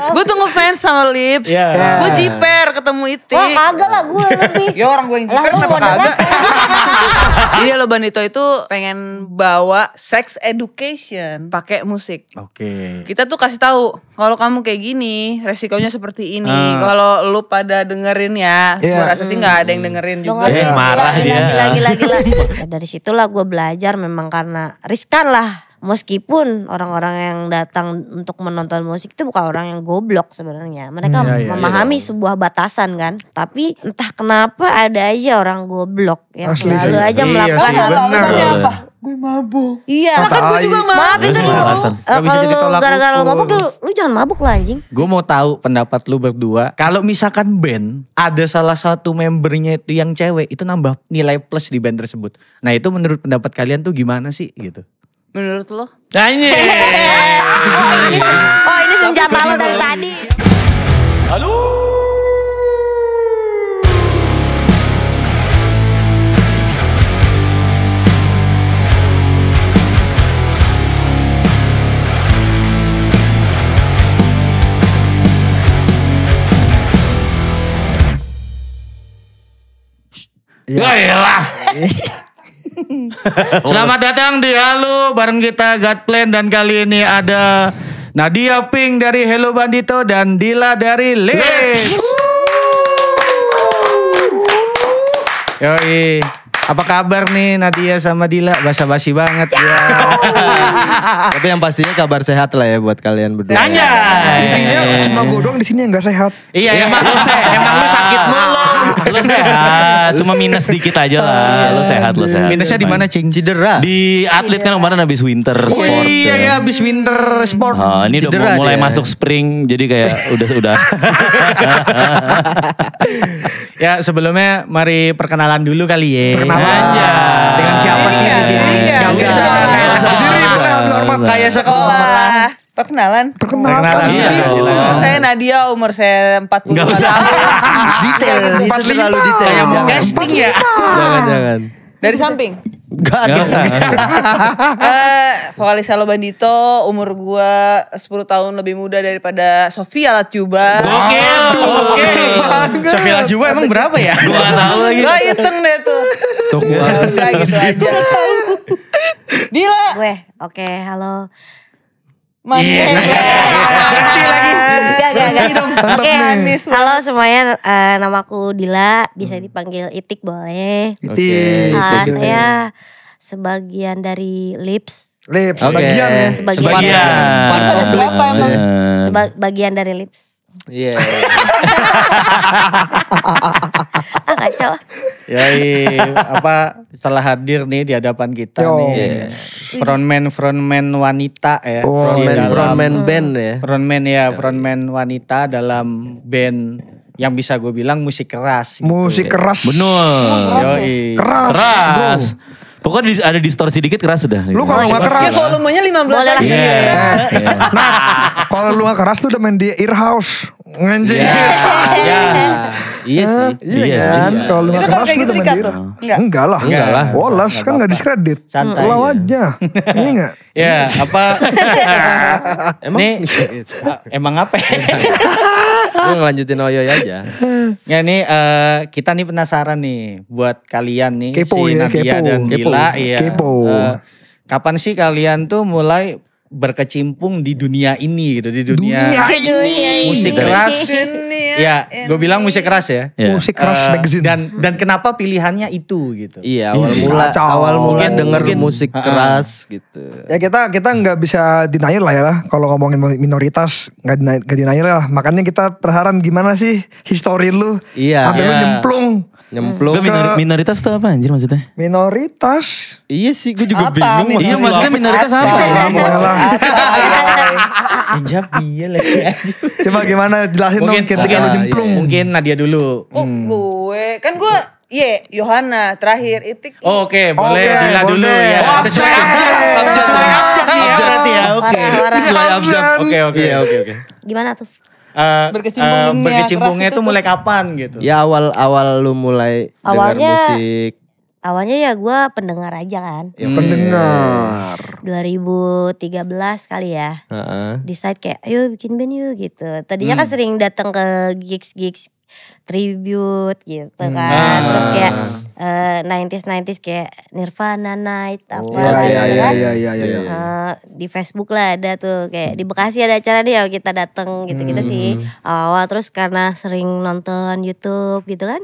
Gue tuh ngefans sama Lips. Yeah. Yeah. Gue jiper ketemu Itik. Wah kagak lah gue lebih. ya orang gue yang jiper kenapa kagak. Jadi lo Bandito itu pengen bawa sex education pakai musik. Oke. Okay. Kita tuh kasih tahu kalau kamu kayak gini resikonya seperti ini. Hmm. Kalau lu pada dengerin ya, yeah. gue rasa sih nggak ada yang hmm. dengerin juga. Eh, marah dia. Lagi-lagi lagi. Dari situlah gue belajar memang karena riskan lah meskipun orang-orang yang datang untuk menonton musik itu bukan orang yang goblok sebenarnya. Mereka hmm, iya, iya, memahami iya. sebuah batasan kan. Tapi entah kenapa ada aja orang goblok yang Asli selalu aja melakukan iya, alasannya apa? Gue mabuk. Iya. kan gue juga mabuk. Maaf itu dulu. Uh, eh, kalau gara-gara lu mabuk lu jangan mabuk lah anjing. Gue mau tahu pendapat lu berdua. Kalau misalkan band ada salah satu membernya itu yang cewek itu nambah nilai plus di band tersebut. Nah itu menurut pendapat kalian tuh gimana sih gitu? Menurut lo? Tanya. oh ini, oh ini senjata lo dari tadi. Halo. Ya lah. Selamat datang di Halo bareng kita God Plan dan kali ini ada Nadia Pink dari Hello Bandito dan Dila dari Lips. Yoi. Apa kabar nih Nadia sama Dila? Basa-basi banget ya. Tapi yang pastinya kabar sehat lah ya buat kalian berdua. Nanya. Intinya cuma gue doang di sini yang gak sehat. Iya, emang lu se- emang lu sakit mulu lu sehat, cuma minus dikit aja lah. Iya. Lu sehat, lu sehat. Minusnya di mana, Cing? Cedera. Di atlet kan kemarin habis winter oh, sport. Iya, ya. iya, habis winter sport. Oh, ini udah mulai dia. masuk spring, jadi kayak udah udah. ya, sebelumnya mari perkenalan dulu kali ya. Perkenalan ah. aja. Dengan siapa iya, sih di sini? Enggak iya. usah. Kayak sekolah. Kayak sekolah. Perkenalan. Perkenalan. Perkenalan. Iya. oh. saya Nadia, umur saya empat puluh usah. tahun. detail, itu terlalu detail. Kayak mau casting ya. Jangan, jangan. Dari samping. Gak ada. samping eh vokalis Halo Bandito, umur gue 10 tahun lebih muda daripada Sofia Latjuba. Oke, oke. Sofia Latjuba emang berapa ya? Dua tahun lagi. Gue hitung deh tuh. Tuh gue. gitu aja. Dila. Gue, oke halo. Mandi. Iya. Yeah. lagi. Enggak, enggak, enggak. Oke, halo semuanya. Uh, eh, aku Dila, bisa hmm. dipanggil Itik boleh. Itik. Okay. Uh, eh, saya sebagian dari Lips. Lips, okay. sebagian ya. Sebagian. Sebagian. Sebagian. Sebagian. Sebagian. Sebagian. Sebagian. Sebagian. dari Lips. Iya. Yeah. ah Yoi, ya, apa setelah hadir nih di hadapan kita Yo. nih. Iya. Frontman frontman wanita ya. Oh, frontman, dalam, frontman band ya. Frontman ya, frontman wanita dalam band yang bisa gue bilang musik keras. Gitu. Musik ya. keras. Benar. Yoi. Keras. keras. Bro. Pokoknya ada distorsi dikit keras sudah. Lu kalau nggak keras. Ya volumenya 15 lah. Yeah. yeah. nah, kalau lu nggak keras lu udah main di ear house. Nganjir. Iya, iya. iya sih. Iya, iya kan. Iya. Kalau lu gak keras lu udah Enggak. lah. Enggak lah. Bolas kan gak diskredit. Santai. Law aja. Iya gak? Ya apa. emang. Nih. Eh, emang apa Gue ngelanjutin Oyoy aja. Ya nih eh, kita nih penasaran nih. Buat kalian nih. Kepo si ya. kepo. dan Gila. Kepo. Iya. Kepo. Eh, kapan sih kalian tuh mulai berkecimpung di dunia ini gitu di dunia, dunia ini. musik keras ya, dunia ya gue bilang musik keras ya yeah. musik eh, keras uh, magazine dan dan kenapa pilihannya itu gitu iya awal mula Kacau. awal mula mungkin, denger mungkin, musik keras uh, gitu ya kita kita nggak bisa denial lah ya lah kalau ngomongin minoritas nggak denial, gak denial lah makanya kita berharap gimana sih histori lu iya, sampai iya. lu nyemplung Nyemplung ke... Minori, minoritas itu apa anjir maksudnya? Minoritas? Iya sih, gue juga apa? bingung. iya maksudnya minoritas apa? Apalah, lah Injap dia lagi ya. Coba gimana jelasin dong ketika lu iya, nyemplung. Iya. Mungkin Nadia dulu. Kok hmm. gue? Kan gue Iya, yeah, Yohana terakhir itik. Oh, Oke, okay, boleh okay, Dila boleh. dulu ya. Iya. ya sesuai abjad, sesuai abjad ya ya. Oke, sesuai abjad. oke, oke, oke. Gimana tuh? Uh, berkecimpungnya eh, itu mulai kapan gitu? Ya awal awal lu mulai awalnya musik awalnya ya gue pendengar aja kan. Ya, hmm. Pendengar. 2013 kali ya. Uh-uh. Decide kayak ayo bikin band yuk gitu. Tadinya kan hmm. kan sering datang ke gigs-gigs tribute gitu hmm. kan. Hmm. Terus ah. kayak uh, 90s 90s kayak Nirvana Night oh. apa oh, ya, kan. Iya, eh, di Facebook lah ada tuh kayak di Bekasi ada acara nih ya kita datang gitu-gitu hmm. sih. Awal terus karena sering nonton YouTube gitu kan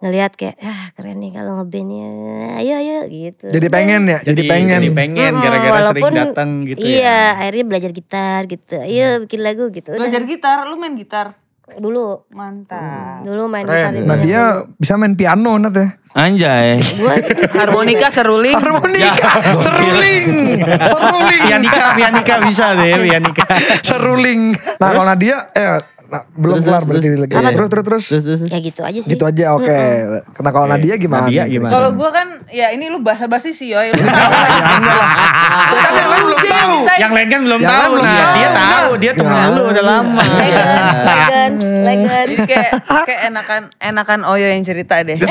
ngelihat kayak ah keren nih kalau ngebandnya ayo ayo gitu jadi pengen ya jadi, jadi pengen jadi pengen gara-gara hmm, sering datang gitu ya. iya ya. akhirnya belajar gitar gitu ayo hmm. bikin lagu gitu Udah. belajar gitar lu main gitar dulu mantap dulu main keren. gitar nah dia iya. bisa main piano nat ya anjay harmonika seruling harmonika ya. seruling seruling pianika pianika bisa deh pianika seruling nah kalau Nadia eh Nah, belum terus, kelar terus, berarti terus, iya, ya? terus, terus, terus, terus, terus, terus. Ya gitu aja sih. Gitu aja, oke. Okay. Mm -hmm. Kena kalau okay. Nadia iya, gimana? Nadia gimana? Kalau gue kan, ya ini lu basa-basi sih, Yoy. Ya, Tapi yang lain belum tahu. Yang lain kan belum tahu. Nah, dia tahu. Dia temen lu udah lama. Legends, legends, kayak, kayak enakan, enakan Oyo yang cerita deh.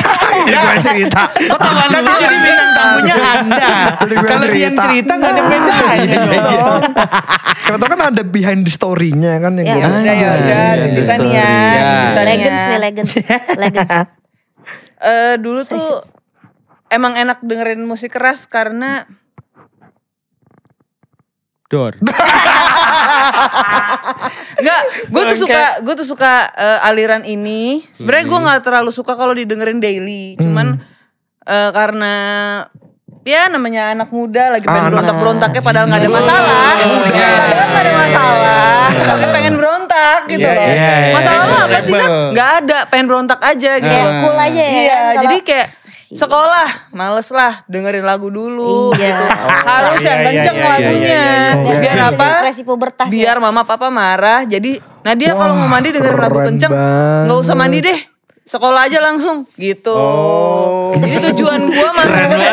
Ya gue cerita. Kok tahu kan jadi bintang tamunya Anda. Kalau dia yang cerita gak ada bedanya. Kalau iya, tau kan ada behind the story-nya kan yang gue. Ya, Ya, ya, cerita nih ya. legends nih legends. legends. uh, dulu tuh emang enak dengerin musik keras karena Dor. Enggak, gue tuh suka gue tuh suka uh, aliran ini. Sebenarnya gue hmm. nggak terlalu suka kalau didengerin daily. Cuman hmm. uh, karena ya namanya anak muda lagi ah, pengen berontak berontaknya iya. padahal nggak ada masalah. Padahal nggak ada masalah, tapi pengen berontak berontak gitu yeah, loh. Yeah, yeah, yeah Masalah yeah, apa sih nak? Gak ada, pengen berontak aja gitu. Yeah, cool aja ya. Iya, kan? kalau... jadi kayak sekolah males lah dengerin lagu dulu iya. gitu. Oh, iya, harus yang kenceng lagunya biar apa biar mama papa marah jadi nah dia kalau mau mandi dengerin lagu kenceng Gak usah mandi deh sekolah aja langsung gitu. Oh. Jadi tujuan gua mah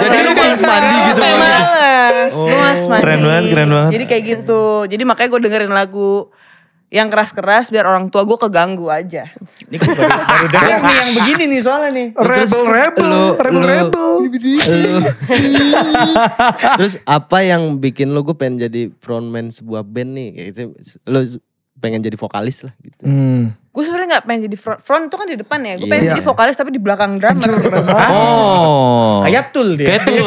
jadi lu males mandi gitu. Males. Oh. Gua males mandi. Keren banget, Jadi kayak gitu. Jadi makanya gua dengerin lagu yang keras-keras biar orang tua gue keganggu aja. Ini baru, baru yang begini nih soalnya nih. Rebel rebel, rebel rebel. Terus apa yang bikin lo gue pengen jadi frontman sebuah band nih? Kayak gitu. Lo pengen jadi vokalis lah gitu. Hmm. Gue sebenarnya gak pengen jadi front, front tuh kan di depan ya. Gue iya. pengen yeah. jadi iya. vokalis tapi di belakang drummer. Oh. Kayak tul dia. Kayak tul.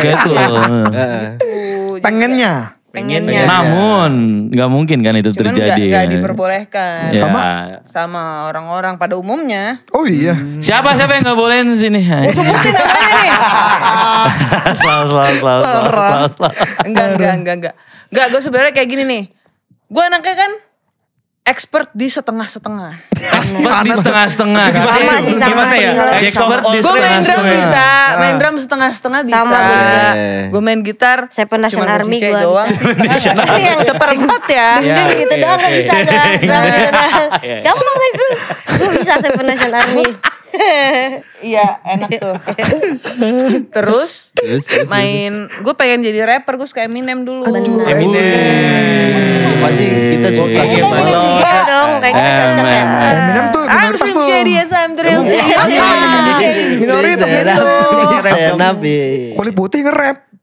Kayak iya. tul. Pengennya pengennya. Namun nggak mungkin kan itu Cuman terjadi. Gak, gak kan? diperbolehkan. Ya. Sama sama orang-orang pada umumnya. Oh iya. Hmm. Siapa siapa yang nggak boleh di sini? Oh, sebutin namanya nih. Salah, selalu selalu selalu selalu. Enggak enggak enggak enggak. Enggak gue sebenarnya kayak gini nih. Gue anaknya kan expert di setengah-setengah expert di setengah-setengah. Kan? Sama sih sama. Gimana ya? di Gue main drum bisa, ah. main drum setengah-setengah bisa. Sama gue. main gitar. Seven Nation Army gue doang. Seperempat ya. Udah gitu doang gak bisa. Gak itu. Iya, iya. Gue bisa Seven Nation Army. Iya enak tuh. Terus yes, yes, main, gue pengen jadi rapper, gue suka Eminem dulu. Aduh, Eminem. Pasti kita suka iya okay, Iya dong, kayaknya gitu, cocok ya. Eminem tuh I'm tuh. I'm serious, I'm real. Minoritas itu. Stand Kulit putih nge-rap.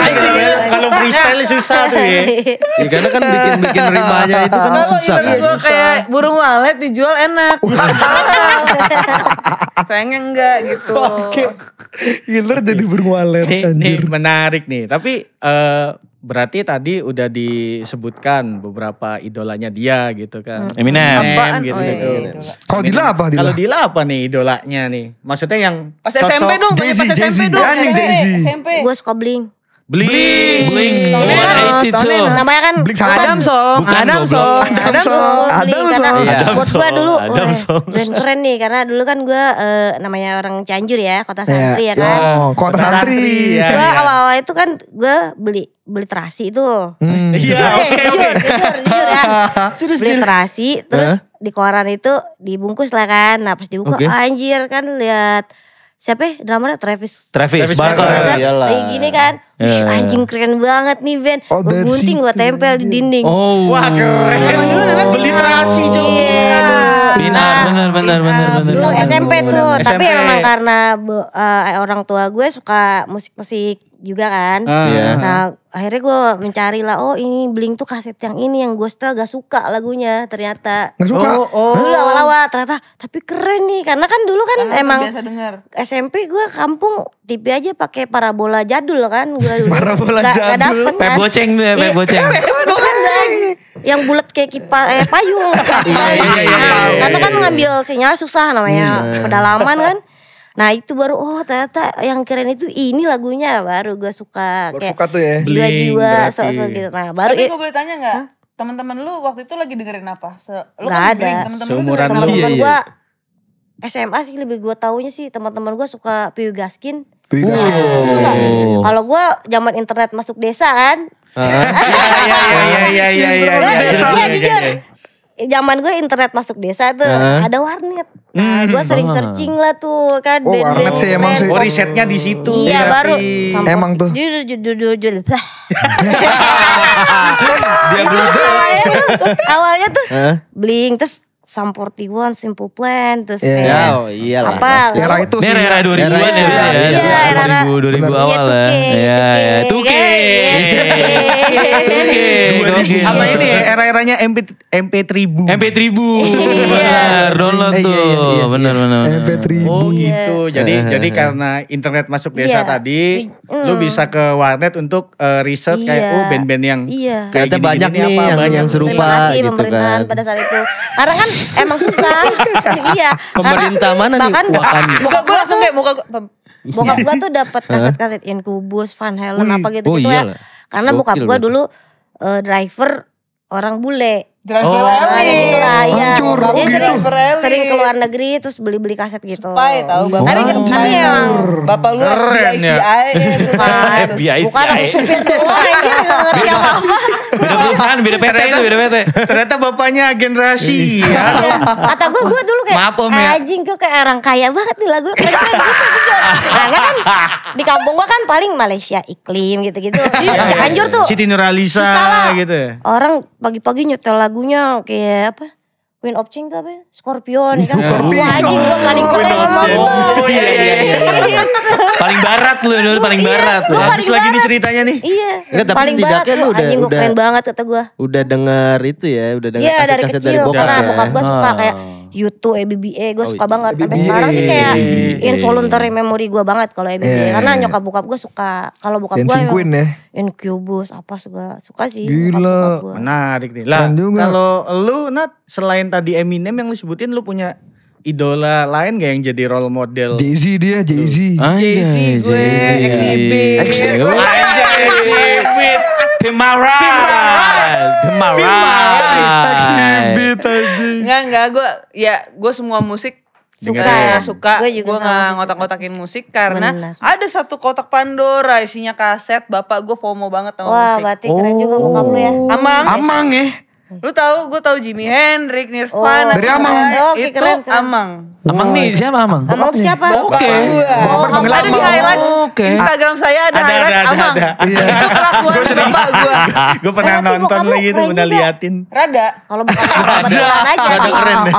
anjing ya. Kalau freestyle susah tuh ya. ya karena kan bikin-bikin rimanya itu kan Kalau susah kan. gue kayak burung walet dijual enak. Sayangnya enggak gitu. Oke. Giler jadi burung walet. Nih, nih menarik nih. Tapi uh, berarti tadi udah disebutkan beberapa idolanya dia gitu kan. Hmm. Eminem, Eminem gitu, oh, iya, gitu. Iya, iya. Kalau Dila apa? Dila? Kalau Dila apa nih idolanya nih? Maksudnya yang pas sosok... SMP dong, pas SMP dong. Anjing Jay-Z. SMP. Gue suka Bling. Blink. Blink. Blink. Blink. Namanya kan Blink Adam Song. Bukan Adam Song. Adam Song. Adam Song. Adam Song. Gue dulu Adam Song. Brand keren nih karena dulu kan gue eh, namanya orang Cianjur ya, kota iya. santri ya iya. kan. Oh, kota santri. Iya, gue awal-awal itu kan gue beli beli terasi itu. Hmm. Iya, oke oke. Ya. Beli terasi terus di koran itu dibungkus lah kan. Nah, pas dibuka anjir kan lihat siapa ya drummernya Travis Travis, Travis Barker kayak gini kan yeah. Iya. anjing keren banget nih Ben oh, gue gunting gue tempel di dinding oh. wah keren oh. beli terasi coba iya. yeah. Binar, benar benar benar benar. SMP tuh, tapi emang karena uh, orang tua gue suka musik-musik juga kan. Uh, yeah. Iya. Nah akhirnya gue mencari lah, oh ini Blink tuh kaset yang ini yang gue setel gak suka lagunya ternyata. Gak suka? Oh, oh. Dulu awal-awal ternyata, tapi keren nih karena kan dulu kan karena ah, emang SMP gue kampung TV aja pakai parabola jadul kan. Gua dulu parabola gak, jadul. Gak dapet, kan. Peboceng tuh ya, peboceng. Iya. Kan. yang bulat kayak kipas eh payung. Iya, nah, karena kan ngambil sinyal susah namanya pedalaman kan. Nah itu baru oh ternyata yang keren itu ini lagunya baru gue suka. Baru kayak suka tuh ya. Jiwa-jiwa soal-soal gitu. Nah baru. Tapi gue boleh tanya nggak? Teman-teman lu waktu itu lagi dengerin apa? Se lu gak kan ada. Temen -temen Seumuran lu. Teman-teman iya, iya. gue SMA sih lebih gue taunya sih teman-teman gue suka Piu Gaskin. Piu oh. Gaskin. Oh. oh. Kalau gue zaman internet masuk desa kan. Ah, ah. Iya iya iya iya iya. Iya iya, Zaman gue internet masuk desa tuh uh iya, ada warnet Nah, hmm, gue sering ah. searching lah tuh kan oh, band, -band sih emang sih. Oh, risetnya di situ. Iya, ya, baru sampai emang tuh. Jujur jujur jujur. Dia Awalnya tuh bling terus Sum 41, Simple Plan, terus yeah. kayak ya, oh, iyalah, apa pasti. era itu sih. Era 2000 an ya. dua ya? iya, era dua ribu iya, iya, awal ya. Ya, Tuke. Tuke. Apa ini ya era-eranya MP MP ribu MP ribu Benar, download tuh. Benar benar. MP Tribu. Oh gitu. Jadi jadi karena internet masuk desa tadi, mm. lu bisa ke warnet untuk eh, riset kayak oh band-band yang kayaknya banyak nih yang serupa gitu kan. pada saat itu. Karena kan emang susah. iya. Pemerintah mana nih? Bahkan muka kan. gue langsung kayak muka gue. Bokap gue iya. tuh dapet kaset-kaset Incubus, Van Halen apa gitu-gitu oh, ya. Karena Gokil bokap gue dulu uh, driver orang bule. Driver oh, rally ya. Iya. Hancur, oh, gitu. sering, sering ke luar negeri terus beli-beli kaset gitu. Spy tahu bapak. Tapi, oh. tapi ya, bapak lu Keren FBI, ya. bukan, iya. FBI, bukan aku iya. supir apa-apa beda perusahaan, beda PT ternyata, itu, beda PT. Ternyata bapaknya agen rahasia. Kata gue, gue dulu kayak, Maaf, om, ya. Ajing gue kayak orang kaya banget nih lagu. Karena gitu, gitu, gitu. kan di kampung gue kan paling Malaysia iklim gitu-gitu. Cianjur tuh. Siti Nuralisa gitu. Ya. Orang pagi-pagi nyetel lagu lagunya kayak apa Queen of Change tapi ya? Scorpion, ya kan? Scorpion. Wah, gue paling paling Oh, oh iya, iya, iya, iya iya iya. paling barat lu, lu paling barat. Iya, Habis lagi nih ceritanya nih. Iya. Enggak, tapi paling barat, lu udah, anjing, gue keren banget kata gue. Udah denger itu ya, udah denger kaset, -kaset dari, kecil, bokap ya. bokap gue suka ah. kayak YouTube, ABBA, gue oh, suka banget. Sampai sekarang sih kayak involuntary memory gue banget kalau ABBA. Karena nyokap bokap gue suka. Kalau bokap gue yang, Queen ya. Incubus, apa segala. Suka sih. Gila. Menarik nih. Lah, kalau lu, Nat, selain tadi Eminem yang lu sebutin, lu punya idola lain gak yang jadi role model? Jay-Z dia, Jay-Z. Jay-Z gue, Exhibit. Exhibit. Pimaran. Pimaran. Exhibit aja. Enggak, enggak. Gue, ya gue semua musik suka ya. suka gue juga gue nggak ngotak-ngotakin musik karena Bener. ada satu kotak Pandora isinya kaset bapak gue FOMO banget sama Wah, musik. Wah berarti oh. keren juga bokap lu ya. Amang. Amang ya. Eh. Lu tahu, gue tahu Jimmy Hendrix, Nirvana. Oh, dari Amang. Oh, okay, itu keren, keren. Amang. Amang nih siapa Amang? Amang tuh siapa? Oke. Okay. Oh, Amang ada di highlights okay. Instagram saya ada, ada highlights ada, ada, Amang. Ada, ada. Itu kelakuan bapak gue. gue pernah eh, nonton lagi itu, udah liatin. Rada. Kalau bukan rada aja. Rada keren deh.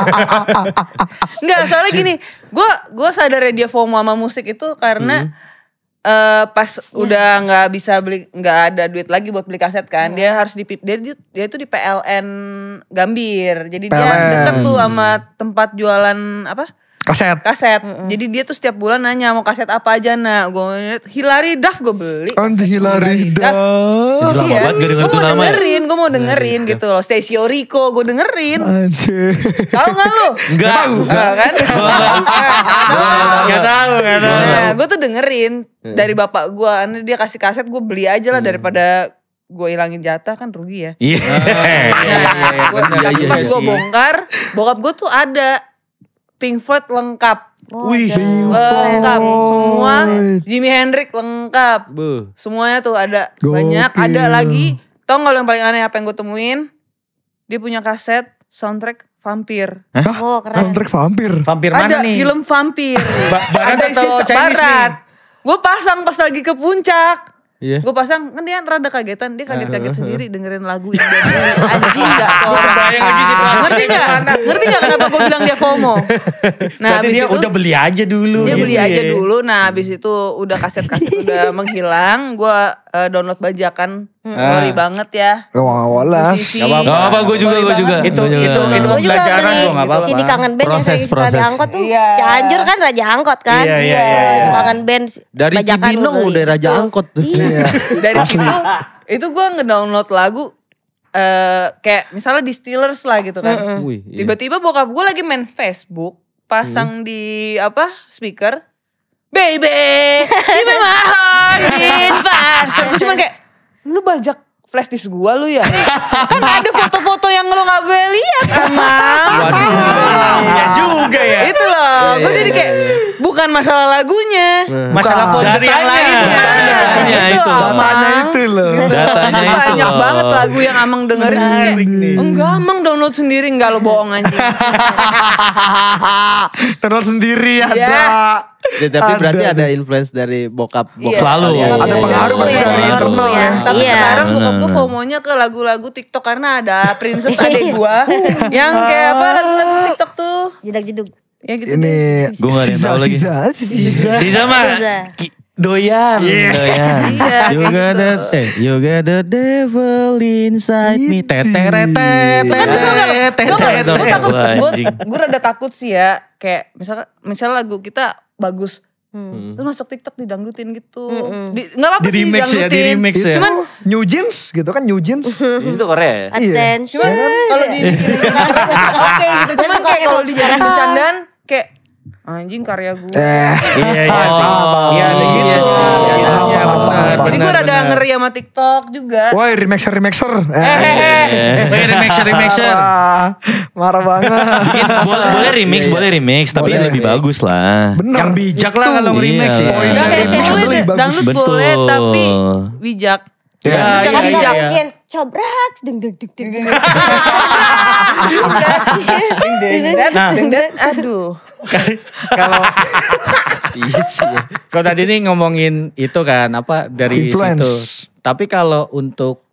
Enggak, soalnya gini, gue gue sadar ya dia FOMO sama musik itu karena hmm uh, pas yeah. udah nggak bisa beli nggak ada duit lagi buat beli kaset kan hmm. dia harus di dia dia itu di PLN Gambir jadi PLN. dia deket tuh sama tempat jualan apa kaset kaset mm -hmm. jadi dia tuh setiap bulan nanya mau kaset apa aja nak gue Hilary Duff gue beli anjir Hilary Duff, iya. mau Iya. gue mau dengerin gue mau dengerin gitu loh Stacio Rico gue dengerin anjir tahu nggak lo nggak tahu kan nggak tahu nggak nah gue tuh dengerin hmm. dari bapak gue karena dia kasih kaset gue beli aja lah hmm. daripada gue ilangin jatah kan rugi ya. Iya. Yeah. Nah, iya, iya, gue pas gue bongkar, bokap gue tuh ada Pink Floyd lengkap. Oh, Wih, lengkap semua. Jimi Hendrix lengkap. Be. Semuanya tuh ada Gokil. banyak. Ada lagi. Tau nggak yang paling aneh apa yang gue temuin? Dia punya kaset soundtrack vampir. Hah? Oh, keren. Soundtrack vampir. Vampir mana ada nih? film vampir. barat ada atau Chinese Barat. Gue pasang pas lagi ke puncak. Yeah. Gue pasang, kan dia rada kagetan, dia kaget-kaget sendiri dengerin lagu ini. Anjing gak tuh Ngerti gak? Ngerti gak kenapa gue bilang dia FOMO? Nah abis dia itu. udah beli aja dulu. Dia gitu beli ya. aja dulu, nah abis itu udah kaset-kaset udah menghilang. Gue uh, download bajakan. Hmm. Sorry ah. banget ya. Wah, walas. Gak apa-apa, gue juga, gue juga. Itu itu itu pembelajaran gue gak apa-apa. Sini kangen band proses, yang proses. Raja Angkot tuh. Iya. Cianjur kan Raja Angkot kan. Iya, iya, iya, iya. Kangen band Dari Cibinong udah Raja iya. Angkot tuh. Iya. iya. Dari situ itu gue ngedownload lagu Eh Uh, kayak misalnya di Steelers lah gitu kan. Tiba-tiba uh -uh. bokap gue lagi main Facebook, pasang uh. di apa speaker, baby, ini my heart beat faster. Gue cuma kayak, lu bajak flash disk gua lu ya. kan ada foto-foto yang lu gak boleh lihat emang. iya juga ya. Itu loh, gue iya, iya, jadi iya, kayak bukan masalah lagunya. Bukan. Masalah folder yang lain. Datanya ya, itu. Datanya itu loh. Gitu. Datanya itu Banyak banget lagu yang Amang dengerin. Kayak, enggak Amang download sendiri, enggak lo bohong anjing. download sendiri ada. Ya, yeah. Ya, tapi berarti ada influence dari bokap, iya. bokap selalu. Ya, ya, ada iya, pengaruh iya, berarti ya, dari internal ya. Tapi ya. sekarang bokap gue fomonya ke lagu-lagu TikTok karena ada princess adik gue yang kayak apa lagu TikTok tuh. Jedak jeduk. Ya gitu. Ini gue gak tau tahu lagi. Sisa, sisa, sisa. mah doyan doyan you gitu. got the eh, you got the devil inside It me tetere tete, tetere gue takut gue rada takut sih ya kayak misalnya misalnya lagu kita bagus hmm. hmm. Terus masuk TikTok didangdutin gitu. Hmm. hmm. Di, gak apa-apa sih remix didangdutin. Ya, di remix ya. Cuman New Jeans gitu kan New Jeans. itu Korea. Iya. Attention. Cuman iya. kalau di oke gitu. Cuman kayak kalau jalan bercandaan anjing karya gue. Eh. Iya, iya, iya, gitu. gitu. iya iya sih. Iya gitu. Iya Jadi gue rada ngeri sama TikTok juga. Woi remixer remixer. Eh. Woi eh, eh, remixer remixer. Marah banget. boleh remix, boleh remix, tapi lebih bagus lah. Bener. Yang bijak lah kalau remix ya. Boleh, dangdut boleh tapi bijak. Ya, ya, jangan ya, bijak. Mungkin cobrak, deng deng deng deng. deng aduh kalau iya sih. Kalau tadi ini ngomongin itu kan apa dari itu. Tapi kalau untuk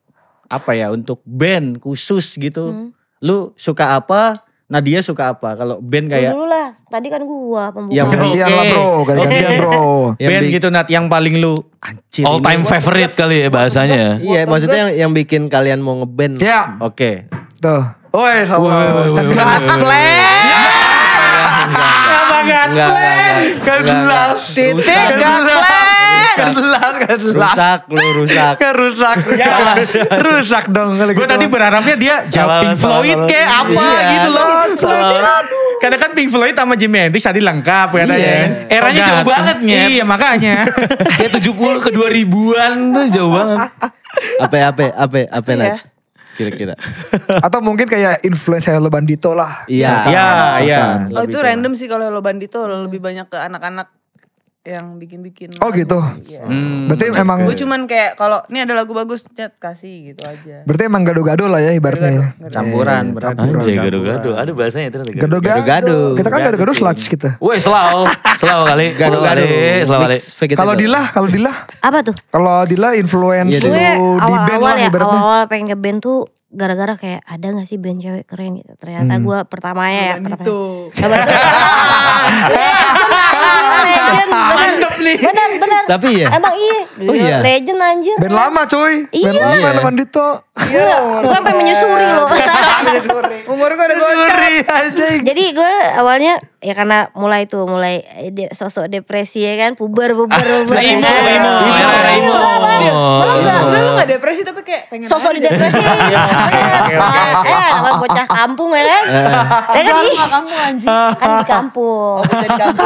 apa ya untuk band khusus gitu, hmm. lu suka apa? Nadia suka apa? Kalau band kayak Dulu lah, tadi kan gua pembuka. Ya, gantian okay. lah bro, gantian okay. bro. band yang gitu Nat yang paling lu anjir. All time favorite kali ya bahasanya. Iya, maksudnya yang, yang bikin kalian mau ngeband. Iya. Oke. Okay. Tuh. Woi, sama. Woi, woi, woi gatle. Gak jelas. Titik gatle. Gak jelas, gak jelas. Rusak lu, rusak. Rusak. Ya, ya. Rusak dong. Gue gitu. tadi berharapnya dia jumping iya. gitu Pink Floyd kayak apa gitu loh. Karena kan Pink Floyd sama Jimi Hendrix tadi lengkap katanya. Iya. Eranya jauh banget nih. Iya makanya. ya 70 ke 2000-an tuh jauh banget. Apa apa apa apa lagi? kira-kira. Atau mungkin kayak influencer Hello Bandito lah. Iya, iya, iya. Oh itu random sih kalau Hello Bandito lebih banyak ke anak-anak yang bikin-bikin. Oh gitu? lagu. gitu. Iya. Yeah. Hmm. Berarti okay. emang gue cuman kayak kalau ini ada lagu bagus, nyet kasih gitu aja. Berarti emang gado-gado lah ya ibaratnya. Ya? Gado -gado. Campuran, e, campuran. Anjay gado-gado. Ada bahasanya itu. gado-gado. Kita kan gado-gado sludge kita. Woi, selaw. Selaw kali. Gado-gado. Selaw kali. Kalau Dila, kalau Dila. Apa tuh? Kalau Dila influence iya, lu di band lah ya, ibaratnya. Awal-awal pengen ke band tuh gara-gara kayak ada gak sih band cewek keren gitu. Ternyata hmm. gue pertamanya ya. Pertamanya. Itu. Cakep nih. Benar, benar. Tapi ya. Emang iya. Oh iya. Legend anjir. Band lama coy. Iya. Band lama teman iya. Dito. Iya. iya. Gue sampai menyusuri loh. Umur gue udah gocap. Jadi gue awalnya ya karena mulai tuh mulai de, sosok depresi ya kan puber puber ah, puber ah, imo, imo, imo, imo, imo, malah enggak lu enggak depresi tapi kayak pengen sosok di depresi eh bocah kampung ya kan eh. ya kan di kampung anjing kan di kampung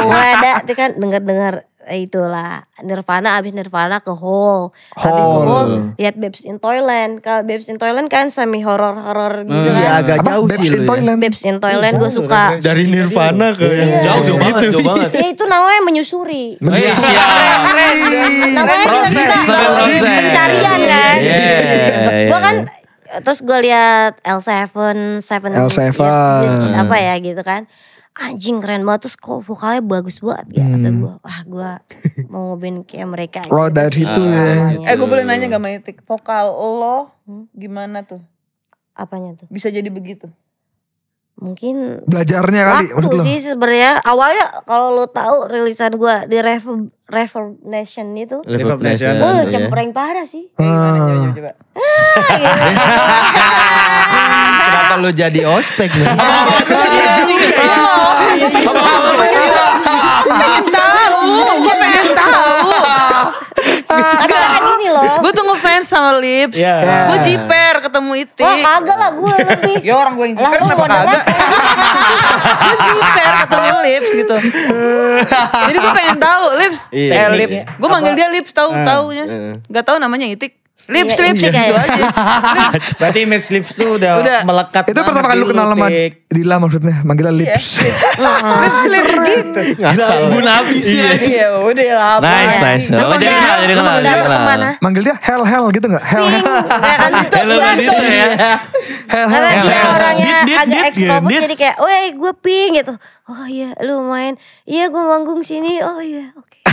mulai oh, ada kan dengar dengar itulah Nirvana abis Nirvana ke Hole, abis ke Hole lihat Babes in Toyland. Kalau Babes in Toyland kan semi horror horror gitu hmm, kan. Ya, agak Apa? jauh Babes In ya. Toyland. Babes in Toyland gue suka. Dari Nirvana ke yeah. yang jauh jauh banget, gitu. jauh banget. Ya, itu namanya menyusuri. Menyusuri. Oh, iya, namanya proses, pencarian iya, kan. Iya, gue kan terus gue lihat L7 7 L7 apa ya gitu kan anjing keren banget terus kok vokalnya bagus banget ya hmm. kata gue wah gue mau ngobain kayak mereka gitu. oh dari itu ya eh gue boleh nanya gak Maitik vokal lo gimana tuh apanya tuh bisa jadi begitu mungkin belajarnya kali waktu sih sebenarnya awalnya kalau lo tahu rilisan gue di Reverb Reverb Nation itu Reverb Nation gue oh, cempreng yeah. parah sih hmm. Gimana, coba, coba. kenapa lo jadi ospek nih oh, pengen tahu gue pengen tahu tapi kan ini loh gue fans sama Lips. Yeah. Yeah. Gue jiper ketemu Itik. Wah kagak lah gue lebih. ya orang gue yang jiper kenapa kagak. gue jiper ketemu Lips gitu. Jadi gue pengen tahu Lips. Yeah. Eh Lips. Ya. Gue manggil dia Lips tahu ah. taunya. Iya. Gak tahu namanya Itik. Lips, lips, lips kayaknya. Berarti image lips tuh udah, udah. melekat. Itu pertama kali lu kenal sama Dila maksudnya, manggilnya iya. lips. lips, lips gitu. Ngasal. Bun habis ya. Iya, iya udah lama. Nice, nice. Oh, jadi kenal, jadi kenal. Jadi Manggil dia hell hell gitu gak? Hell iya, hell. Hello Hell hell. Gitu ya. Karena dia orangnya agak ekstrovert gitu, jadi kayak, weh gue ping gitu. Oh iya, lu main. Iya, gue manggung sini. Oh iya, oke.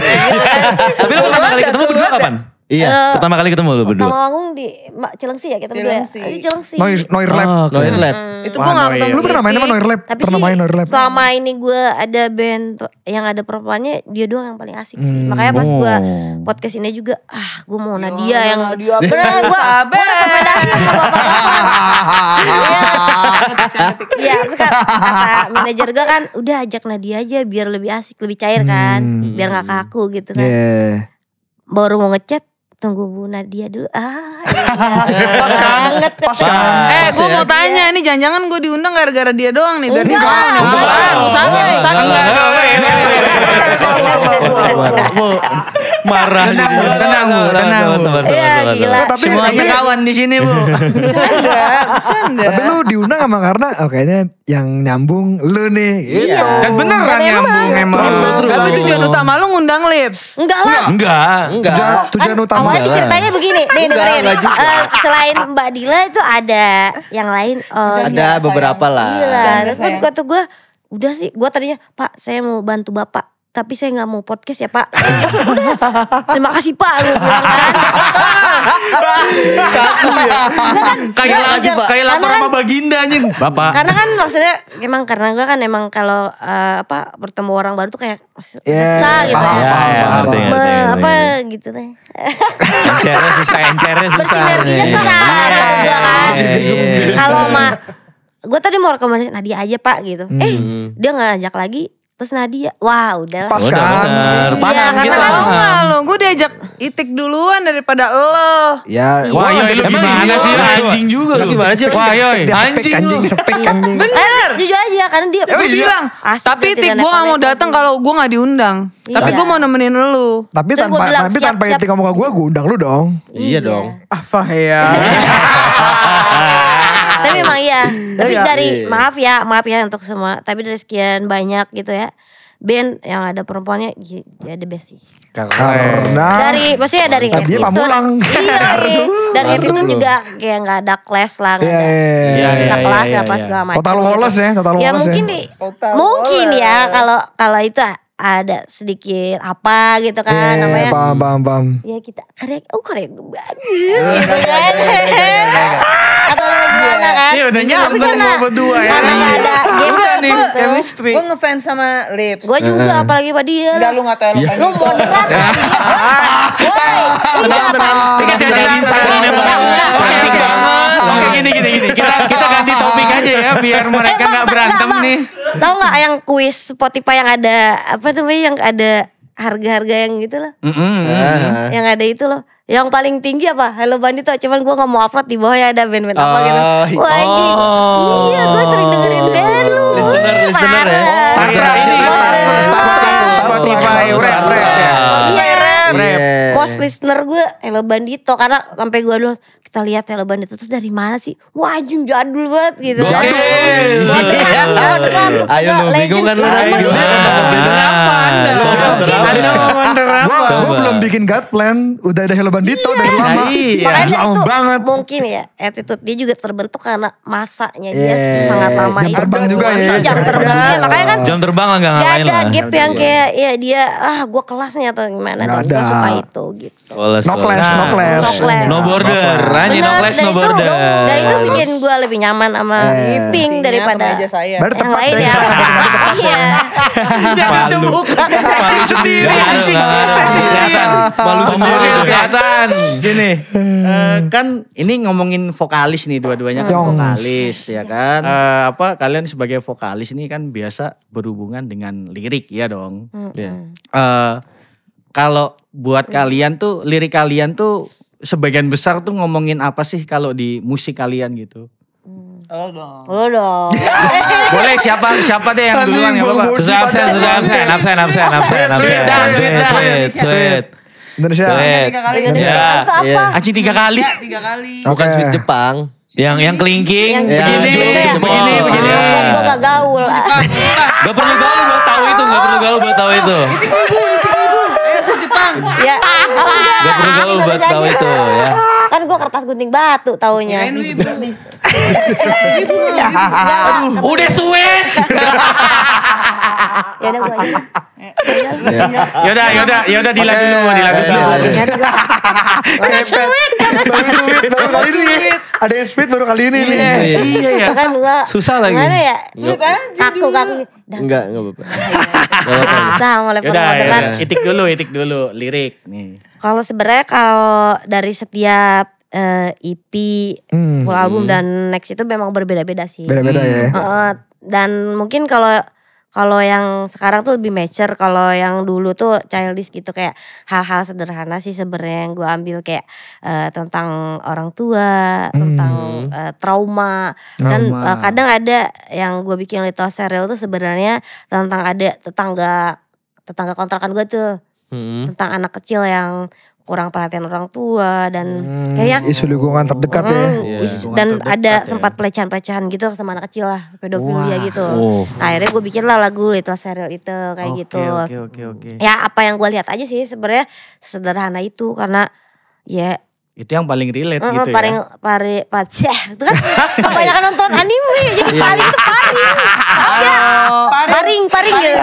Tapi lu pertama kali ketemu berdua kapan? Iya, uh, pertama kali ketemu lu berdua. Pertama di Mbak Cilengsi ya kita berdua. Di ya? Cilengsi. Noir Noir Lab. Oh, Noir Lab. Hmm. Itu gue enggak pernah. Lu pernah main sama Noir Lab? Tapi pernah main Noir Lab. Selama ini gue ada band yang ada perempuannya dia doang yang paling asik sih. Hmm. Makanya pas gue oh. podcast ini juga ah gue mau Nadia oh, yang Nadia benar gue gue ah, rekomendasi sama bapak-bapak. Iya, iya kata manajer gue kan udah ajak Nadia aja biar lebih asik, lebih cair kan, hmm. biar nggak kaku gitu kan. Baru mau ngechat tunggu Bu Nadia dulu. Ah pas banget Pas kan? Eh, gue mau tanya ini jangan-jangan gue diundang gara-gara dia doang nih. Biar dia tahu nih. Bukan, salah, marah tenang bu tenang bu tenang tapi semuanya kawan di sini bu canda tapi lu diundang emang karena kayaknya yang nyambung lu nih iya kan beneran nyambung emang tapi tujuan utama lu ngundang lips enggak lah enggak enggak tujuan utama awalnya ceritanya begini nih dengerin juga. Uh, selain Mbak Dila itu ada yang lain. Oh, ada beberapa lah. Dila. Terus waktu gue udah sih, gue tadinya Pak saya mau bantu bapak tapi saya nggak mau podcast ya pak udah terima kasih pak lu bilang kan, ya. kan, kan, kan kayak aja pak kayak lapor sama baginda anjing bapak karena kan maksudnya emang karena gue kan emang kalau uh, apa bertemu orang baru tuh kayak yeah, iya, iya, iya. gitu ya apa gitu deh encernya susah encernya susah bersinerginya susah kan kalau mak gue tadi mau rekomendasi Nadia aja pak gitu hmm. eh dia nggak ajak lagi Terus Nadia, wah udah Pas kan. Bener, iya, karena gitu. Tahu gak lo, gue diajak itik duluan daripada lo. Ya, wah, wah yoi, lu gimana sih anjing juga lu. Gimana sih? Wah, yoi, anjing anjing, sepek anjing. Bener. Jujur aja, karena dia gue bilang, tapi itik gue gak mau datang kalau gue gak diundang. Iya. Tapi gue mau nemenin lu. Tapi tanpa tapi tanpa itik ngomong ke gue, gue undang lu dong. Iya dong. Iya. Apa ya? tapi iya. memang iya. Tapi iya. dari iya. maaf ya, maaf ya untuk semua. Tapi dari sekian banyak gitu ya band yang ada perempuannya ya the best sih. Karena dari maksudnya dari Tapi dia pamulang. Iya, dan itu tuh juga kayak nggak ada kelas lah, nggak ada, yeah, kelas yeah, apa yeah. segala macam. Total Wallace gitu. ya, total Wallace. Ya, ya mungkin ya. di, mungkin ya kalau kalau itu ada sedikit apa gitu kan yeah, namanya. Bam bam bam. Ya kita korek, oh korek bagus gitu kan kena kan? Iya udah iya, nyampe kena. berdua ya. Karena gak ada iya, Gue nih chemistry. Gue ngefans sama Lips. Gue juga apalagi pada dia. Enggak lu gak tau iya. lu. Lu moderat. Woi. Tenang tenang. Kita cari Instagram Cantik banget. gini gini gini. Kita kita ganti topik aja ya biar eh, mereka nggak berantem nih. Tahu nggak yang kuis Spotify yang ada apa namanya yang ada harga-harga yang gitu loh. Mm -hmm. Mm -hmm. Yang ada itu loh. Yang paling tinggi apa? Hello Bandito. Cuman gue gak mau upload di bawahnya ada band-band uh, apa oh, gitu. Oh. Wah Oh. Iya gue sering dengerin oh. band lu. Listener, Wih, listener parah. ya. Starter ini. Iya, iya, iya. Starter. Spotify. Rap, rap. Ya. Iya. Yeah. Iya. Bos listener gue hello Bandito karena sampai gue dulu kita lihat hello Bandito terus dari mana sih? Wah, anjing jadul banget gitu. Jadul. Ayo lu bingung kan lu Terapan. Iya. Iya. Gue belum bikin God plan, udah ada Hello Bandito dari nah, lama. itu banget. Mungkin ya attitude dia juga terbentuk karena masanya dia sangat lama. Jam terbang juga ya. Jam terbang. Makanya kan jam terbang lah gak ngalahin lah. Gak ada gap yang kayak ya dia ah gue kelasnya atau gimana. Gak ada nggak suka nah. itu gitu. Oles, oh, oh, no clash, no clash. No, clash. no border, Rani no clash, no border. Dan itu bikin gue lebih nyaman sama nah. Pink daripada saya. yang lain ya. Iya. Jangan terbuka, kasih sendiri Malu sendiri kelihatan. Gini, kan ini ngomongin vokalis nih dua-duanya kan vokalis ya kan. Eh, apa kalian sebagai vokalis ini kan biasa berhubungan dengan lirik ya dong. Uh, kalau buat hmm. kalian tuh lirik kalian tuh sebagian besar tuh ngomongin apa sih kalau di musik kalian gitu? Oh dong. Oh dong. Boleh siapa siapa deh yang duluan ya Bapak? Susah absen, susah absen, absen, absen, absen, absen. Sweet, sweet, sweet. Indonesia. Tiga kali. Kan? Indonesia. Aci iya. tiga kali. Tiga kali. Bukan sweet Jepang. Yang yang kelingking, begini, begini, begini. Gue gak gaul. Gak perlu gaul, gue tahu itu, gak perlu gaul, gue tahu itu ya Gak perlu gaul buat tahu itu ya kan gue kertas gunting batu taunya udah suwe ya udah gue aja. Ya. ya udah, ya udah, ya udah dulu, dilap ya dulu. Ada ya sweet, baru kali ini. Ada yang sweet baru kali ini nih. Iya ya. Kan gua susah lagi. Mana ya? Sweet aja. Aku kaku. Enggak, enggak apa-apa. Iya. Susah mau level modelan. Itik dulu, itik dulu lirik nih. Kalau sebenarnya kalau dari setiap uh, eh, EP, hmm. full album dan next itu memang berbeda-beda sih. Berbeda beda hmm. ya. Uh, dan mungkin kalau kalau yang sekarang tuh lebih mature kalau yang dulu tuh childish gitu kayak hal-hal sederhana sih sebenarnya yang gue ambil kayak uh, tentang orang tua hmm. tentang uh, eh, trauma. trauma dan uh, kadang ada yang gue bikin little serial tuh sebenarnya tentang ada tetangga tetangga kontrakan gue tuh hmm. tentang anak kecil yang kurang perhatian orang tua dan hmm, kayak isu lingkungan terdekat ya. hmm, ya yeah. dan terdekat ada ya. sempat pelecehan-pelecehan gitu sama anak kecil lah pedofilia wow. gitu wow. Oh. Nah, akhirnya gue bikin lah lagu itu serial itu kayak okay, gitu okay, okay, okay. ya apa yang gue lihat aja sih sebenarnya sederhana itu karena ya itu yang paling relate uh, gitu paling, ya. Paling paling ya, itu kan kebanyakan nonton anime jadi iya. paling itu paling. Oh, paring, paring gitu.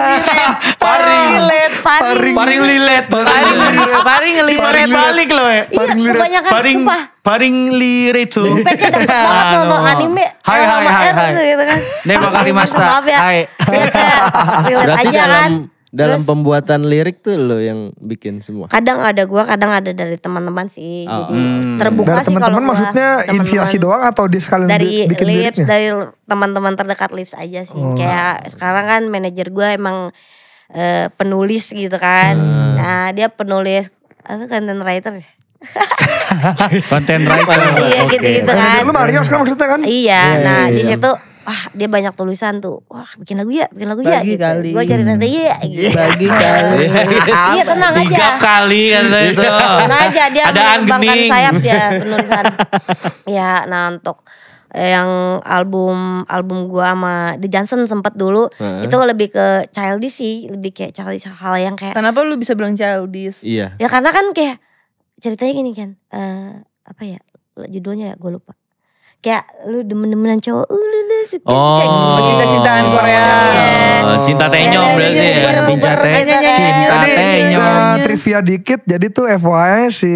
Paring relate, paring. Paring paling paring paling Paring relate balik loh ya. Paring relate. Kebanyakan paring, paring relate tuh. Pengen nonton anime. Hai hai hai. Gitu Nih kan? bakal Maaf ya. Hai. Iya, relate aja kan dalam Terus, pembuatan lirik tuh lo yang bikin semua. Kadang ada gue, kadang ada dari teman-teman sih. Oh. Jadi hmm. terbuka dari sih teman -teman kalau maksudnya inspirasi doang atau di sekalian dari bikin lips, liriknya? dari teman-teman terdekat lips aja sih. Oh. Kayak sekarang kan manajer gue emang e, penulis gitu kan. Hmm. Nah dia penulis apa content writer ya? content writer. Iya gitu-gitu kan. Lu Mario sekarang maksudnya kan? Iya. Yeah, nah yeah, di iya. situ yeah ah dia banyak tulisan tuh wah bikin lagu ya bikin lagu ya Bagi gitu kali. gue cari nanti ya hmm. gitu. Bagi iya, kali iya tenang aja tiga kali kata itu iya, tenang aja dia Ada mengembangkan sayap dia penulisan ya nah untuk eh, yang album album gua sama The Johnson sempat dulu hmm. itu lebih ke childish sih lebih kayak childish hal yang kayak kenapa lu bisa bilang childish iya ya karena kan kayak ceritanya gini kan uh, apa ya judulnya ya gue lupa kayak lu demen-demenan cowok uh, lu, lu suka, oh, suka gitu. cinta-cintaan Korea iya. oh, cinta tenyong berarti ya cinta tenyong trivia dikit jadi tuh FYI si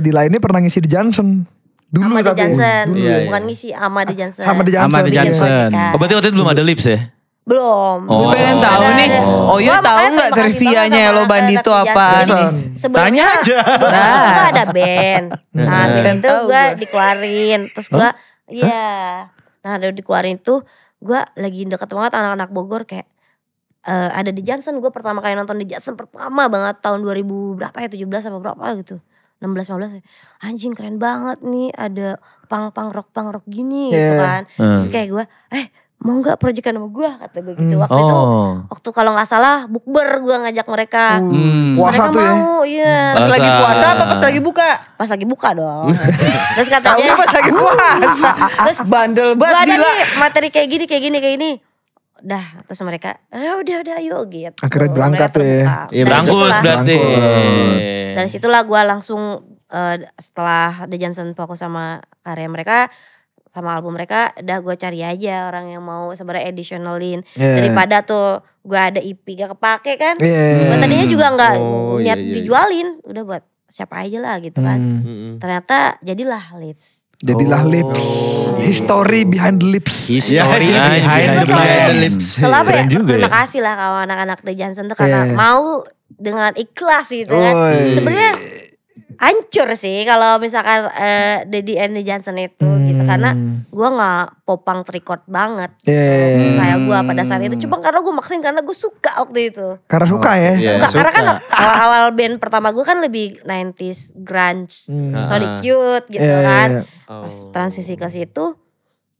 Dila ini pernah ngisi di Johnson dulu Amade tapi Johnson. Dulu. Iya, iya. bukan ngisi di Johnson. di Johnson. Amade Johnson. Johnson. Oh, berarti waktu itu belum ada lips ya? Belum. Oh. Pengen tahu nih. Oh, oh ya tahu nggak trivianya lo itu apa nih? Tanya aja. Sebelum nah. ada band. Nah, nah. nah itu gue dikeluarin. Terus gue huh? Iya. Yeah. Nah dari dikeluarin itu gua lagi deket banget anak-anak Bogor kayak uh, ada di Johnson gua pertama kali nonton di Johnson pertama banget tahun 2000 berapa ya 17 apa berapa gitu 16 15 ya. anjing keren banget nih ada pang pang rock pang rock gini yeah. gitu iya. kan hmm. terus kayak gua, eh mau nggak proyekan sama gue kata gue gitu hmm. waktu oh. itu waktu kalau nggak salah bukber gue ngajak mereka hmm. hmm. puasa mereka tuh ya? mau ya. iya pas hmm. puasa. lagi puasa apa pas lagi buka pas lagi buka dong terus katanya pas lagi puasa terus bandel banget gila nih, materi kayak gini kayak gini kayak gini dah terus mereka eh udah udah ayo gitu akhirnya berangkat tuh ya iya berangkut berarti dari situlah gue langsung uh, setelah The Johnson fokus sama karya mereka sama album mereka udah gue cari aja orang yang mau sebenarnya additionalin yeah. daripada tuh gue ada EP gak kepake kan yeah. gue tadinya juga nggak oh, iya, iya, niat yeah, yeah, dijualin udah buat siapa aja lah gitu kan hmm. ternyata jadilah lips Jadilah oh. lips, history behind lips. History yeah, behind, behind, the, lips. Ya? Ya? Ya? ya, terima kasih lah kawan anak-anak The Johnson tuh karena iya. mau dengan ikhlas gitu kan. Sebenarnya hancur sih kalau misalkan uh, eh, Dedi and Johnson itu gitu. hmm. gitu karena gue nggak popang trikot banget gitu. yeah. Iya, iya, iya. style gue hmm. pada saat itu cuma karena gue maksain karena gue suka waktu itu karena suka ya suka, yeah, suka. karena kan awal-awal band pertama gue kan lebih 90s grunge hmm. cute ah. cute gitu yeah, kan yeah, Oh. transisi ke situ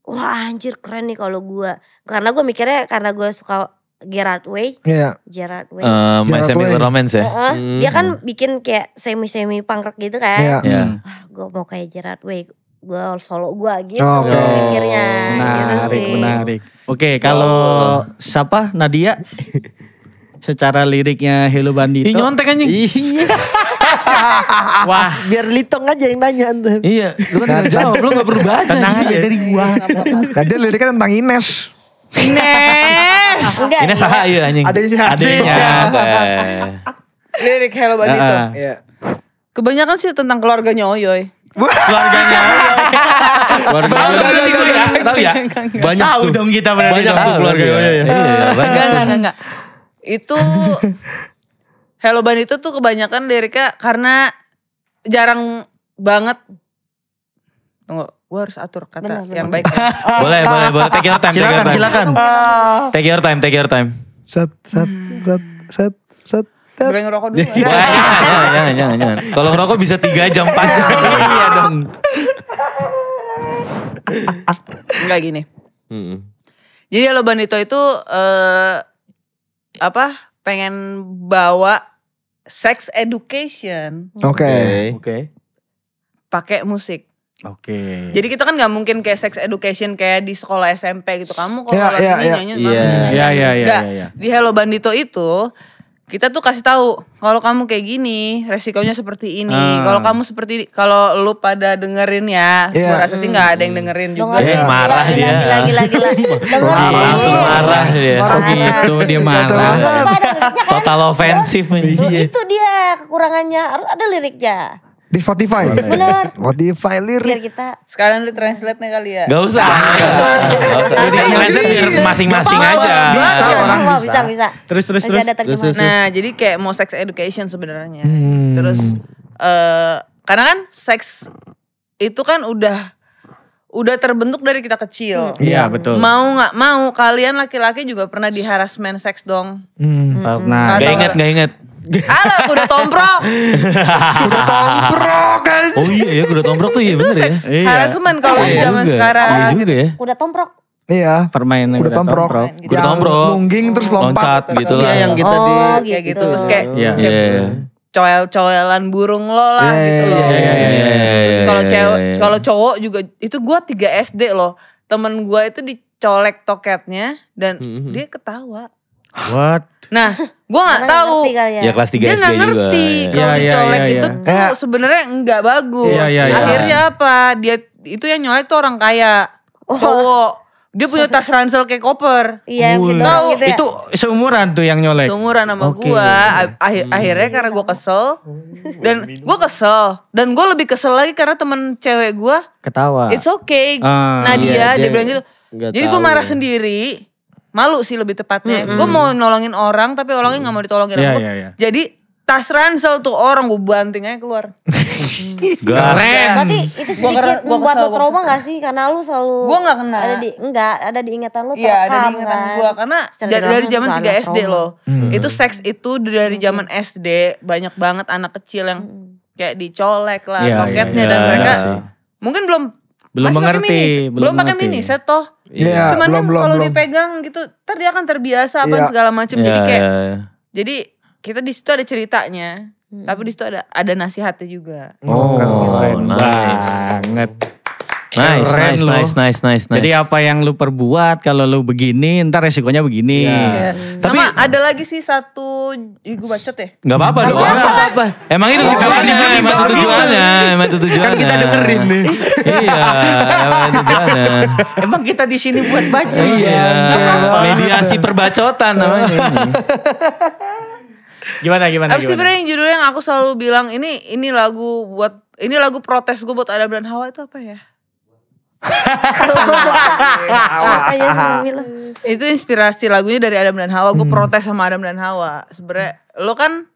wah anjir keren nih kalau gue karena gue mikirnya karena gue suka Gerard Way. Iya. Gerard Way. Uh, eh, My Semi Romance ya. Uh, hmm. Dia kan bikin kayak semi-semi punk rock gitu kan. Iya. Yeah. Ah, gue mau kayak Gerard Way. Gue solo gue gitu oh, okay. Akhirnya. Menarik, gitu menarik. Oke, okay, kalau oh. siapa? Nadia? Secara liriknya Hello Bandito. Ih nyontek anjing. Iya. Wah. Biar Litong aja yang nanya. Iya. Lu kan jawab, lu gak perlu baca. Tenang aja dari gua. Tadi liriknya tentang Ines. Ines. Enggak. Ines saha ieu iya, anjing. Adanya. Adenya. Lirik Hello Bandito. Iya. Kebanyakan sih tentang keluarganya Oyoy. keluarganya Oyoy. keluarganya Oyoy. Ya? Tahu ya? Banyak tuh. dong kita berarti. Banyak tuh keluarga Oyoy iya, banyak. Enggak, enggak, enggak. Itu Hello Bandito tuh kebanyakan liriknya karena jarang banget Tunggu, gue harus atur kata benar, yang baik. oh, boleh, boleh, boleh. Take your time. Silakan, take your time. silakan. Oh. Take your time, take your time. Set, set, set, set, set. Boleh ngerokok dulu. Ya. jangan, jangan, jangan, jangan. Kalau ngerokok bisa 3 jam panjang. iya dong. Enggak gini. Hmm. Jadi lo Bandito itu uh, apa? Pengen bawa sex education. Oke. Okay. Oke. Okay. Pakai musik. Oke. Okay. Jadi kita kan nggak mungkin kayak sex education kayak di sekolah SMP gitu. Kamu kalau yeah, yeah, yeah, nyanyi, yeah. nyanyi. yeah, yeah, yeah, Di Hello Bandito itu kita tuh kasih tahu kalau kamu kayak gini resikonya seperti ini. Uh. Kalau kamu seperti kalau lu pada dengerin ya, yeah. gua rasa sih nggak ada yang hmm. dengerin juga. Ya. Eh, marah dia. Lagi lagi lagi. Ya. Langsung marah dia. Oh gitu dia marah. Total iya. ofensif. Iya. Itu dia kekurangannya harus ada liriknya. Di Spotify. Bener. Spotify lirik. Biar kita. Sekarang di translate nih kali ya. Gak usah. Jadi translate masing-masing aja. Bisa, orang bisa. Bisa, bisa. Terus, terus, terus. terus, terus. Nah, jadi kayak mau sex education sebenarnya. Hmm. Terus, uh, karena kan seks itu kan udah udah terbentuk dari kita kecil. Hmm. Iya hmm. betul. Mau nggak mau kalian laki-laki juga pernah di harassment seks dong. Hmm, nah Gak inget gak inget. Halo, kuda tomprok. kuda tomprok kan. Oh iya ya kuda tomprok tuh iya itu bener ya. Iya. Harassment kalau iya zaman juga. sekarang. Iya juga ya. Kuda tomprok. Iya. Permainan kuda tomprok. Kuda tomprok. Gitu. Kuda tomprok. Nungging terus lompat. Loncat gitu iya, lah. Iya yang kita gitu oh, di. Oh gitu. gitu. Terus kayak. Iya. Yeah Yeah. coel-coelan burung lo lah yeah, gitu iya, loh. Yeah, yeah, yeah, yeah, iya, Terus kalau cewek, yeah, yeah. kalau cowok juga itu gue 3 SD loh. Temen gue itu dicolek toketnya dan mm -hmm. dia ketawa. What? Nah, gue gak tahu. Ya? ya. kelas 3 dia SD gak ngerti iya, kalau ya, dicolek iya, iya. itu ya. tuh sebenarnya nggak bagus. Ya, ya, ya. Akhirnya apa? Dia itu yang nyolek tuh orang kaya, oh. cowok. Dia punya tas ransel kayak koper. Iya, gitu, tahu. Ya? Itu seumuran tuh yang nyolek. Seumuran sama okay. gua. Akhir, hmm. Akhirnya karena gua kesel dan oh, gua kesel dan gua lebih kesel lagi karena temen cewek gua ketawa. It's okay. Uh, Nadia dia, dia, dia bilang gitu. Jadi gue marah ya. sendiri malu sih lebih tepatnya. Mm -hmm. Gue mau nolongin orang tapi orangnya nggak mm. mau ditolongin. Yeah, aku. yeah, yeah. Jadi tas ransel tuh orang gue banting aja keluar. Garen. Berarti itu sedikit gua membuat lo trauma gak sih? Karena lu selalu Gue gak kena. Ada di enggak, ada di ingatan lu Iya, ada di ingatan kan? gue karena dari, dari zaman 3 SD trauma. loh. Hmm. Itu seks itu dari hmm. zaman hmm. SD banyak banget anak kecil yang hmm. kayak dicolek lah yeah, roketnya yeah, yeah, dan yeah, mereka yeah. mungkin belum belum masih mengerti, belum, belum pakai mini set ya toh Iya, iya. Cuman belum, kan kalau dipegang gitu, ntar dia akan terbiasa apa yeah. segala macam. Yeah, jadi iya, kayak, yeah, iya. jadi kita di situ ada ceritanya, hmm. tapi di situ ada ada nasihatnya juga. Oh, oh keren nice. banget. Nice, Keren nice, nice, nice, nice, nice. Jadi apa yang lu perbuat kalau lu begini, ntar resikonya begini. Yeah. Yeah. Tapi Sama ada lagi sih satu, ibu bacot ya. Gak apa-apa dong. Gak apa-apa. Emang itu tujuannya, oh, emang itu tujuannya, emang itu tujuannya. Kan kita dengerin nih. iya, emang itu tujuannya. emang kita di sini buat baca. iya, mediasi perbacotan namanya. gimana gimana? Tapi sebenarnya yang judulnya yang aku selalu bilang ini ini lagu buat ini lagu protes gue buat ada bulan Hawa itu apa ya? itu inspirasi lagunya dari Adam dan Hawa. Gue hmm. protes sama Adam dan Hawa. Sebenernya lo kan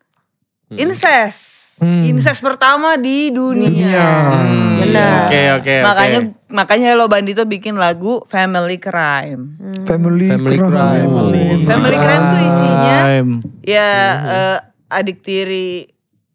hmm. incest. Hmm. Incest pertama di dunia. Hmm. Benar. Oke okay, oke. Okay, makanya okay. makanya lo Bandito bikin lagu Family Crime. Hmm. Family, family Crime. Crime. family Crime tuh isinya ya hmm. uh, adik tiri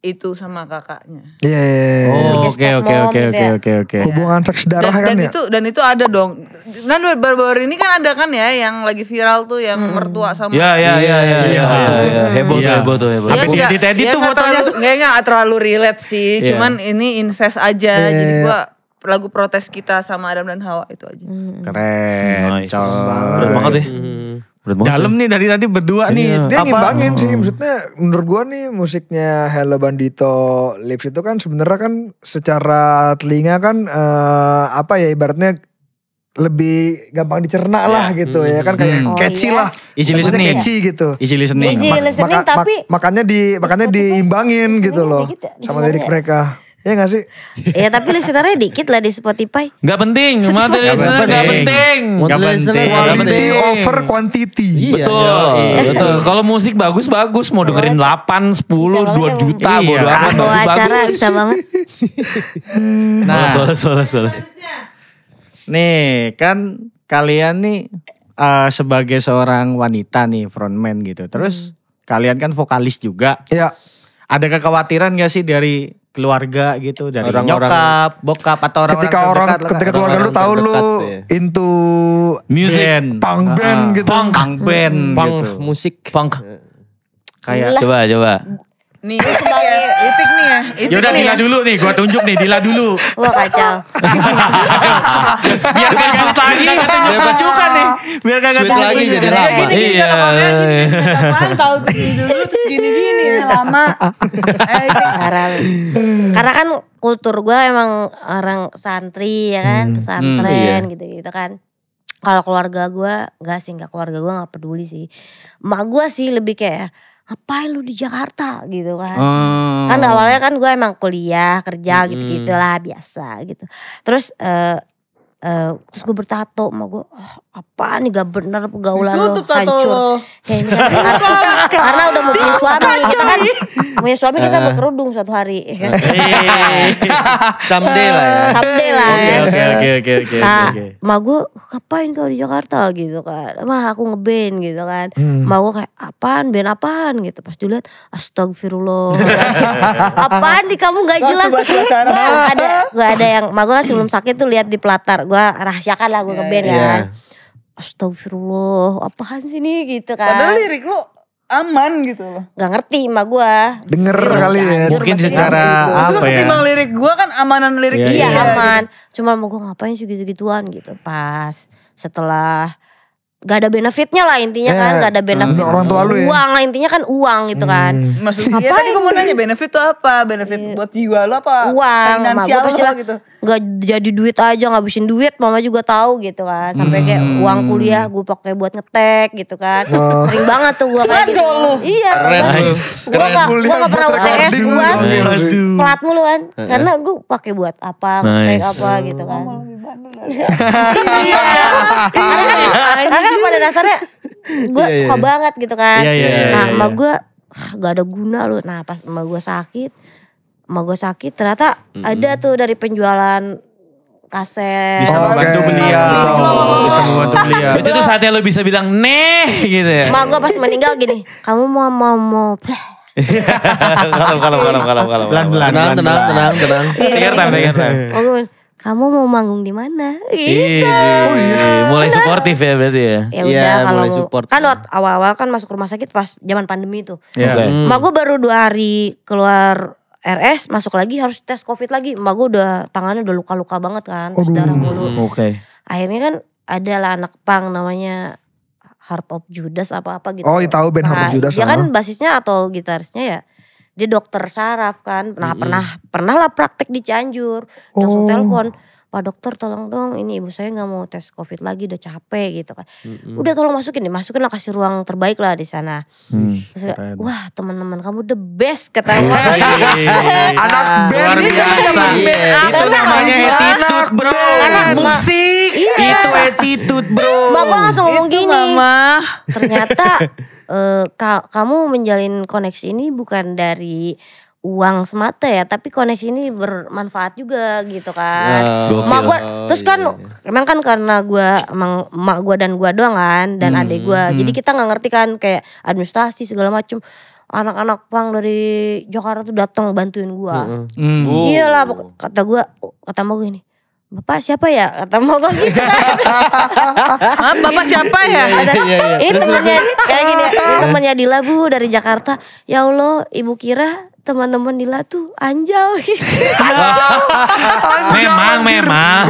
itu sama kakaknya. Iya. Yeah. Iya, iya. Oh oke oke oke oke oke oke. Hubungan seks darah dan, kan dan ya. Itu, dan itu ada dong. kan baru-baru ini kan ada kan ya yang lagi viral tuh yang hmm. mertua sama. Ya, ya, ya, iya iya iya iya iya heboh tuh heboh iya, tuh heboh. Tapi di tadi tuh fotonya tuh. Gak enggak terlalu relate sih. Yeah. Cuman ini incest aja. Yeah. Jadi gua lagu protes kita sama Adam dan Hawa itu aja. Hmm. Keren. Nice. Berat banget ya. Hmm. Dalam nih dari tadi berdua iya. nih. Dia apa? ngimbangin sih hmm. maksudnya menurut gua nih musiknya Hello Bandito Lips itu kan sebenarnya kan secara telinga kan uh, apa ya ibaratnya lebih gampang dicerna iya. gitu ya. lah gitu hmm. ya kan kayak hmm. catchy oh, iya. lah. Easy listening. Catchy gitu. Easy listening. Easy listening maka, tapi makanya di makanya diimbangin gitu loh gitu ya, sama lirik ya. mereka. Iya gak sih? Iya tapi listenernya dikit lah di Spotify. Gak penting, Gak listener gak penting. Gak listener Quality over quantity. Iya, betul. betul. Kalau musik bagus bagus mau dengerin 8, 10, 2 juta iya. bodo amat bagus acara bisa banget. Nah. nah, soalnya soalnya soalnya. Nih, kan kalian nih uh, sebagai seorang wanita nih frontman gitu. Terus hmm. kalian kan vokalis juga. Iya. Ada kekhawatiran gak sih dari keluarga gitu dari orang, -orang nyokap, orang, bokap atau orang, -orang ketika orang orang ketika keluarga lu tahu lu ya. into music band, punk ah, ah. band uh, gitu. Punk, punk band punk, gitu. musik punk. Kayak coba coba. Nih, sebagai iya. itik nih ya. Itik Yaudah nih ya. Dila ya. dulu nih, gua tunjuk nih Dila dulu. Wah kacau. Biar gak sweet lagi. Biar tunjukkan nih. Biar gak sweet lagi jadi lama. Gini, gini, iya. Gini, pantau dulu gini-gini lama. Eh, Karena kan kultur gue emang orang santri ya kan, hmm. pesantren hmm, iya. gitu-gitu kan kalau keluarga gue nggak sih nggak keluarga gue nggak peduli sih emak gue sih lebih kayak apain lu di Jakarta gitu kan. Oh. Kan awalnya kan gue emang kuliah, kerja hmm. gitu-gitulah biasa gitu. Terus uh, uh, terus gue bertato mau gue oh, ah, apa nih gak bener pergaulan lo lo hancur. Lo. Kayaknya, karena, udah mau punya suami, kita kan punya suami kita mau eh. kerudung suatu hari. Eh. Someday lah ya. Someday lah ya. Oke oke oke oke. Nah, ma gue ngapain kau di Jakarta gitu kan. Mah aku ngeben gitu kan. Hmm. Ma gue kayak apaan, ben apaan gitu. Pas dilihat astagfirullah. apaan nih kamu gak jelas. Gak ada, gak ada yang, ma gue kan sebelum sakit tuh lihat di pelatar. Gue rahasiakan lah gue iya, ngeben iya, kan. Iya astagfirullah apaan sih nih gitu kan padahal lirik lu aman gitu loh. Gak ngerti emak gue. Denger ya, kali ya. Mungkin secara ya. apa ya. Ketimbang lirik gue kan amanan lirik ya, dia. iya aman. Gitu. Cuma mau gue ngapain sih gitu-gituan gitu. Pas setelah gak ada benefitnya lah intinya kan, eh, kan gak ada benefit eh, orang tua lu ya? uang lah intinya kan uang gitu hmm. kan maksudnya apa tadi gue mau nanya benefit tuh apa benefit yeah. buat jiwa lo apa uang mama apa pasti lah gitu gak jadi duit aja ngabisin duit mama juga tahu gitu kan sampai kayak hmm. uang kuliah gue pakai buat ngetek gitu kan wow. Oh. sering banget tuh gue kayak gitu lu. iya gue gak gue gak pernah UTS gue pelat mulu kan karena gue pakai buat apa ngetek apa gitu kan Iya. Iya. Karena kan pada dasarnya gue yeah, iya, suka yeah. banget gitu kan. Yeah, yeah, yeah, nah, yeah, emak gue ah, gak ada guna loh. Nah, pas emak gue sakit, emak gue sakit ternyata mm ada tuh dari penjualan kaset. Bisa membantu okay. beliau. Ya. bisa membantu beliau. Ya. Itu tuh saatnya lo bisa bilang neh gitu ya. Emak gue pas meninggal gini, kamu mau mau mau kalem kalau kalau kalau kalau kalau kalau Tenang tenang tenang tenang. Dengar time dengar time kamu mau manggung di mana gitu. Oh, iya. Mulai suportif ya berarti ya. Ya iya, udah kalau mau support. kan awal-awal kan masuk rumah sakit pas zaman pandemi itu. Yeah. Okay. Hmm. Mak gue baru dua hari keluar RS masuk lagi harus tes covid lagi. Mak gue udah tangannya udah luka-luka banget kan, terus darah mulu. Hmm, oke. Okay. Akhirnya kan ada lah anak pang namanya Heart of Judas apa-apa gitu. Oh, iya tahu band Heart of nah, Judas. Dia kan basisnya atau gitarisnya ya dia dokter saraf kan nah, pernah mm-hmm. pernah pernah lah praktek di Cianjur oh. langsung telepon pak dokter tolong dong ini ibu saya nggak mau tes covid lagi udah capek gitu kan mm-hmm. udah tolong masukin nih, masukin lah kasih ruang terbaik lah di sana mm, Terus, wah teman-teman kamu the best katanya anak band ini biasa itu kan iya. namanya etitut bro anak musik iya. itu attitude bro bapak langsung ngomong gini ternyata uh, ka kamu menjalin koneksi ini bukan dari uang semata ya tapi koneksi ini bermanfaat juga gitu kan wow. mak gue terus kan iya. emang kan karena gua, emang mak gua dan gua doang kan dan hmm, adik gue hmm. jadi kita nggak ngerti kan kayak administrasi segala macem anak-anak pang dari Jakarta tuh datang bantuin gua. mm -hmm. mm. iyalah oh. kata gua, kata mak gue ini Bapak siapa ya? Kata mau kok gitu Maaf, Bapak siapa ya? Iya, iya, iya, ini temannya kayak gini, ya. temannya Dila Bu dari Jakarta. Ya Allah, Ibu kira teman-teman Dila tuh anjal gitu. anjal. memang, memang.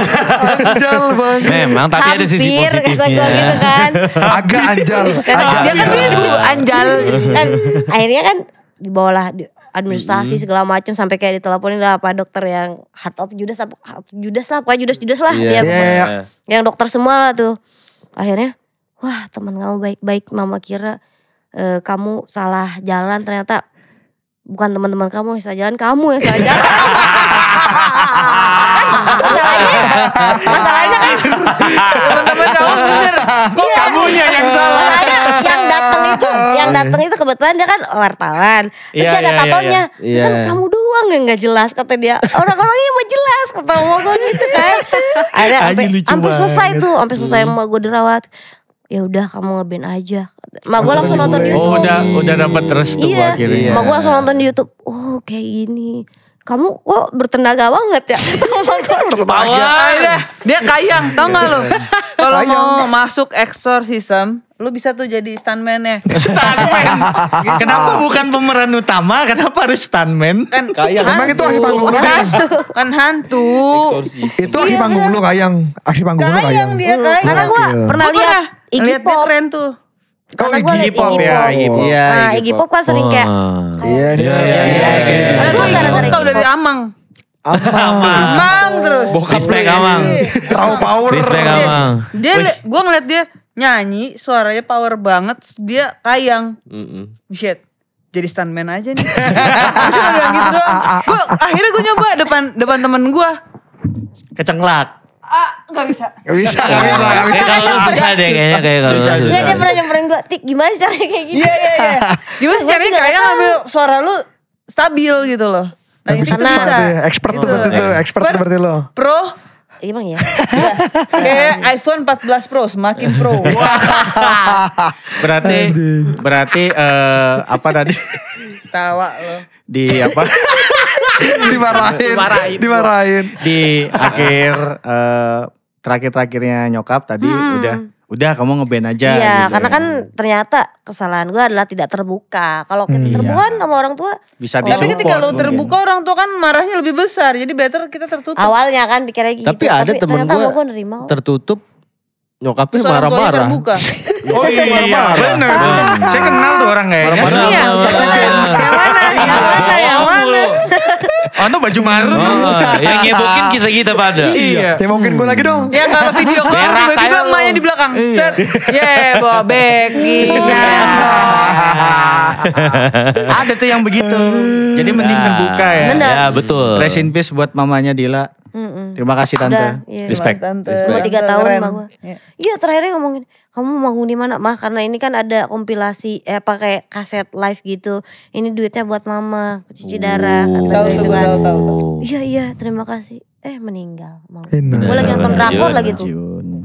Anjal banget. Memang, tapi ada sisi positifnya. gitu kan. Agak anjal. Kan dia kan ibu, anjal. Kan, akhirnya kan dibawalah administrasi mm -hmm. segala macam sampai kayak diteleponin lah apa dokter yang heart of Judas apa heart of Judas lah pokoknya Judas Judas lah yeah. ya yeah. yang dokter semua lah tuh akhirnya wah teman kamu baik-baik mama kira uh, kamu salah jalan ternyata bukan teman-teman kamu yang salah jalan kamu yang salah jalan masalahnya masalahnya kan teman-teman cowok bener kok iya. kamunya yang salah yang datang itu yang datang itu kebetulan dia kan wartawan terus yeah, dia ada yeah, yeah, yeah. kan iya. kamu doang yang nggak jelas kata dia orang-orangnya mau jelas kata gue gitu kan ada sampai selesai tuh sampai selesai hmm. mau gue derawat ya udah kamu ngeben aja. Mak gue langsung nonton di YouTube. Oh udah udah dapat restu iya. akhirnya. Mak gue langsung nonton di YouTube. Oh kayak gini kamu kok bertenaga banget ya? Bertenaga. Iya. dia, kaya, tau iya, gak lo? Kalau mau masuk exorcism, lo bisa tuh jadi stuntman ya. stuntman? Gitu. kenapa bukan pemeran utama, kenapa harus stuntman? Kan, memang Emang itu aksi panggung lu kan? Kan hantu. Itu aksi panggung lu kayang. Aksi kan iya, kan? panggung lu kayang. Kayang dia, kayang. Karena gue pernah lihat Iggy Pop. keren tuh. Kau Karena gue liat ya, Iggy Pop ya, Iggy Pop. Iya, nah, Iggy Pop kan sering oh. kayak Iya, iya, iya. iya, iya, iya Karena gue Iggy tau dari Amang. Amang. Amang terus. Bokap Respect Amang. Raw power. Respect Amang. Dia, gue ngeliat dia nyanyi, suaranya power banget, dia kayang. Mm Shit jadi stuntman aja nih. Gue gitu doang. akhirnya gue nyoba depan depan temen gue. Kecenglak. Ah, gak bisa. Gak bisa, gak bisa. Gak bisa. Kalau Gak susah deh kayaknya kayak kalau Gak bisa. Iya, dia pernah nyamperin gue, Tik gimana caranya kayak gini? Iya, iya, iya. Gimana caranya kayak kan bisa. suara lu stabil gitu loh. Nah, itu bisa. Ya. Expert tuh gitu. berarti tuh, expert tuh berarti lo. Pro, iya, Emang ya? Kayak iPhone 14 Pro semakin pro. berarti berarti uh, apa tadi? Tawa lo. Di apa? dimarahin, dimarahin, dimarahin. Di akhir uh, terakhir-terakhirnya nyokap tadi hmm. udah udah kamu ngeband aja. Iya, gitu. karena ya. kan ternyata kesalahan gue adalah tidak terbuka. Kalau kita hmm, iya. terbuka iya. sama orang tua bisa Tapi ketika lo terbuka mungkin. orang tua kan marahnya lebih besar. Jadi better kita tertutup. Awalnya kan pikirnya gitu. Tapi ada Tapi temen gue oh. tertutup nyokapnya marah-marah. Oh iya, iya bener. Ah. Saya kenal tuh orang kayaknya. Marah-marah. Iya, yang mana? Yang mana? Yang mana? Atau baju marun. Oh, yang iya. nyebokin kita-kita pada. Iya. Cebokin gue lagi dong. Ya kalau video call tiba-tiba emaknya di belakang. Iya. Set. Ye, bobek. Iya. Ada tuh yang begitu. Jadi mending terbuka ya. Ya. ya betul. Rest in peace buat mamanya Dila. Hmm. Terima kasih tante. Udah, iya. Respect. Tante. Respect. tiga tahun mbak gue. Iya ya, terakhirnya ngomongin kamu mau di mana mah karena ini kan ada kompilasi eh pakai kaset live gitu. Ini duitnya buat mama cuci darah. Oh. Tahu gitu kan. tahu tahu. Iya iya terima kasih. Eh meninggal. Eh, nah. Gue lagi nonton rapor lagi tuh.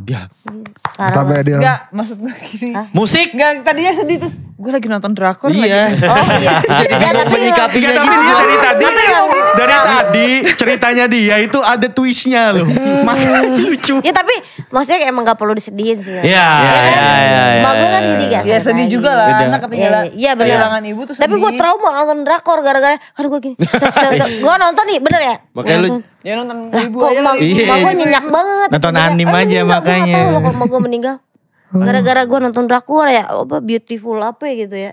Iya. Ya. Tapi dia. Enggak maksud gini. Musik. Enggak tadinya sedih terus gue lagi nonton drakor iya. lagi. Oh iya. Jadi dia menyikapinya gitu. Tapi dia dari tadi, dari nah. tadi ceritanya dia itu ada twistnya loh. Hmm. lucu. Ya tapi maksudnya kayak emang gak perlu disedihin sih. Iya. Ya kan? Iya, iya, iya, iya kan? Mbak gue kan jadi gak Ya sedih juga gitu. lah anak ketinggalan. Iya benar. Kehilangan ibu tuh sedih. Tapi gue trauma nonton drakor gara-gara kan gue gini. Gue nonton nih bener ya. Makanya lu. Ya nonton ibu aja. makanya, gue nyenyak banget. Nonton ya? anim aja makanya. Kalau gue meninggal Hmm. Gara-gara gue nonton Drakor ya apa beautiful apa ya gitu ya.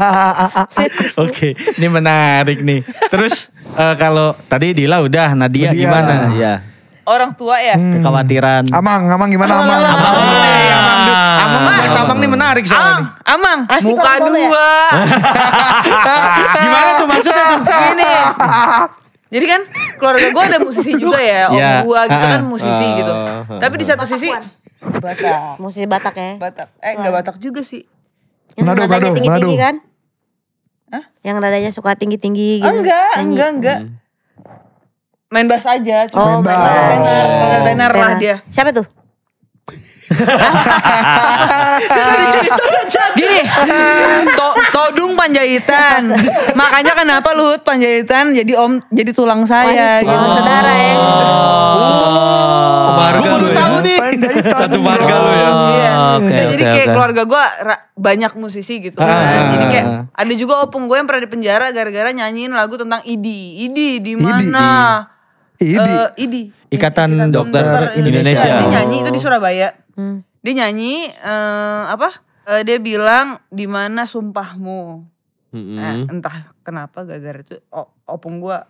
Oke, ini menarik nih. Terus uh, kalau tadi Dila udah Nadia, gimana? Ya. Orang tua ya? Hmm. Kekhawatiran. Amang, Amang gimana Amang? Amang, Amang, Amang, Amang, Amang, Amang, Amang, nih menarik soalnya. Amang, Amang, Asik muka ya. dua. Ya? gimana tuh maksudnya? Gini, Jadi kan keluarga gue ada musisi juga ya, om yeah. gue gitu kan musisi uh, gitu. Tapi di satu sisi Batak, musisi Batak ya. Batak, eh nggak Batak juga sih. Yang nado, nadanya tinggi tinggi kan? Hah? Yang nadanya suka tinggi tinggi gitu. Enggak, nyanyi. enggak, enggak. Hmm. Main bass aja. Cuma oh, main bass. Tenor, oh. lah dia. Siapa tuh? Gini, to, todung Panjaitan. Makanya kenapa Luhut Panjaitan jadi om jadi tulang saya gitu. Oh. Saudara ya. Oh. Semarga gue baru tahu nih. Satu warga lu ya. Ah, iya. Okay, nah, jadi kayak keluarga gue banyak musisi gitu kan. Ah. Jadi kayak ada juga opung gue yang pernah di penjara gara-gara nyanyiin lagu tentang Idi. Idi di mana? Idi. Eh, Idi. Ikatan, Dokter, Dokter Indonesia. Indonesia. Dia nyanyi itu di hmm. Surabaya. Hmm. Dia nyanyi uh, apa? uh, dia bilang di mana sumpahmu. Mm-hmm. Nah, entah kenapa gagar itu opung gua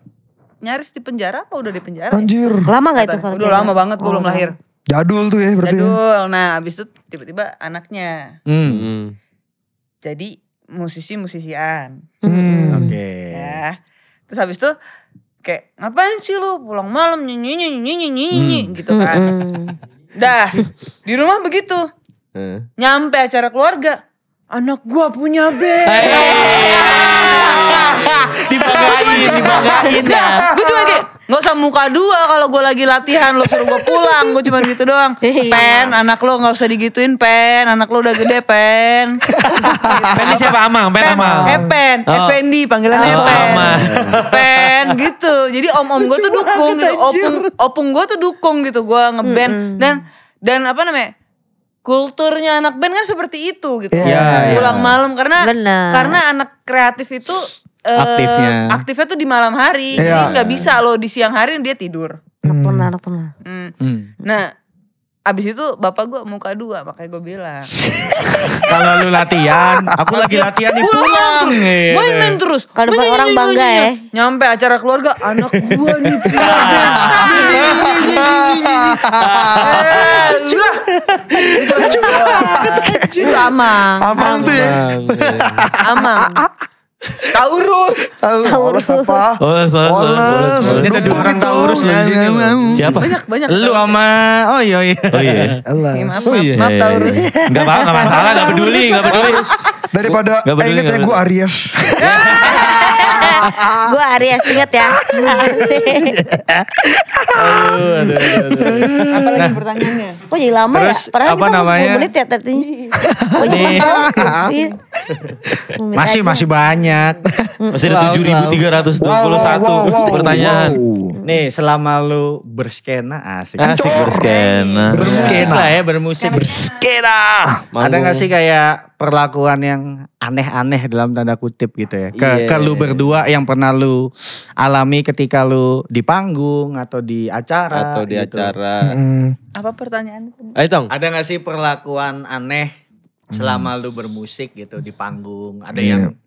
nyaris di penjara apa udah di penjara? Ya? Anjir. Ya? Lama gak itu kalau Udah lama banget gue oh, belum lahir. Jadul tuh ya berarti. Ya. Jadul. Nah, abis itu tiba-tiba anaknya. Mm-hmm. Jadi musisi-musisian. Hmm. Oke. Okay. Ya. Terus habis itu kayak ngapain sih lu pulang malam nyanyi nyanyi nyanyi nyanyi hmm. gitu kan. Dah, di rumah begitu. Hmm. Nyampe acara keluarga, anak gua punya band. dibanggain, dibanggain. ya. gue cuma kayak nggak usah muka dua kalau gue lagi latihan lo suruh gue pulang gue cuma gitu doang iya, iya. pen anak lo nggak usah digituin pen anak lo udah gede pen pen siapa amang pen amang eh pen Effendi oh. panggilannya oh, pen pen gitu jadi om om gue tuh dukung gitu opung opung gue tuh dukung gitu gue ngeband dan dan apa namanya kulturnya anak band kan seperti itu gitu. Yeah, yeah. Pulang iya. malam karena Bener. karena anak kreatif itu uh, aktifnya tuh di malam hari. Yeah. Jadi nggak bisa loh di siang hari dia tidur. hmm. anak hmm. hmm. Nah, abis itu bapak gua muka dua makanya gue bilang Kalau lu latihan, aku lagi latihan nih pulang. Gue Main terus. Kalau orang bangga ya. Nyampe acara keluarga, anak gua nih pulang. Cuma, itu lama. Amang tuh ya. Amang. Taurus. Taurus. apa? Oles, oles, oles. Dia tadi orang Taurus Siapa? Banyak, banyak. Lu sama oh iya iya. Oh iya. Maaf, maaf, oh, iya, iya, iya, Taurus. Enggak apa-apa, enggak masalah, enggak peduli, enggak peduli. Daripada gak peduli, eh, inget gak ya gue Aries. gue Aries inget ya. Apa lagi pertanyaannya? Kok jadi lama ya? Terus, ya? Padahal apa kita namanya? menit ya tadinya. Oh, masih masih banyak. Mm. Masih ada tujuh ribu tiga ratus dua puluh satu pertanyaan. Wow. Nih selama lu berskena asik. Asik berskena. Berskena iya. ya bermusik. Berskena. Ada gak sih kayak perlakuan yang aneh-aneh dalam tanda kutip gitu ya. Ke, yeah. ke lu iya, iya. berdua yang pernah lu alami ketika lu di panggung atau di acara. Atau di gitu. acara. Hmm. Apa pertanyaan? Ayo dong. Ada gak sih perlakuan aneh hmm. selama hmm. lu bermusik gitu di panggung? Ada yeah. yang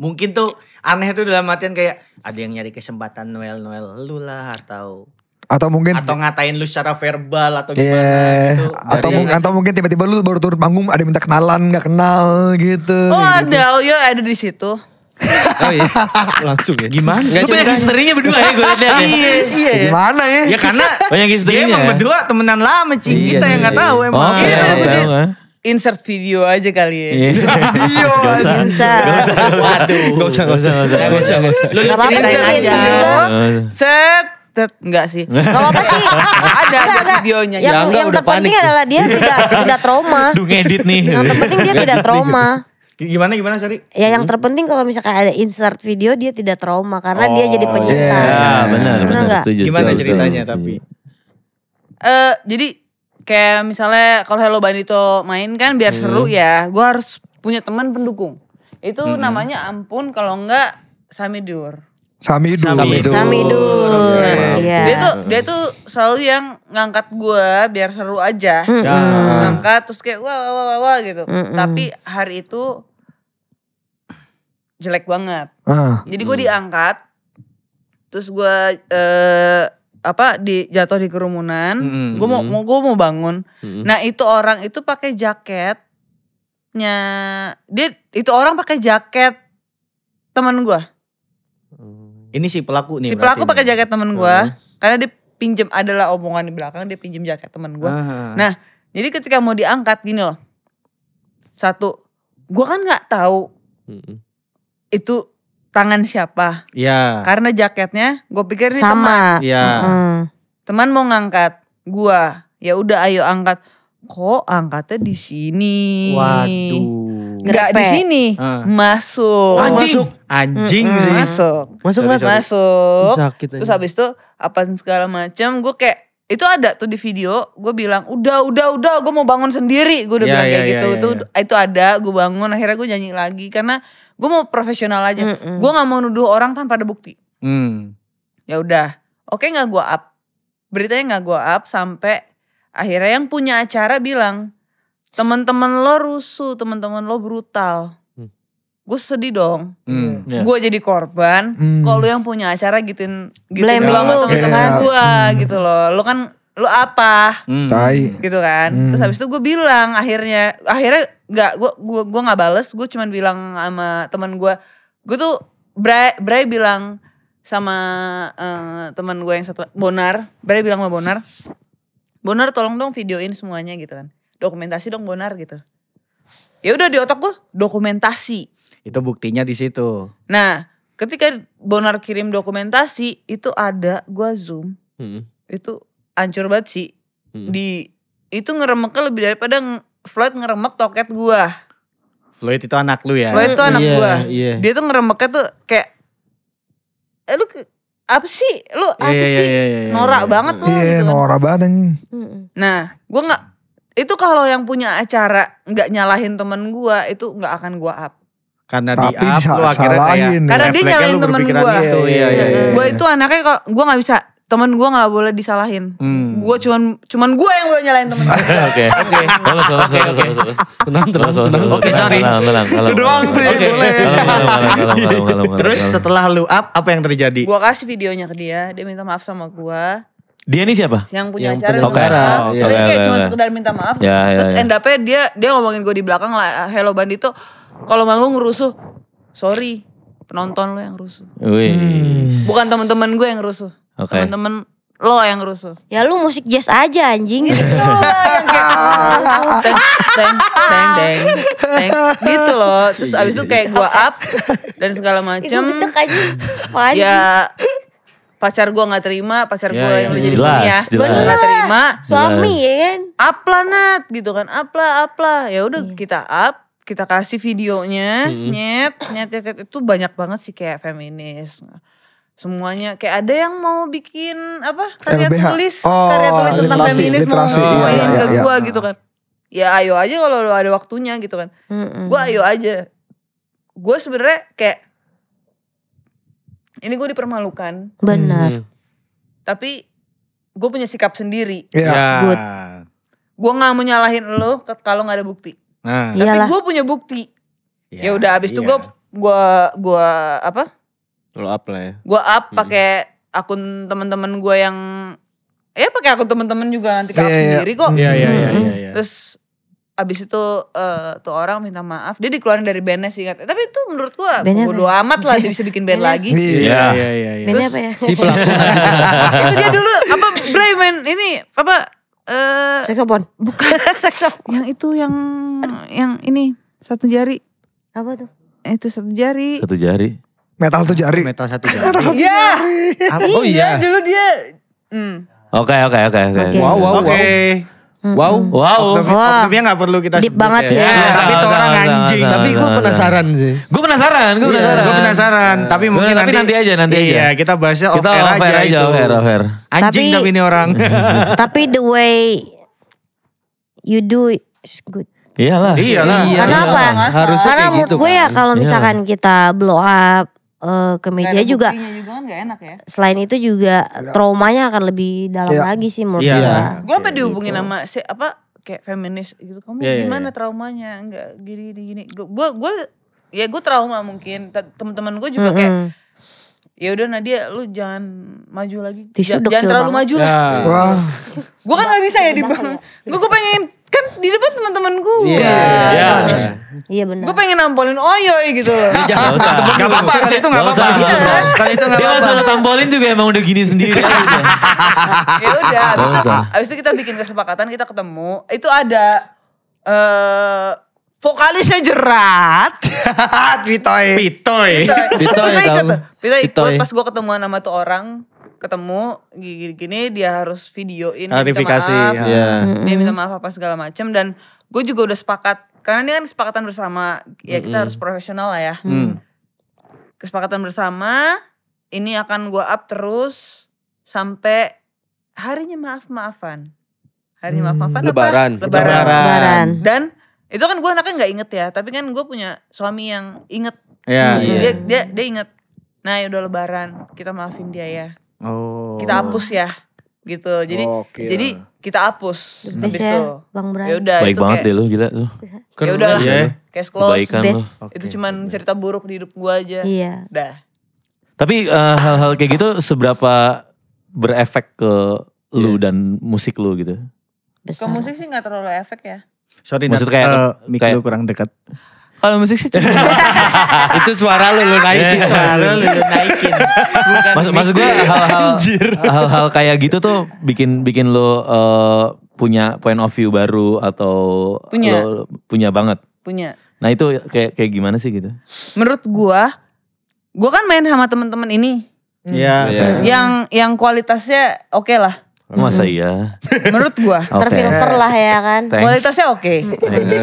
mungkin tuh aneh tuh dalam artian kayak ada yang nyari kesempatan Noel Noel lu lah atau atau mungkin atau ngatain lu secara verbal atau iya. gimana yeah. gitu. Dari atau mungkin atau mungkin tiba-tiba lu baru turun panggung ada minta kenalan nggak kenal gitu. Oh gitu. ada, oh ya ada di situ. oh iya. Langsung ya. Gimana? Gak banyak histerinya berdua ya gue liat ya. Iya iya. iya, iya. Gimana ya? Ya karena banyak histerinya. Dia emang ya? berdua temenan lama cing. Iya, kita iya, yang gak iya. tahu emang. Oh, iya, iya, iya, iya. Insert video aja kali ya. video gak usah. Gak usah. Gak Waduh. Gak usah, gak usah. Gak usah, gak usah. Gak Lu ceritain aja. Set tet enggak sih. Enggak apa sih. ada ada videonya. Yang, ya, yang, yang terpenting panik. adalah dia tidak tidak trauma. Duh ngedit nih. Yang terpenting dia tidak trauma. Gitu. Gimana gimana sorry? Ya yang terpenting kalau misalkan ada insert video dia tidak trauma karena oh, dia jadi oh, penyintas. Iya, yeah. Iya, benar benar. benar setuju, gimana setuju, ceritanya setuju. tapi? Eh uh, jadi kayak misalnya kalau Hello Bandito main kan biar hmm. seru ya, gue harus punya teman pendukung. Itu hmm. namanya ampun kalau enggak Samidur. Sami Sami Samidul. Sami Samidul. Yeah. Iya. Iya. Dia tuh dia tuh selalu yang ngangkat gue biar seru aja. Mm Ngangkat terus kayak wah wah wah, wah gitu. Mm -mm. Tapi hari itu jelek banget. Uh. Jadi gue diangkat terus gue eh apa di jatuh di kerumunan, mm -hmm. gue mau gue mau bangun. Mm -hmm. Nah, itu orang itu pakai jaketnya dia itu orang pakai jaket teman gue ini si pelaku nih. Si pelaku pakai jaket temen gue, uh. karena dia pinjem adalah omongan di belakang dia pinjem jaket temen gue. Uh. Nah, jadi ketika mau diangkat gini loh, satu, gue kan nggak tahu uh. itu tangan siapa. Iya. Yeah. Karena jaketnya gue pikir sama. teman. Iya. huh Teman mau ngangkat gue, ya udah ayo angkat. Kok angkatnya di sini? Waduh. Gak di sini. hmm. Masuk. Anjing. Masuk. Anjing hmm, sih. Masuk. Masuk sorry, sorry. Masuk. Sakit aja. Terus habis itu apa segala macam gue kayak itu ada tuh di video gue bilang udah udah udah gue mau bangun sendiri gue udah yeah, bilang yeah, kayak yeah, gitu yeah, yeah. itu ada gue bangun akhirnya gue nyanyi lagi karena gue mau profesional aja mm -mm. gue nggak mau nuduh orang tanpa ada bukti mm. ya udah oke nggak gue up beritanya nggak gue up sampai akhirnya yang punya acara bilang teman-teman lo rusuh, teman-teman lo brutal. Hmm. Gue sedih dong. Hmm. hmm. Yeah. Gue jadi korban. Hmm. Kalau yang punya acara gituin, gituin Blame lo teman-teman iya. gue hmm. gitu loh. Lo kan lo apa? Hmm. Gitu kan. Hmm. Terus habis itu gue bilang akhirnya akhirnya nggak gue gue gue nggak bales, gue cuman bilang sama teman gue, gue tuh Bray Bray bilang sama uh, eh, teman gue yang satu Bonar, Bray bilang sama Bonar, Bonar tolong dong videoin semuanya gitu kan dokumentasi dong Bonar gitu ya udah di otak gue dokumentasi itu buktinya di situ nah ketika Bonar kirim dokumentasi itu ada gue zoom hmm. itu ancur banget sih hmm. di itu ngeremeknya lebih daripada Floyd ngeremek toket gue Floyd itu anak lu ya Floyd itu anak yeah, gue yeah. dia tuh ngeremeknya tuh kayak eh lu apa sih lu iya, apa yeah, sih yeah, yeah, yeah, norak yeah. banget lu yeah, gitu kan. norak banget anjing nah gue nggak itu kalau yang punya acara nggak nyalahin temen gue itu nggak akan gue up. Karena Tapi di up lu akhirnya kayak ya. karena dia nyalahin temen gue. Gitu. Iya, iya, iya, iya. Gue itu anaknya kok gue nggak bisa temen gue nggak boleh disalahin. Hmm. Gue cuman cuman gue yang boleh nyalahin temen gue. Oke oke. Oke oke oke. Tenang tenang tenang. Oke sorry. Tenang tenang. Itu doang tuh oke boleh. Terus setelah lu up apa yang terjadi? Gue kasih videonya ke dia. Dia minta maaf sama gue. Dia ini siapa? Yang punya yang acara. Ah, oke. Okay. Oh, okay. kayak cuma sekedar minta maaf. Ya, ya, terus ya, end up-nya dia dia ngomongin gue di belakang lah. Hello Bandito. Kalau manggung rusuh. Sorry. Penonton lo yang rusuh. Wih. Hmm. Bukan teman-teman gue yang rusuh. Okay. Teman-teman lo yang rusuh. Ya lu musik jazz aja anjing. Gitu loh yang kayak gitu. teng teng teng teng. Gitu Terus abis itu kayak gue up dan segala macam. Ya, pacar gue gak terima, pacar ya, gue ya. yang udah jadi suami ya, gak terima, suami ya kan, apla nat gitu kan, apla apla, ya udah hmm. kita up, kita kasih videonya, hmm. nyet, nyet, nyet, nyet, itu banyak banget sih kayak feminis. Semuanya kayak ada yang mau bikin apa karya LBH. tulis, oh, karya tulis tentang literasi, feminisme, literasi, mau iya, iya, ke gue iya. gitu kan. Ya ayo aja kalau ada waktunya gitu kan. Hmm, Gue ayo aja. Gue sebenernya kayak ini gue dipermalukan benar hmm. tapi gue punya sikap sendiri yeah. yeah. gue nggak mau nyalahin lo kalau nggak ada bukti nah. tapi gue punya bukti ya, ya udah abis itu gue gue gue apa lo up lah ya gue up hmm. pakai hmm. akun teman-teman gue yang ya pakai akun teman-teman juga nanti ke yeah, iya. sendiri kok yeah, iya iya iya. Hmm. Iya, iya. terus abis itu uh, tuh orang minta maaf dia dikeluarin dari bandnya sih ingat tapi itu menurut gua bodo amat lah dia bisa bikin band lagi iya iya iya, iya iya bandnya apa ya si pelaku itu dia dulu apa Bray main ini apa uh, eh, seksopon bukan seksopon yang itu yang yang ini satu jari apa tuh eh, itu satu jari satu jari metal satu jari metal satu jari metal satu iya. jari oh iya dulu dia hmm. Oke oke oke oke. Wow wow oke. Okay. Wow, wow, tapi nggak perlu kita Deep sebut ya. Ya, tapi itu orang anjing. Sama, tapi gue penasaran sama. sih. Gue penasaran, gue iya, penasaran. Yeah. Gue penasaran. Iya. tapi iya, mungkin tapi nanti, nanti aja, nanti iya, aja. Iya, kita bahasnya kita off air, aja, aja itu. Off air, Anjing tapi, tapi ini orang. tapi the way you do is good. Iyalah. Iyalah. Karena apa? Harusnya Karena menurut gitu, gue ya kan. kalau misalkan kita blow up uh, ke media juga. juga kan gak enak ya. Selain itu juga ya. traumanya akan lebih dalam ya. lagi sih menurut ya. gue. Gue dihubungi dihubungin gitu. sama si apa kayak feminis gitu. Kamu ya, gimana ya. traumanya? Enggak gini gini. Gue gue ya gue trauma mungkin. Teman-teman gue juga -hmm. kayak ya udah Nadia lu jangan maju lagi. Tisu jangan terlalu banget. maju lah. Ya. Wow. gue kan gak bisa ya di bang. Ya. Gue gue pengen kan di depan teman-teman gue. Iya iya iya, iya. iya, iya benar. Gue pengen nampolin Oyoy gitu. Jangan usah. Gak apa-apa kan itu gak apa-apa. Kan itu gak apa-apa. Dia usah nampolin juga emang udah gini sendiri. ya udah. Abis itu, kita bikin kesepakatan kita ketemu. Itu ada eh vokalisnya jerat. Pitoy. Pitoy. Pitoy. Pitoy. Pitoy. Pitoy. Pitoy. Pitoy. Pas gue Pitoy. Pitoy. tuh orang, ketemu gini-gini dia harus videoin klarifikasi minta maaf, ya. dia minta maaf apa segala macam dan gue juga udah sepakat karena ini kan kesepakatan bersama ya kita hmm. harus profesional lah ya mm. kesepakatan bersama ini akan gue up terus sampai harinya maaf maafan hari hmm. maaf maafan lebaran. Apa? lebaran lebaran, lebaran. dan itu kan gue anaknya nggak inget ya tapi kan gue punya suami yang inget iya, dia, iya. dia dia inget nah ya udah lebaran kita maafin dia ya Oh. Kita hapus ya gitu. Jadi oh, okay. jadi kita hapus hmm. habis ya, itu. Ya udah Baik banget kayak, deh lu gila tuh. ya kan udahlah. Yeah. Case close. Best. Okay. Itu cuman cerita buruk di hidup gua aja. Iya. Dah. Tapi hal eh, hal-hal kayak gitu seberapa berefek ke yeah. dan musik lu gitu? Besar. Ke musik sih gak terlalu efek ya. Sorry, Maksud kayak, uh, eh, kayak, kayak, kurang dekat. Kalau musik sih itu suara lu lu naikin. Iya, iya. suara lu lu naikin. maksud, gue hal-hal hal-hal kayak gitu tuh bikin bikin lu uh, punya point of view baru atau punya lu, punya banget. Punya. Nah itu kayak kayak gimana sih gitu? Menurut gua gua kan main sama teman-teman ini. Iya. Yeah. Yeah. Yang yang kualitasnya oke okay lah Masa iya? Menurut gua. Okay. Terfilter lah ya kan. Thanks. Kualitasnya oke. Okay. Iya.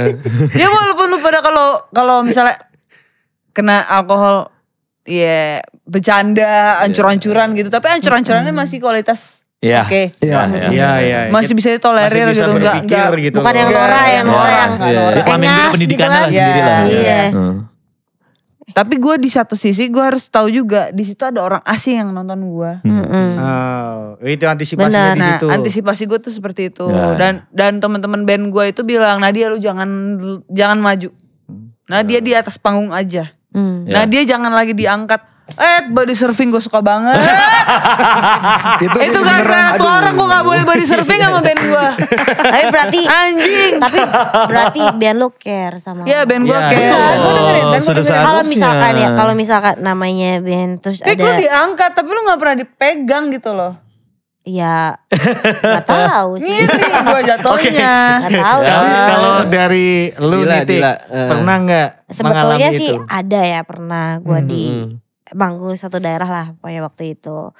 ya walaupun lu pada kalau kalau misalnya kena alkohol ya yeah, bercanda, iya. ancur-ancuran gitu, tapi ancur-ancurannya masih kualitas Iya. Oke. Iya, iya, iya, Masih bisa ditolerir masih bisa gitu enggak enggak gitu. Bukan yang norak, yang norak, yang enggak Nora. Pendidikannya lah gitu kan. sendiri lah. Iya. Hmm. Tapi gue di satu sisi gue harus tahu juga di situ ada orang asing yang nonton gue. Hmm. Hmm. Oh, itu antisipasi di situ. Nah, antisipasi gue tuh seperti itu. Ya, ya. dan dan teman-teman band gue itu bilang Nadia lu jangan jangan maju. Hmm. Nah, dia di atas panggung aja. Hmm. Ya. Nah, dia jangan lagi diangkat Eh body surfing gue suka banget. itu itu gak tuh orang gue gak boleh body surfing sama band gue. tapi berarti anjing. Tapi berarti band lo care sama. Iya band gue iya, care. Betul. Iya. Gue dengerin. Kalau misalkan ya, kalau misalkan namanya band terus tapi ada. gue diangkat tapi lo gak pernah dipegang gitu loh. Ya gak tau sih. Ngiri gue jatohnya. Nggak okay. tahu. tau. kalau dari lu Niti. pernah eh. nggak mengalami sih itu? ada ya pernah gue hmm. di hmm manggung di satu daerah lah pokoknya waktu itu.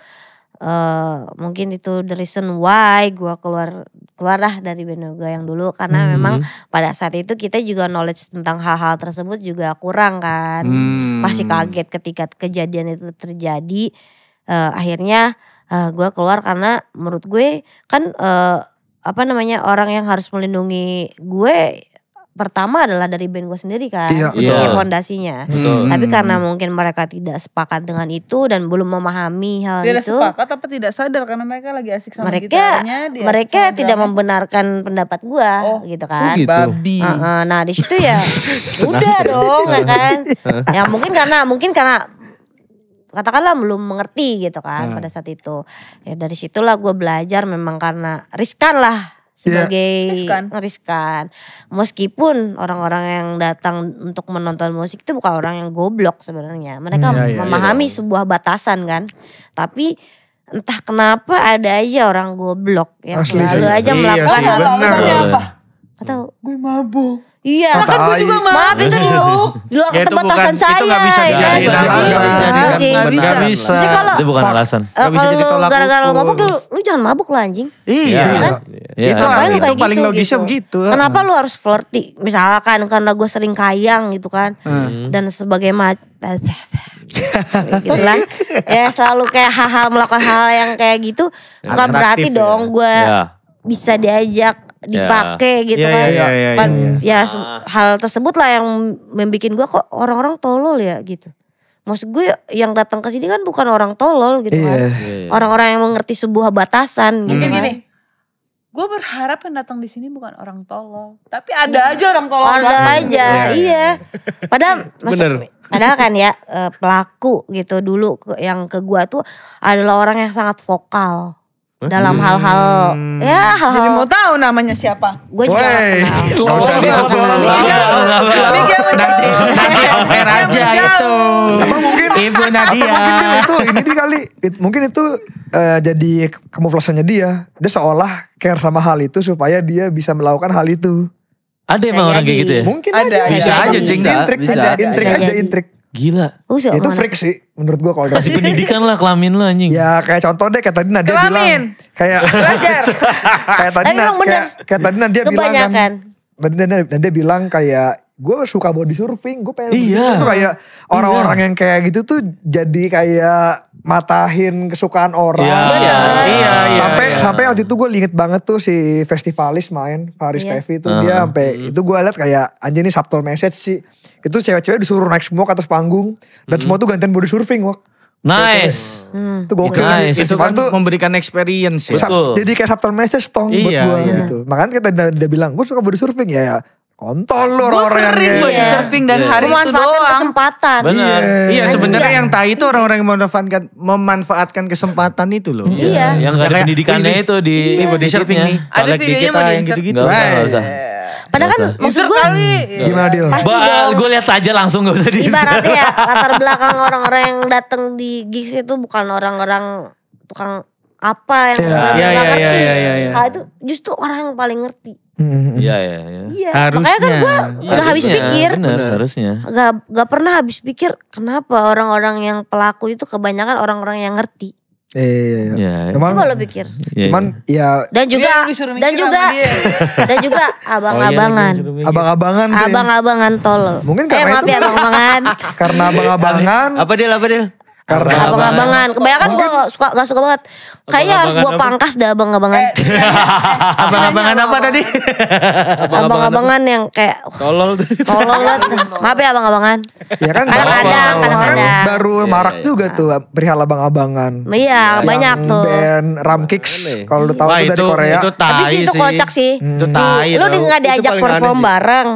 Uh, mungkin itu the reason why gue keluar keluar lah dari band gue yang dulu karena hmm. memang pada saat itu kita juga knowledge tentang hal-hal tersebut juga kurang kan hmm. masih kaget ketika kejadian itu terjadi uh, akhirnya uh, eh, gue keluar karena menurut gue kan uh, apa namanya orang yang harus melindungi gue pertama adalah dari band gue sendiri kan iya, sebagai fondasinya. Hmm. Tapi karena mungkin mereka tidak sepakat dengan itu dan belum memahami hal tidak itu. Tidak sepakat apa tidak sadar karena mereka lagi asik sama mereka, Dia mereka tidak membenarkan pendapat gue oh, gitu oh kan. Gitu. Babi. Uh, uh, nah di situ ya udah dong ya kan. ya mungkin karena mungkin karena katakanlah belum mengerti gitu kan hmm. pada saat itu. Ya dari situlah gue belajar memang karena riskan lah Iya. sebagai riskan. Meskipun orang-orang yang datang untuk menonton musik itu bukan orang yang goblok sebenarnya. Mereka hmm, ya, memahami ya, sebuah batasan kan. Tapi entah kenapa ada aja orang goblok yang Asli selalu aja iya melakukan iya, hal bener. apa? Atau gue mabuk Iya, kan gue juga maaf. maaf itu dulu di luar keterbatasan saya. Itu gak bisa dijadikan alasan. Gak bisa. Gak bisa. Gak bisa. Itu bukan alasan. kalau gara-gara lo mabuk, lu, lu jangan mabuk lah anjing. Iya. Ya, kan? Iya. Iya. Itu, kayak gitu. paling logisnya gitu. begitu. Kenapa lu harus flirty? Misalkan karena gue sering kayang gitu kan. Hmm. Dan sebagai macam. gitu lah. Kan. Ya selalu kayak hal-hal melakukan hal yang kayak gitu. Bukan berarti ya. dong gue iya. bisa diajak Ya. dipakai yeah. gitu yeah, kan. Yeah, yeah, yeah, yeah, yeah. Ya ah. hal tersebut lah yang membuat gue kok orang-orang tolol ya gitu. Maksud gue yang datang ke sini kan bukan orang tolol gitu yeah. kan. Iya. Iya, iya. Orang-orang yang mengerti sebuah batasan gitu kan. Gini, gue berharap yang datang di sini bukan orang tolol, tapi ada aja orang tolol. Ada aja, iya. iya. Padahal maksud, padahal kan ya eh, pelaku gitu dulu yang ke gue tuh adalah orang yang sangat vokal dalam hal-hal hmm. ya hal-hal jadi mau tahu namanya siapa gue juga nggak nanti nanti off aja itu Emang mungkin ibu Nadia mungkin itu ini kali mungkin itu uh, jadi kamuflasenya dia dia seolah care sama hal itu supaya dia bisa melakukan hal itu ada emang orang kayak gitu ya mungkin ada bisa aja cing intrik intrik aja intrik Gila. Usul, oh, itu freak sih menurut gua kalau kasih gitu. pendidikan lah kelamin lah anjing. Ya kayak contoh deh kayak tadi Nadia kelamin. bilang kayak kayak tadi Nadia kayak, kayak tadi Nadia bilang kan. kan. Tadi Nadia, Nadia bilang kayak gua suka body surfing, gua pengen iya. itu kayak iya. orang-orang iya. yang kayak gitu tuh jadi kayak matahin kesukaan orang. Iya. Iya, iya, iya, sampai iya. sampai waktu itu gua inget banget tuh si festivalis main Paris iya. TV tuh uh, dia ah. sampai hmm. itu gua liat kayak anjir ini subtle message sih itu cewek-cewek disuruh naik semua ke atas panggung dan -hmm. semua tuh gantian body surfing wak Nice. Hmm. Itu gokil. Nice. Itu kan memberikan experience ya. Jadi kayak subtle message tong iya, buat gue iya. gitu. Makanya nah, kita udah, bilang, gue suka body surfing ya. ya kontol lu orang-orang yang sering body gitu. surfing dan yeah. hari itu doang. kesempatan. Benar. Yeah. Iya sebenarnya iya. yang tahu itu orang-orang yang memanfaatkan memanfaatkan kesempatan itu loh. Iya. Yeah. Yang gak ada pendidikannya itu di, di iya. body surfing nih. Ada videonya mau di gitu-gitu. Gak usah. Iya. Padahal kan maksud gue kali. Gimana deal? Ba, gue lihat aja langsung gak usah di Ibaratnya ya latar belakang orang-orang yang datang di gigs itu bukan orang-orang tukang apa yang yeah. yeah, yeah, ngerti. Yeah, yeah, yeah. Iya. Nah, itu justru orang yang paling ngerti. Mm-hmm. Iya, iya iya iya. Harusnya. Makanya kan gue ya, gak habis pikir. Bener, harusnya. Gak, gak pernah habis pikir kenapa orang-orang yang pelaku itu kebanyakan orang-orang yang ngerti. Iya iya, iya, iya, iya. Cuman, pikir. Ya, cuman iya. ya. Dan juga, dan juga, dan oh, juga abang-abangan. Oh, abang-abangan. Abang-abangan tol. Mungkin eh, karena eh, maaf itu. Ya, abang-abangan. karena abang-abangan. apa dia, apa dia? Karena abang-abangan. Kebanyakan gue gak suka, gak suka banget. Kayaknya harus gue pangkas dah abang-abangan. Eh, eh, eh, abang-abangan apa tadi? Abang-abangan yang kayak... Tolol. Tolol Maaf ya abang-abangan. Ya kan kadang-kadang, kadang-kadang. Baru iya, marak iya, juga iya. tuh perihal abang-abangan. Iya, banyak tuh. Band Ramkicks, kalau lu tau itu dari Korea. Itu tai sih. itu kocak sih. Itu hmm. tai. Lu gak diajak perform bareng.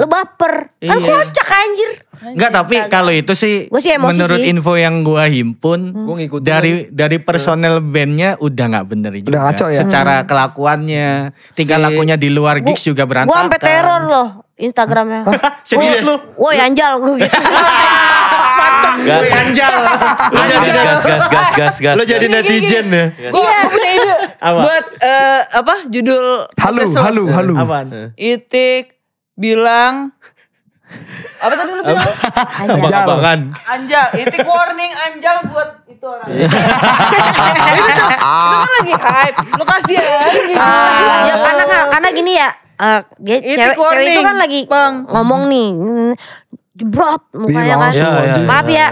Lu baper. Kan kocak anjir. Enggak tapi kalau itu sih, gua sih menurut sih. info yang gua himpun hmm. gua ngikutin dari dari personel bandnya udah nggak bener juga. Udah ngaco ya. Secara hmm. kelakuannya, tinggal si... lakunya di luar gigs juga berantakan. Gua sampai teror loh Instagramnya. Serius lu? Woi anjal gua gitu. gas. Anjal. jadi gas, gas, gas, gas, gas. Lo jadi netizen ya? Iya, Gue punya ide. Buat eh, apa judul. Halu, halu, halu. Apaan? Itik bilang apa tadi lu bilang? Anjal. Anjal. Anjal. Itik warning anjal buat itu orang. Iya. itu, itu kan ah. lagi hype. Lu kasihan. Ya, ah. Ya karena kan, karena gini ya. Uh, dia cewek, warning, cewek itu kan lagi bang. ngomong nih jebrot mukanya iya, kan. Iya, ya, ya, Maaf ya, ya.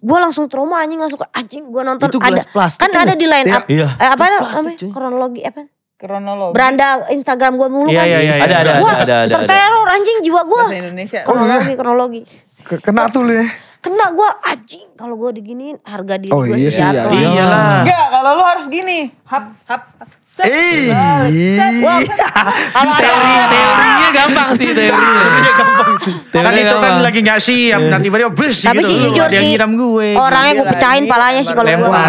gue langsung trauma anjing suka. anjing gue nonton itu ada plastik kan, kan ada ya? di line up. Iya. Eh, apa namanya? Kronologi apa? kronologi. Beranda Instagram gue mulu yeah, kan. Iya, iya, iya. Ada, ada, ada, ada, ada. Terteror anjing jiwa gue. Bahasa Indonesia. Kronologi, oh, iya. kronologi. Kena tuh lu ya kena gue anjing kalau gue diginiin harga diri oh, gue iya, jatuh. Iya, iya lah. Enggak, kalau lu harus gini. Hap, hap. Eh, teori teorinya gampang sih teorinya. gampang sih. Kan itu kan lagi nggak siap, nanti iya. tiba-tiba bes gitu. Tapi sih jujur sih, orangnya gue pecahin palanya sih kalau gue.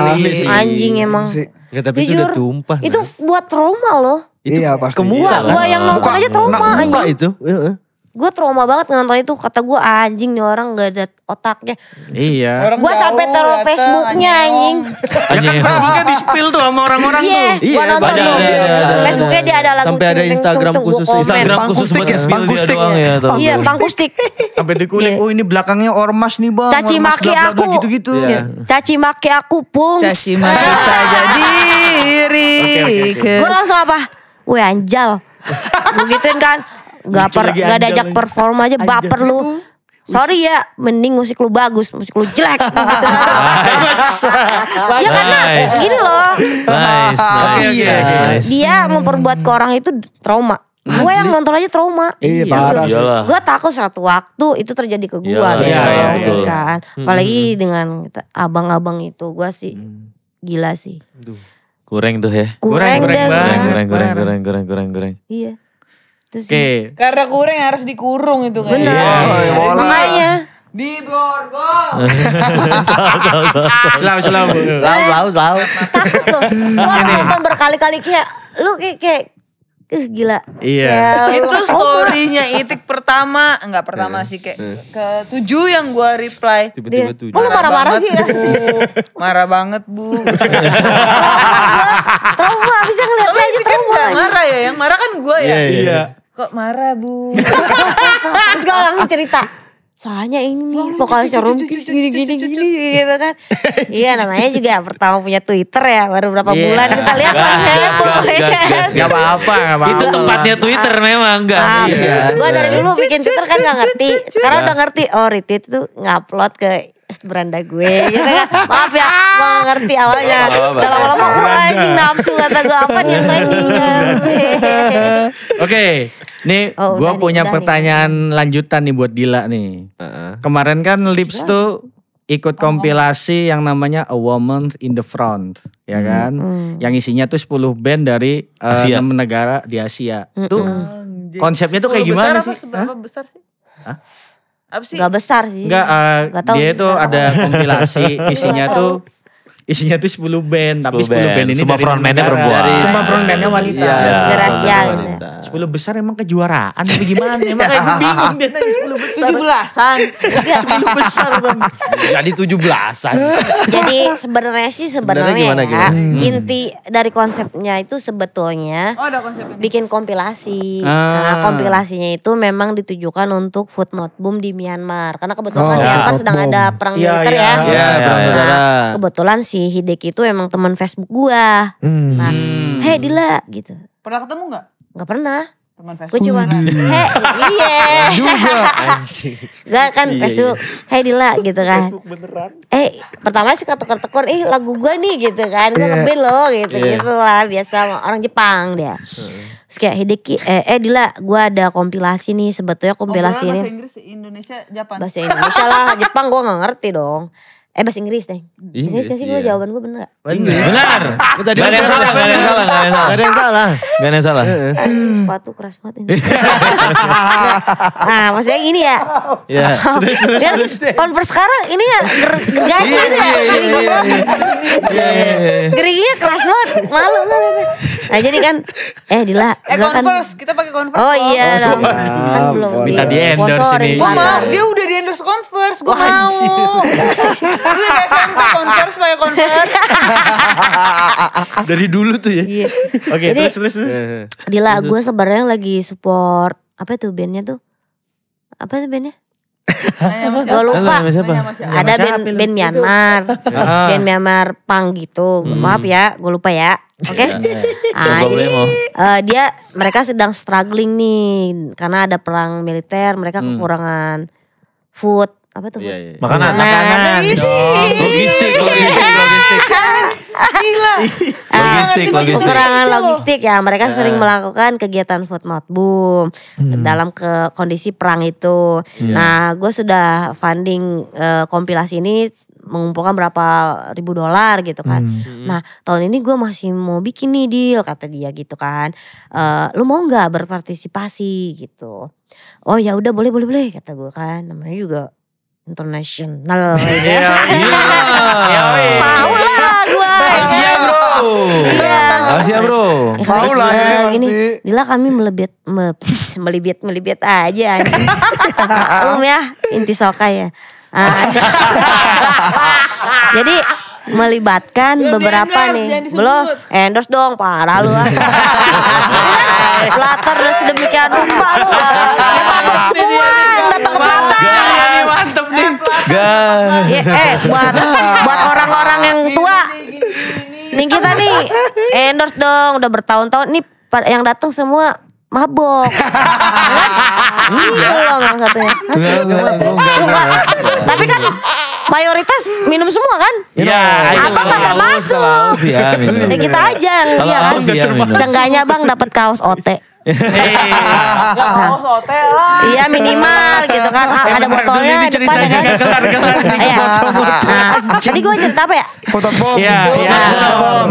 Anjing emang. Ya, tapi Jujur, itu udah tumpah. Itu nah. buat trauma loh. Itu iya pasti. Kemuka iya, lah. Gua yang nonton aja trauma. Muka aja. itu. Iya. iya gue trauma banget nonton itu kata gue anjing nih orang gak ada otaknya iya gue sampai taruh Facebooknya anjing anjing ya kan Facebooknya di spill tuh sama orang-orang iya, iya, tuh iya gue nonton tuh Facebooknya dia ada lagu sampai ada Instagram khusus Instagram khusus buat ya, pangkustik ya iya pangkustik iya, sampai dikulik oh ini belakangnya ormas nih bang caci maki aku gitu-gitu caci maki aku pung caci maki saja diri gue langsung apa Wih anjal Begituin kan gak, per gak ada ajak perform aja baper lu Sorry ya, mending musik lu bagus, musik lu jelek gitu. Nice. ya karena nice. gini loh. Nice, iya, iya. nice, nice. Dia memperbuat ke orang itu trauma. Gue yang nonton aja trauma. Iya, parah. Gue takut suatu waktu itu terjadi ke gue. Gitu. Iya, iya, iya, kan. Apalagi hmm. dengan abang-abang itu. Gue sih hmm. gila sih. Duh. tuh ya. kureng, kureng, kureng, kureng, kureng, kureng, Iya. Oke. Okay. Karena kurang harus dikurung itu kan. Benar. Yeah. Oh, iya. Makanya di borgol. Selam selam. Selam selam selam. Takut loh. Gua nonton berkali-kali kayak lu kayak, kayak Uh, gila. Iya. Yeah. Ya, itu storynya Itik pertama, enggak pertama iya. sih kayak ke tujuh yang gua reply. Tiba-tiba tujuh. Kok lu marah-marah sih? ya? marah banget bu. Tahu trauma, bisa ngeliatnya aja kan trauma. Marah ya, yang marah kan gua ya. Iya. Yeah, iya kok marah bu terus gak langsung cerita soalnya ini pokoknya serum gini-gini gini gitu kan. Iya namanya juga pertama punya Twitter ya baru berapa yeah. bulan kita lihat iya kan heboh ya Gak apa-apa gak apa Itu tempatnya Twitter ah. memang enggak. Ah, iya. gua Gue dari iya. dulu bikin Twitter kan gak ngerti. Sekarang udah ngerti oh retweet itu ngupload ke beranda gue gitu kan. Maaf ya, gak ngerti awalnya. Dalam lama gue anjing nafsu kata gue apa nih yang Oke, Nih, oh, gue punya udah pertanyaan nih. lanjutan nih buat Dila nih. Uh-uh. Kemarin kan Lips Gila. tuh ikut oh. kompilasi yang namanya A Woman in the Front, ya hmm. kan? Hmm. Yang isinya tuh 10 band dari uh, eh, 6 negara di Asia. mm Tuh konsepnya tuh kayak gimana besar sih? Apa, seberapa Hah? besar sih? Hah? Gak besar sih. Gak, uh, eh, dia itu ada kompilasi isinya tuh isinya tuh 10 band 10 tapi 10 band, band ini semua frontman-nya perempuan semua iya, frontman-nya wanita ya, ya. rasial gitu. 10 besar emang kejuaraan tapi gimana emang kayak iya. bingung dia nanya 10 besar 17-an 10 iya, besar bang jadi 17-an jadi sebenarnya sih sebenarnya ya, gimana, gimana? Ya, hmm. inti dari konsepnya itu sebetulnya oh, ada konsepnya. bikin kompilasi nah, ah. nah kompilasinya itu memang ditujukan untuk footnote boom di Myanmar karena kebetulan oh, Myanmar ya, sedang boom. ada perang nah, militer ya, ya, ya, ya, ya, ya, ya, ya, ya, ya, ya, ya, ya, Hideki itu emang teman Facebook gua. Hmm. Nah, hmm. hey Dila gitu. Pernah ketemu nggak? Nggak pernah. Teman Facebook. Gue cuman, hei hmm. iya. Juga Gak kan iya, Facebook, iya. hei Dila gitu kan. Facebook beneran. Eh pertama sih ketukar-tekor, eh lagu gua nih gitu kan. Gue yeah. ngeband loh gitu. Yeah. Gitu lah biasa orang Jepang dia. Hmm. Terus kayak Hideki, eh, eh Dila gue ada kompilasi nih sebetulnya kompilasi oh, ini. Bahasa Inggris, Indonesia, Jepang, Bahasa Indonesia lah, Jepang gue gak ngerti dong. Eh bahasa Inggris deh. Bahasa Inggris sih iya. gue jawaban gue bener gak? Bener. Benar. Tadi gak ada yang salah, gak ada yang salah, gak ada salah. Gak ada yang salah. Iya. Sepatu keras banget ini. nah maksudnya gini ya. Iya. Converse sekarang ini ya gergaji iya, iya, ya. Geriginya keras banget. Malu. Nah jadi kan eh Dila. Eh kan Converse, kan, kita pakai Converse. Oh iya oh, dong. Iya. Kan belum. Minta di endorse ini. Gue mau, dia udah di endorse Converse, gue oh, mau. Gue udah SMP Converse pakai Converse. dari dulu tuh ya. Iya. Oke, okay, terus terus terus. Dila, gue sebenarnya lagi support apa tuh bandnya tuh? Apa tuh bandnya? Gue lupa. Ada band, ah. band Myanmar. band Myanmar pang gitu. Maaf hmm. ya, gue lupa ya. Oke. Okay? Iya. nah, jadi uh, dia mereka sedang struggling nih karena ada perang militer, mereka hmm. kekurangan food apa tuh? Yeah, yeah. Iya. Makanan, nah, makanan. Logistik, logistik, logistik. Gila. logistik, ah, logistik. Kekurangan iya. logistik ya, mereka yeah. sering melakukan kegiatan food not boom hmm. dalam ke kondisi perang itu. Yeah. Nah, gue sudah funding uh, kompilasi ini mengumpulkan berapa ribu dolar gitu kan. Hmm. hmm. Nah tahun ini gue masih mau bikin nih deal kata dia gitu kan. E, lu mau nggak berpartisipasi gitu? Oh ya udah boleh boleh boleh kata gue kan. Namanya juga internasional gitu. Iya. iya. Mau lah gue. Asia bro. Iya. Asia bro. Iya, kan? Mau lah iya, ini. Dila kami melibet melibet melibet aja. Um ya inti soka ya. Ah. jadi melibatkan belum beberapa nih. Belum endorse dong, parah lu. Ah. Latar lu sedemikian rupa lu. Mabok semua datang ke Platas. Mantep nih. Eh, iya, eh buat buat orang-orang yang tua. Nih kita nih endorse dong udah bertahun-tahun nih yang datang semua mabok. Iya loh Tapi kan mayoritas minum semua kan? Ya, iya. Apa nggak termasuk. Ya, ya, kita aja yang ya kan. Sengganya ya bang dapat kaos otek hotel iya. lah. Iya minimal iya, gitu kan. Iya, ada ada botolnya depan kan. Iya. Ah, ah. Tadi gue cerita apa ya? Foto bom. Iya.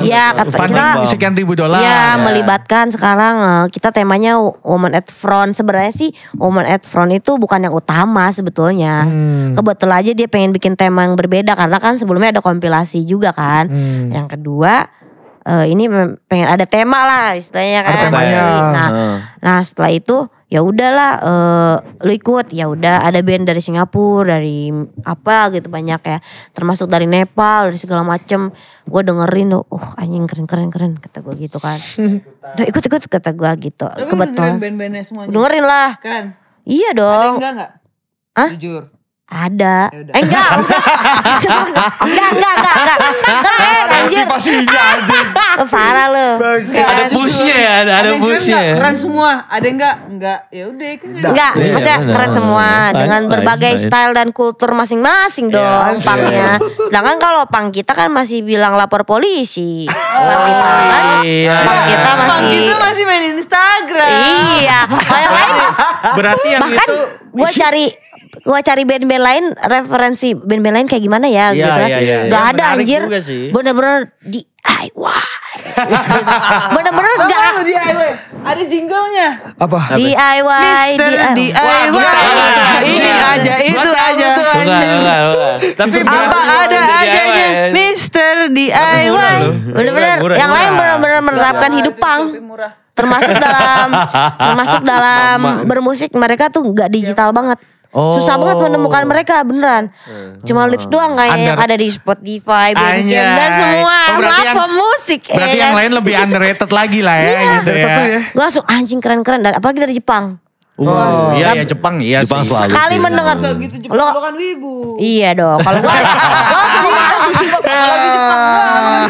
Iya. Kita sekian ribu dolar. Iya melibatkan sekarang eh, kita temanya woman at front. Sebenarnya sih woman at front itu bukan yang utama sebetulnya. Hmm. Kebetulan aja dia pengen bikin tema yang berbeda karena kan sebelumnya ada kompilasi juga kan. Hmm. Yang kedua uh, ini pengen ada tema lah istilahnya kan. Ada temanya. Nah, iya. nah setelah itu ya udahlah uh, lu ikut ya udah ada band dari Singapura dari apa gitu banyak ya termasuk dari Nepal dari segala macem gue dengerin tuh oh, oh anjing keren keren keren kata gue gitu kan udah ikut ikut kata gue gitu kebetulan dengerin lah keren iya dong ada enggak enggak Hah? jujur ada. Ya eh, enggak, enggak, enggak, enggak, enggak, kan, enggak, eh, enggak, enggak, enggak, anjir. Enggak. enggak, Ada enggak, oh, ya, ada, ada enggak, Keren, enggak, ya. semua, ada enggak? Enggak, ya udah. Enggak, enggak, iya, iya, maksudnya enggak, keren semua dengan berbagai style dan kultur masing-masing iya, dong pangnya. Sedangkan kalau pang kita kan masih bilang lapor polisi. Oh. Kan pang kita pang kita masih. Pang kita masih main Instagram. Iya, yang lain. Berarti yang itu. Bahkan gue cari gua cari band-band lain referensi band-band lain kayak gimana ya, ya gitu kan. Ya, ya, iya. gak ya, ada anjir. Bener-bener DIY. Bener-bener gak -bener DIY. Ada jinglenya. Apa? DIY. Mister DIY. Ini aja itu aja. Tapi apa ada ajanya Mister DIY. Bener-bener yang lain bener-bener menerapkan hidup pang termasuk dalam termasuk dalam bermusik mereka tuh nggak digital banget Oh. Susah banget oh. menemukan mereka beneran. Hmm. Cuma lips doang kayak Under. yang ada di Spotify, Bandcamp dan semua oh, musik. Berarti ya. yang kan? lain lebih underrated lagi lah ya iya. gitu ya. ya. Gue langsung anjing keren-keren dan apalagi dari Jepang. Wow. Oh, iya kan iya Jepang iya Jepang sih. selalu Sekali sih. mendengar oh. gitu Jepang lo, kan wibu. Iya dong. Kalau gue langsung iya. memahami.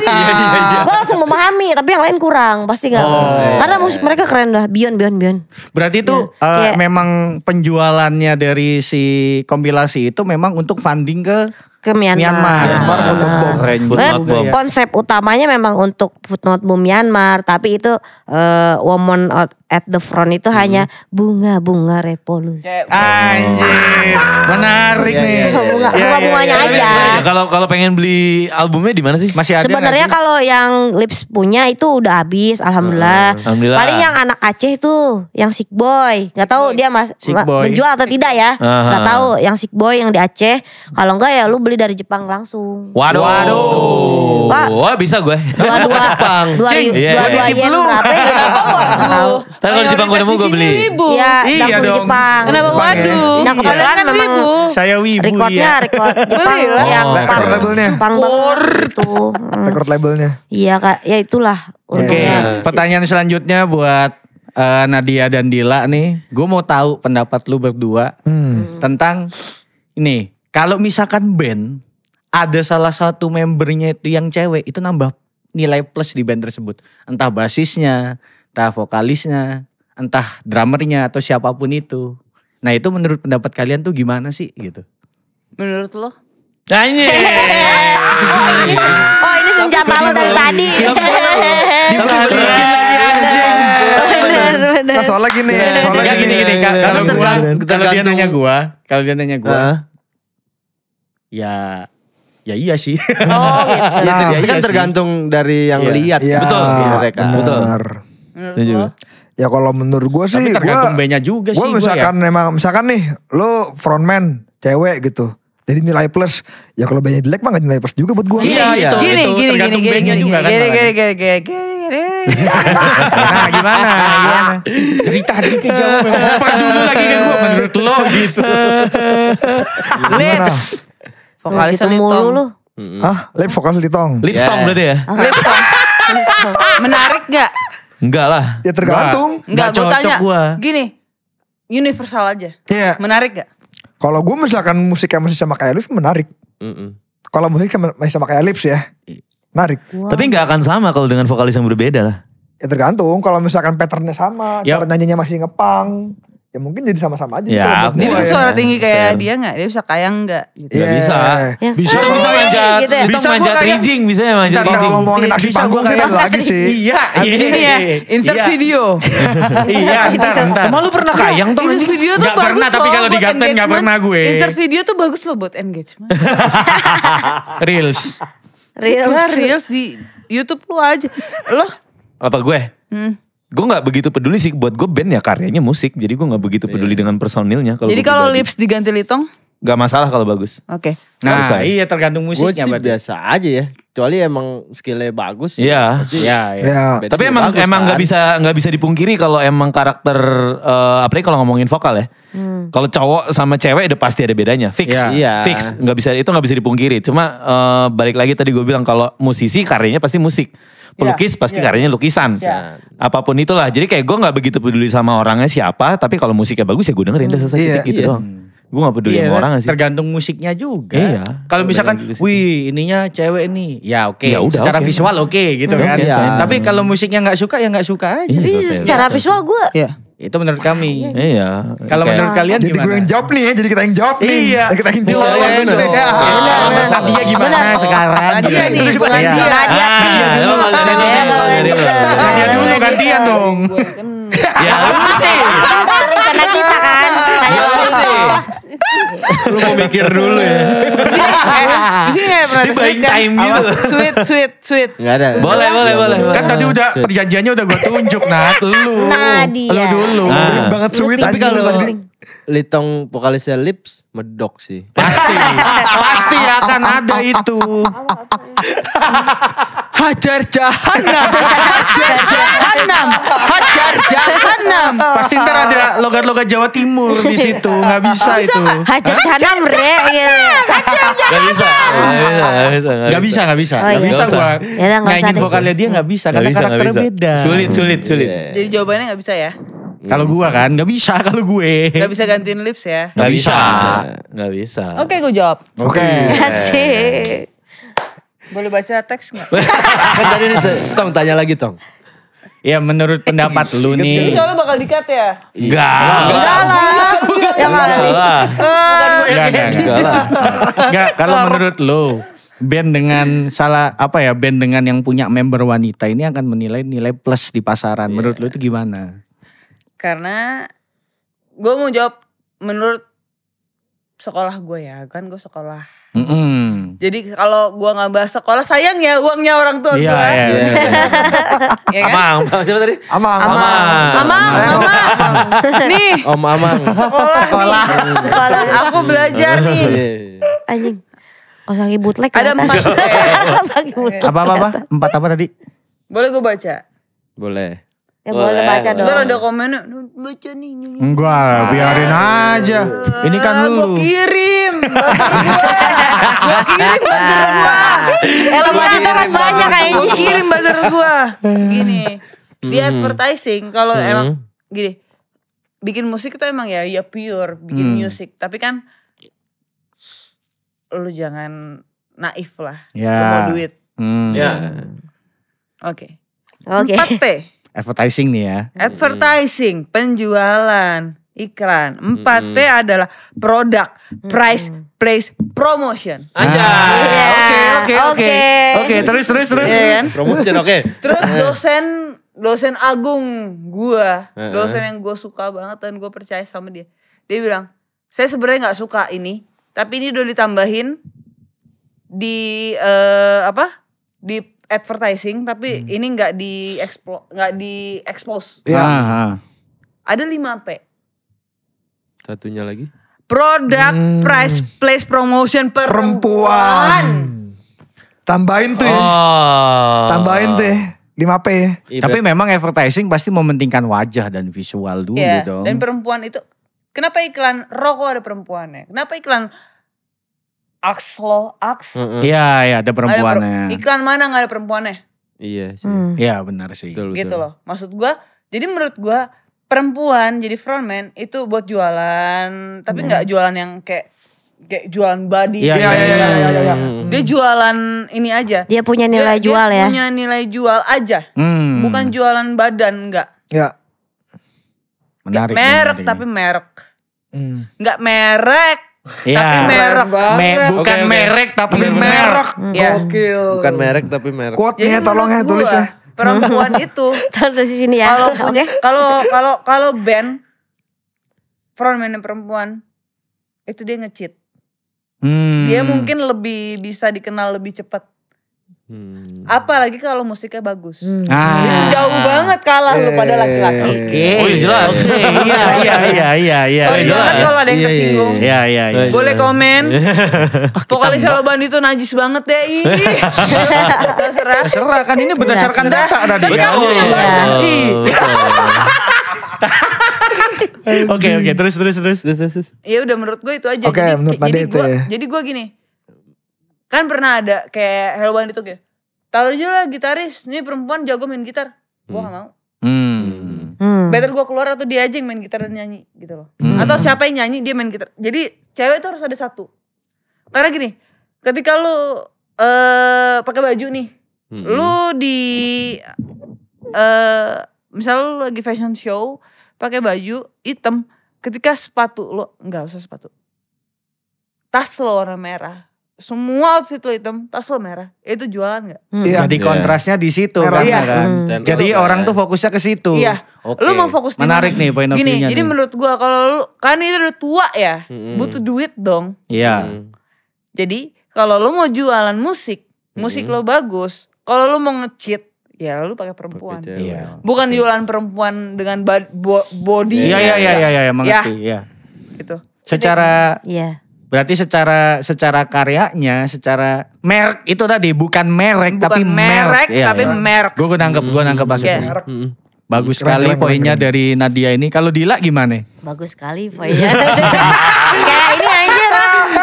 Iya, gue langsung memahami tapi yang lain kurang pasti enggak. Oh, Karena iya. musik mereka keren lah, Beyond beyond beyond. Berarti itu yeah. Uh, yeah. memang penjualannya dari si kompilasi itu memang untuk funding ke ke Myanmar. Myanmar, Myanmar footnote bomb. footnote Konsep utamanya memang untuk footnote bomb Myanmar, tapi itu uh, eh, woman out at the front itu hmm. hanya bunga-bunga revolusi. Anjir, menarik iya, nih. Iya, iya. Bunga, bunga bunganya aja. Kalau kalau pengen beli albumnya di mana sih? Masih ada. Sebenarnya kalau yang lips punya itu udah habis, alhamdulillah. Hmm. alhamdulillah. Paling yang anak Aceh tuh, yang Sick Boy. Gak tahu dia mas menjual atau tidak ya? Aha. Gak tahu yang Sick Boy yang di Aceh. Kalau enggak ya lu beli dari Jepang langsung. Waduh. Waduh. Wah, Wah bisa gue. Dua-dua. Jepang. dua, dua, dua, dua, dua, dua, tapi kalau Jepang gue nemu gue beli. Wibu. Iya, iya dong. Jepang. Kenapa ya. waduh? Yang iya. kebetulan kan wibu. Saya wibu iya. Recordnya, ya. record Jepang. Oh, yang iya, record labelnya. Jepang banget. Gitu. Mm. Record labelnya. Iya kak, ya itulah. Oke, pertanyaan selanjutnya buat uh, Nadia dan Dila nih, gue mau tahu pendapat lu berdua hmm. tentang ini. Kalau misalkan band ada salah satu membernya itu yang cewek, itu nambah nilai plus di band tersebut, entah basisnya, entah vokalisnya, entah drummernya atau siapapun itu. Nah itu menurut pendapat kalian tuh gimana sih gitu? Menurut lo? Tanya. Nah, oh ini, senjata lo dari tadi. Nah, soalnya gini ya, soalnya gini. gini, gini. gini, gini, gini, gini, nanya gua, kalau dia nanya gua, uh. ya ya iya sih. Oh, gitu. gitu nah, itu iya kan tergantung dari yang iya. lihat. Iya, betul, ya kan? betul. Setuju. Ya kalau menurut gue sih. Tapi tergantung B-nya juga gua sih. Gue ya. misalkan ya. emang misalkan nih lo frontman cewek gitu. Jadi nilai plus. Ya kalau bandnya jelek mah gak nilai plus juga buat gue. Iya, iya. Gini, itu, gini, gini, gini, gini, juga, kan, gini, kan, gini, gini, gini, gini, nah, gimana? Gimana? Cerita dikit ke Pak dulu lagi kan gue menurut lo gitu. Lips. Vokalis gitu mulu lo. Hah? Lips vokalis di tong. Lip tong berarti ya? Lips tong. Menarik gak? Enggak lah. Ya tergantung. Enggak, gue tanya. Gua. Gini, universal aja. Iya. Yeah. Menarik gak? Kalau gue misalkan musiknya masih sama kayak Lips, menarik. Mm -mm. Kalau musiknya masih sama kayak Lips ya, menarik. Wow. Tapi nggak akan sama kalau dengan vokalis yang berbeda lah. Ya tergantung, kalau misalkan patternnya sama, yep. Ya. cara nyanyinya masih ngepang ya mungkin jadi sama-sama aja. Ya, dia gitu bisa suara ya, tinggi kayak Fair. dia nggak? Dia bisa kaya nggak? Gitu. Ya, ya, bisa. Gitu ya. Bisa Kita bisa manjat, gitu bisa manjat kaya, rijing, bisa ya manjat rijing. Kalau ngomongin aksi panggung sih lagi sih. Iya, ini iya. ya, insert iya. video. iya, ntar, ntar. Emang lu pernah iya, kayang tuh anjing? video tuh bagus pernah, tapi kalau digantain gak pernah gue. Insert video tuh bagus loh buat engagement. Reels. Reels. Reels di YouTube lu aja. Lo? Apa gue? Hmm gue nggak begitu peduli sih buat gue band ya karyanya musik jadi gue nggak begitu iya, peduli yeah. dengan personilnya kalau jadi kalau lips diganti litong Gak masalah kalau bagus. Oke. Okay. Nah, Harusai. iya tergantung musiknya. Gue biasa aja ya. Kecuali emang skillnya bagus. Ya, iya. iya. Iya. Ya. Tapi emang bagus, emang nggak kan? bisa nggak bisa dipungkiri kalau emang karakter uh, apalagi kalau ngomongin vokal ya. Hmm. Kalau cowok sama cewek udah pasti ada bedanya. Fix. Yeah. Yeah. Fix. Nggak bisa itu nggak bisa dipungkiri. Cuma uh, balik lagi tadi gue bilang kalau musisi karyanya pasti musik. Ya, pelukis yeah. pasti yeah. karyanya lukisan. Yeah. Apapun itulah. Jadi kayak gue nggak begitu peduli sama orangnya siapa, tapi kalau musiknya bagus ya gue dengerin mm. udah selesai yeah. gitu, gitu yeah. doang. Gue gak peduli yeah, sama orang sih. Tergantung musiknya juga. Iya. Kalau misalkan, wih ininya cewek nih. Ya oke. Okay. Ya secara okay. visual oke okay, gitu mm. kan. Okay, ya. Tapi kalau musiknya gak suka ya gak suka aja. Iya, secara visual gue. Yeah. Itu menurut kami. Iya. iya. iya Kalau okay. menurut kalian jadi gimana? Jadi gue yang jawab nih ya, jadi kita yang jawab nih. Iya. Dan kita yang jawab. Iya, bener. Iya. Masa dia gimana sekarang? Nadia nih, gue Nadia. Nadia. Nadia dulu gantian dong. Ya lu sih. Rencana kita kan. Saya lu sih. Lu mau mikir dulu ya. Di sini enggak ya? ya pernah ada sweet kan? time gitu. Sweet, sweet, sweet. Enggak ada. Boleh, boleh, boleh. Kan tadi udah perjanjiannya udah gue tunjuk, Nat. Lu. Nah, dia. Lu dulu. Nah. Banget sweet. Tapi kalau Litong vokalisnya Lips medok sih. Pasti. pasti akan ada itu. Hajar jahanam, hajar jahanam, hajar jahanam. Pasti ntar ada logat-logat Jawa Timur di situ, nggak bisa, bisa itu. Hajar jahanam re, iya. Gak bisa, Gak bisa, Gak bisa, Gak bisa. Oh, iya. Gua iya, nyanyiin vokalnya dia gak bisa, karena karakternya beda. Sulit, sulit, sulit. Jadi jawabannya gak bisa ya? Kalau gue kan gak bisa kalau gue. Gak bisa gantiin lips ya. Gak, gak bisa. Gak bisa. Oke, okay, gue jawab. Oke. Okay. Kasih. Boleh baca teks gak? kan tadi itu, Tong tanya lagi Tong. Ya menurut pendapat lu nih. Ini soalnya bakal dikat ya? Enggak. Enggak lah. Bukan yang lah. Enggak, kalau menurut lu. Band dengan salah apa ya band dengan yang punya member wanita ini akan menilai nilai plus di pasaran. Menurut lu itu gimana? karena gue mau jawab menurut sekolah gue ya kan gue sekolah mm hmm jadi kalau gue nggak bahas sekolah sayang ya uangnya orang tua iya, gue iya, iya, ya kan? amang siapa tadi amang amang amang amang, amang. nih om amang sekolah sekolah, nih. sekolah. aku belajar nih anjing Oh ibu bootleg Ada empat. apa apa apa? Empat apa tadi? Boleh gue baca? Boleh. Ya boleh, boleh baca dong. Ntar ada komen, baca nih. Enggak, biarin aja. Ini kan lu. Gue kirim. Gue kirim buzzer gue. Elemen kita kan banyak kayaknya. Gue kirim buzzer gue. Gini. Di hmm. advertising, kalau hmm. emang gini. Bikin musik itu emang ya, ya pure. Bikin hmm. musik. Tapi kan lu jangan naif lah. Ya. Lu mau duit. Hmm. Ya. Oke. Okay. Oke. Okay. 4P. Advertising nih ya. Advertising, penjualan, iklan. 4P hmm. adalah produk, price, place, promotion. Aja. Ah, oke, oke, oke. Oke, terus terus terus. Yeah, iya kan? Promotion, oke. Okay. terus eh. dosen dosen agung gua, eh, eh. dosen yang gue suka banget dan gue percaya sama dia. Dia bilang, "Saya sebenarnya nggak suka ini, tapi ini udah ditambahin di uh, apa? Di advertising tapi hmm. ini nggak di nggak di expose. Ya. Ah. Ada 5 P. Satunya lagi? Produk, hmm. price place promotion perempuan. perempuan. Hmm. Tambahin tuh. Ya. Oh. Tambahin tuh. Ya. 5 P ya. Iya, tapi memang advertising pasti mementingkan wajah dan visual dulu yeah. dong. Dan perempuan itu Kenapa iklan rokok ada perempuannya? Kenapa iklan Axlo, aks Iya, mm -hmm. iya ya, ada perempuannya. Ada per, iklan mana nggak ada perempuannya? Iya sih. Hmm. Iya hmm. benar sih. Betul, gitu betul. Gitu loh. Maksud gue, jadi menurut gue perempuan jadi frontman itu buat jualan, tapi nggak hmm. jualan yang kayak kayak jualan body. Iya, gitu. iya, iya, iya, iya, Dia hmm. jualan ini aja. Dia punya nilai dia, jual dia ya. punya nilai jual aja. Hmm. Bukan jualan badan enggak. Iya. Menarik. Gak merek menarik. tapi merek. Hmm. merek Iya. Tapi merek. Me bukan okay, okay. merek tapi merek. merek. Hmm. Iya. Gokil. Bukan merek tapi merek. Quote-nya tolong ya tulis ya. Perempuan itu. Taruh di sini ya. Kalau kalau kalau band frontman perempuan itu dia ngecit. Hmm. Dia mungkin lebih bisa dikenal lebih cepat Hmm. Apalagi kalau musiknya bagus. Hmm. Ah. Itu jauh banget kalah eh. lu pada eh. laki-laki. Oke. Okay. Oh iya, jelas. iya iya iya, iya iya iya. Sorry jelas. banget kalau ada yang iya, tersinggung. Iya iya iya. Boleh komen. Vokalis Saloban itu najis banget deh. Ih. Terserah. Terserah kan ini berdasarkan data tadi. Kan kan? Benar. Oke oke terus terus terus terus terus. Ya udah menurut gue itu aja. Oke okay, menurut tadi itu ya. Jadi gue gini kan pernah ada kayak Hello Band itu kayak taruh aja lah gitaris ini perempuan jago main gitar gue hmm. gak mau hmm. hmm. better gue keluar atau dia aja yang main gitar dan nyanyi gitu loh hmm. atau siapa yang nyanyi dia main gitar jadi cewek itu harus ada satu karena gini ketika lu uh, pakai baju nih hmm. lu di uh, misal lu lagi fashion show pakai baju hitam ketika sepatu lu nggak usah sepatu tas lo warna merah semua outfit lo hitam, tas lo merah, itu jualan gak? Hmm. Iya. Jadi iya. kontrasnya di situ merah, kan, ya iya. kan? Hmm. Jadi orang tuh fokusnya ke situ. Iya. Okay. Lo mau fokus di Menarik nih point of view-nya. Jadi menurut gua kalau lo kan itu udah tua ya, hmm. butuh duit dong. Iya. Hmm. Jadi kalau lo mau jualan musik, musik hmm. lo bagus. Kalau lo mau ngecit, ya lu pakai perempuan. Iya. Bukan okay. jualan perempuan dengan body. Iya iya gitu. iya iya iya. Ya. mengerti. Ya. ya. Itu. Secara. Iya. Berarti secara secara karyanya, secara merek itu tadi bukan merek bukan tapi merek, merek ya, tapi ya. merek. Gue nangkep, gue nangkep maksudnya. Yeah. Bagus keren, sekali keren, poinnya keren. dari Nadia ini. Kalau Dila gimana? Bagus sekali poinnya. Ya, oh. Kayak ini aja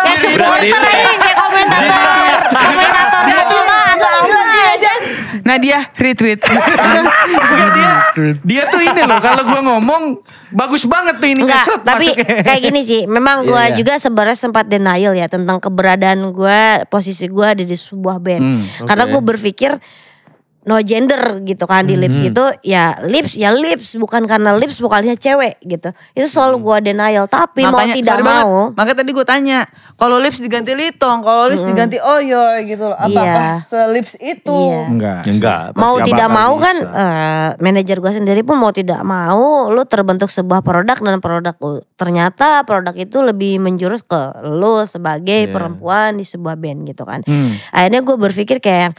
Kayak supporter aja, kayak komentator. komentator Nadia retweet. dia. Dia tuh ini loh kalau gue ngomong bagus banget tuh ini Enggak, tapi masuknya. kayak gini sih. Memang gue yeah, iya. juga sebenarnya sempat denial ya tentang keberadaan gue, posisi gue ada di sebuah band. Hmm, okay. Karena gue berpikir no gender gitu kan di hmm. lips itu ya lips ya lips bukan karena lips vokalnya cewek gitu itu selalu hmm. gua denial tapi makanya, mau tidak mau banget, makanya tadi gua tanya kalau lips diganti litong kalau lips hmm. diganti yo gitu loh iya. apakah yeah. lips itu yeah. enggak ya enggak mau tidak mau kan uh, manajer gue sendiri pun mau tidak mau lu terbentuk sebuah produk dan produk ternyata produk itu lebih menjurus ke lu sebagai yeah. perempuan di sebuah band gitu kan hmm. akhirnya gua berpikir kayak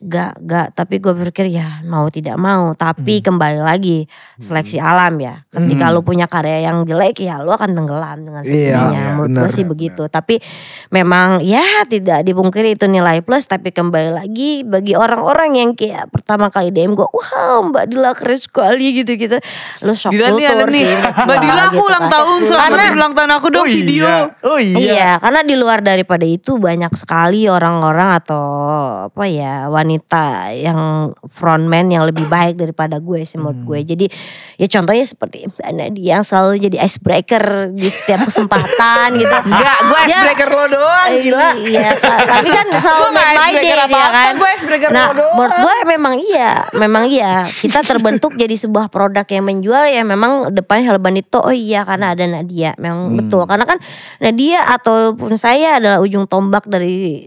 gak gak tapi gue berpikir ya mau tidak mau tapi hmm. kembali lagi hmm. seleksi hmm. alam ya ketika hmm. lu punya karya yang jelek ya lu akan tenggelam dengan iya, sendirinya iya, menurut gue sih iya. begitu bener. tapi memang ya tidak dipungkiri itu nilai plus tapi kembali lagi bagi orang-orang yang kayak pertama kali DM gue wow mbak Dila keren sekali gitu gitu lu shock Dila nih mbak Dila aku gitu ulang kan. tahun selamat ulang tahun aku dong oh iya. video iya. oh iya iya karena di luar daripada itu banyak sekali orang-orang atau apa ya wanita wanita yang frontman yang lebih baik daripada gue sih menurut gue. Hmm. Jadi ya contohnya seperti Mbak Nadia yang selalu jadi icebreaker di setiap kesempatan gitu. Enggak, gue ya. icebreaker ya, lo doang iya, gila. Iya, tapi kan selalu my day ya apa kan. Gue icebreaker nah, lo doang. Menurut gue memang iya, memang iya. Kita terbentuk jadi sebuah produk yang menjual ya memang depannya itu oh iya karena ada Nadia. Memang hmm. betul karena kan Nadia ataupun saya adalah ujung tombak dari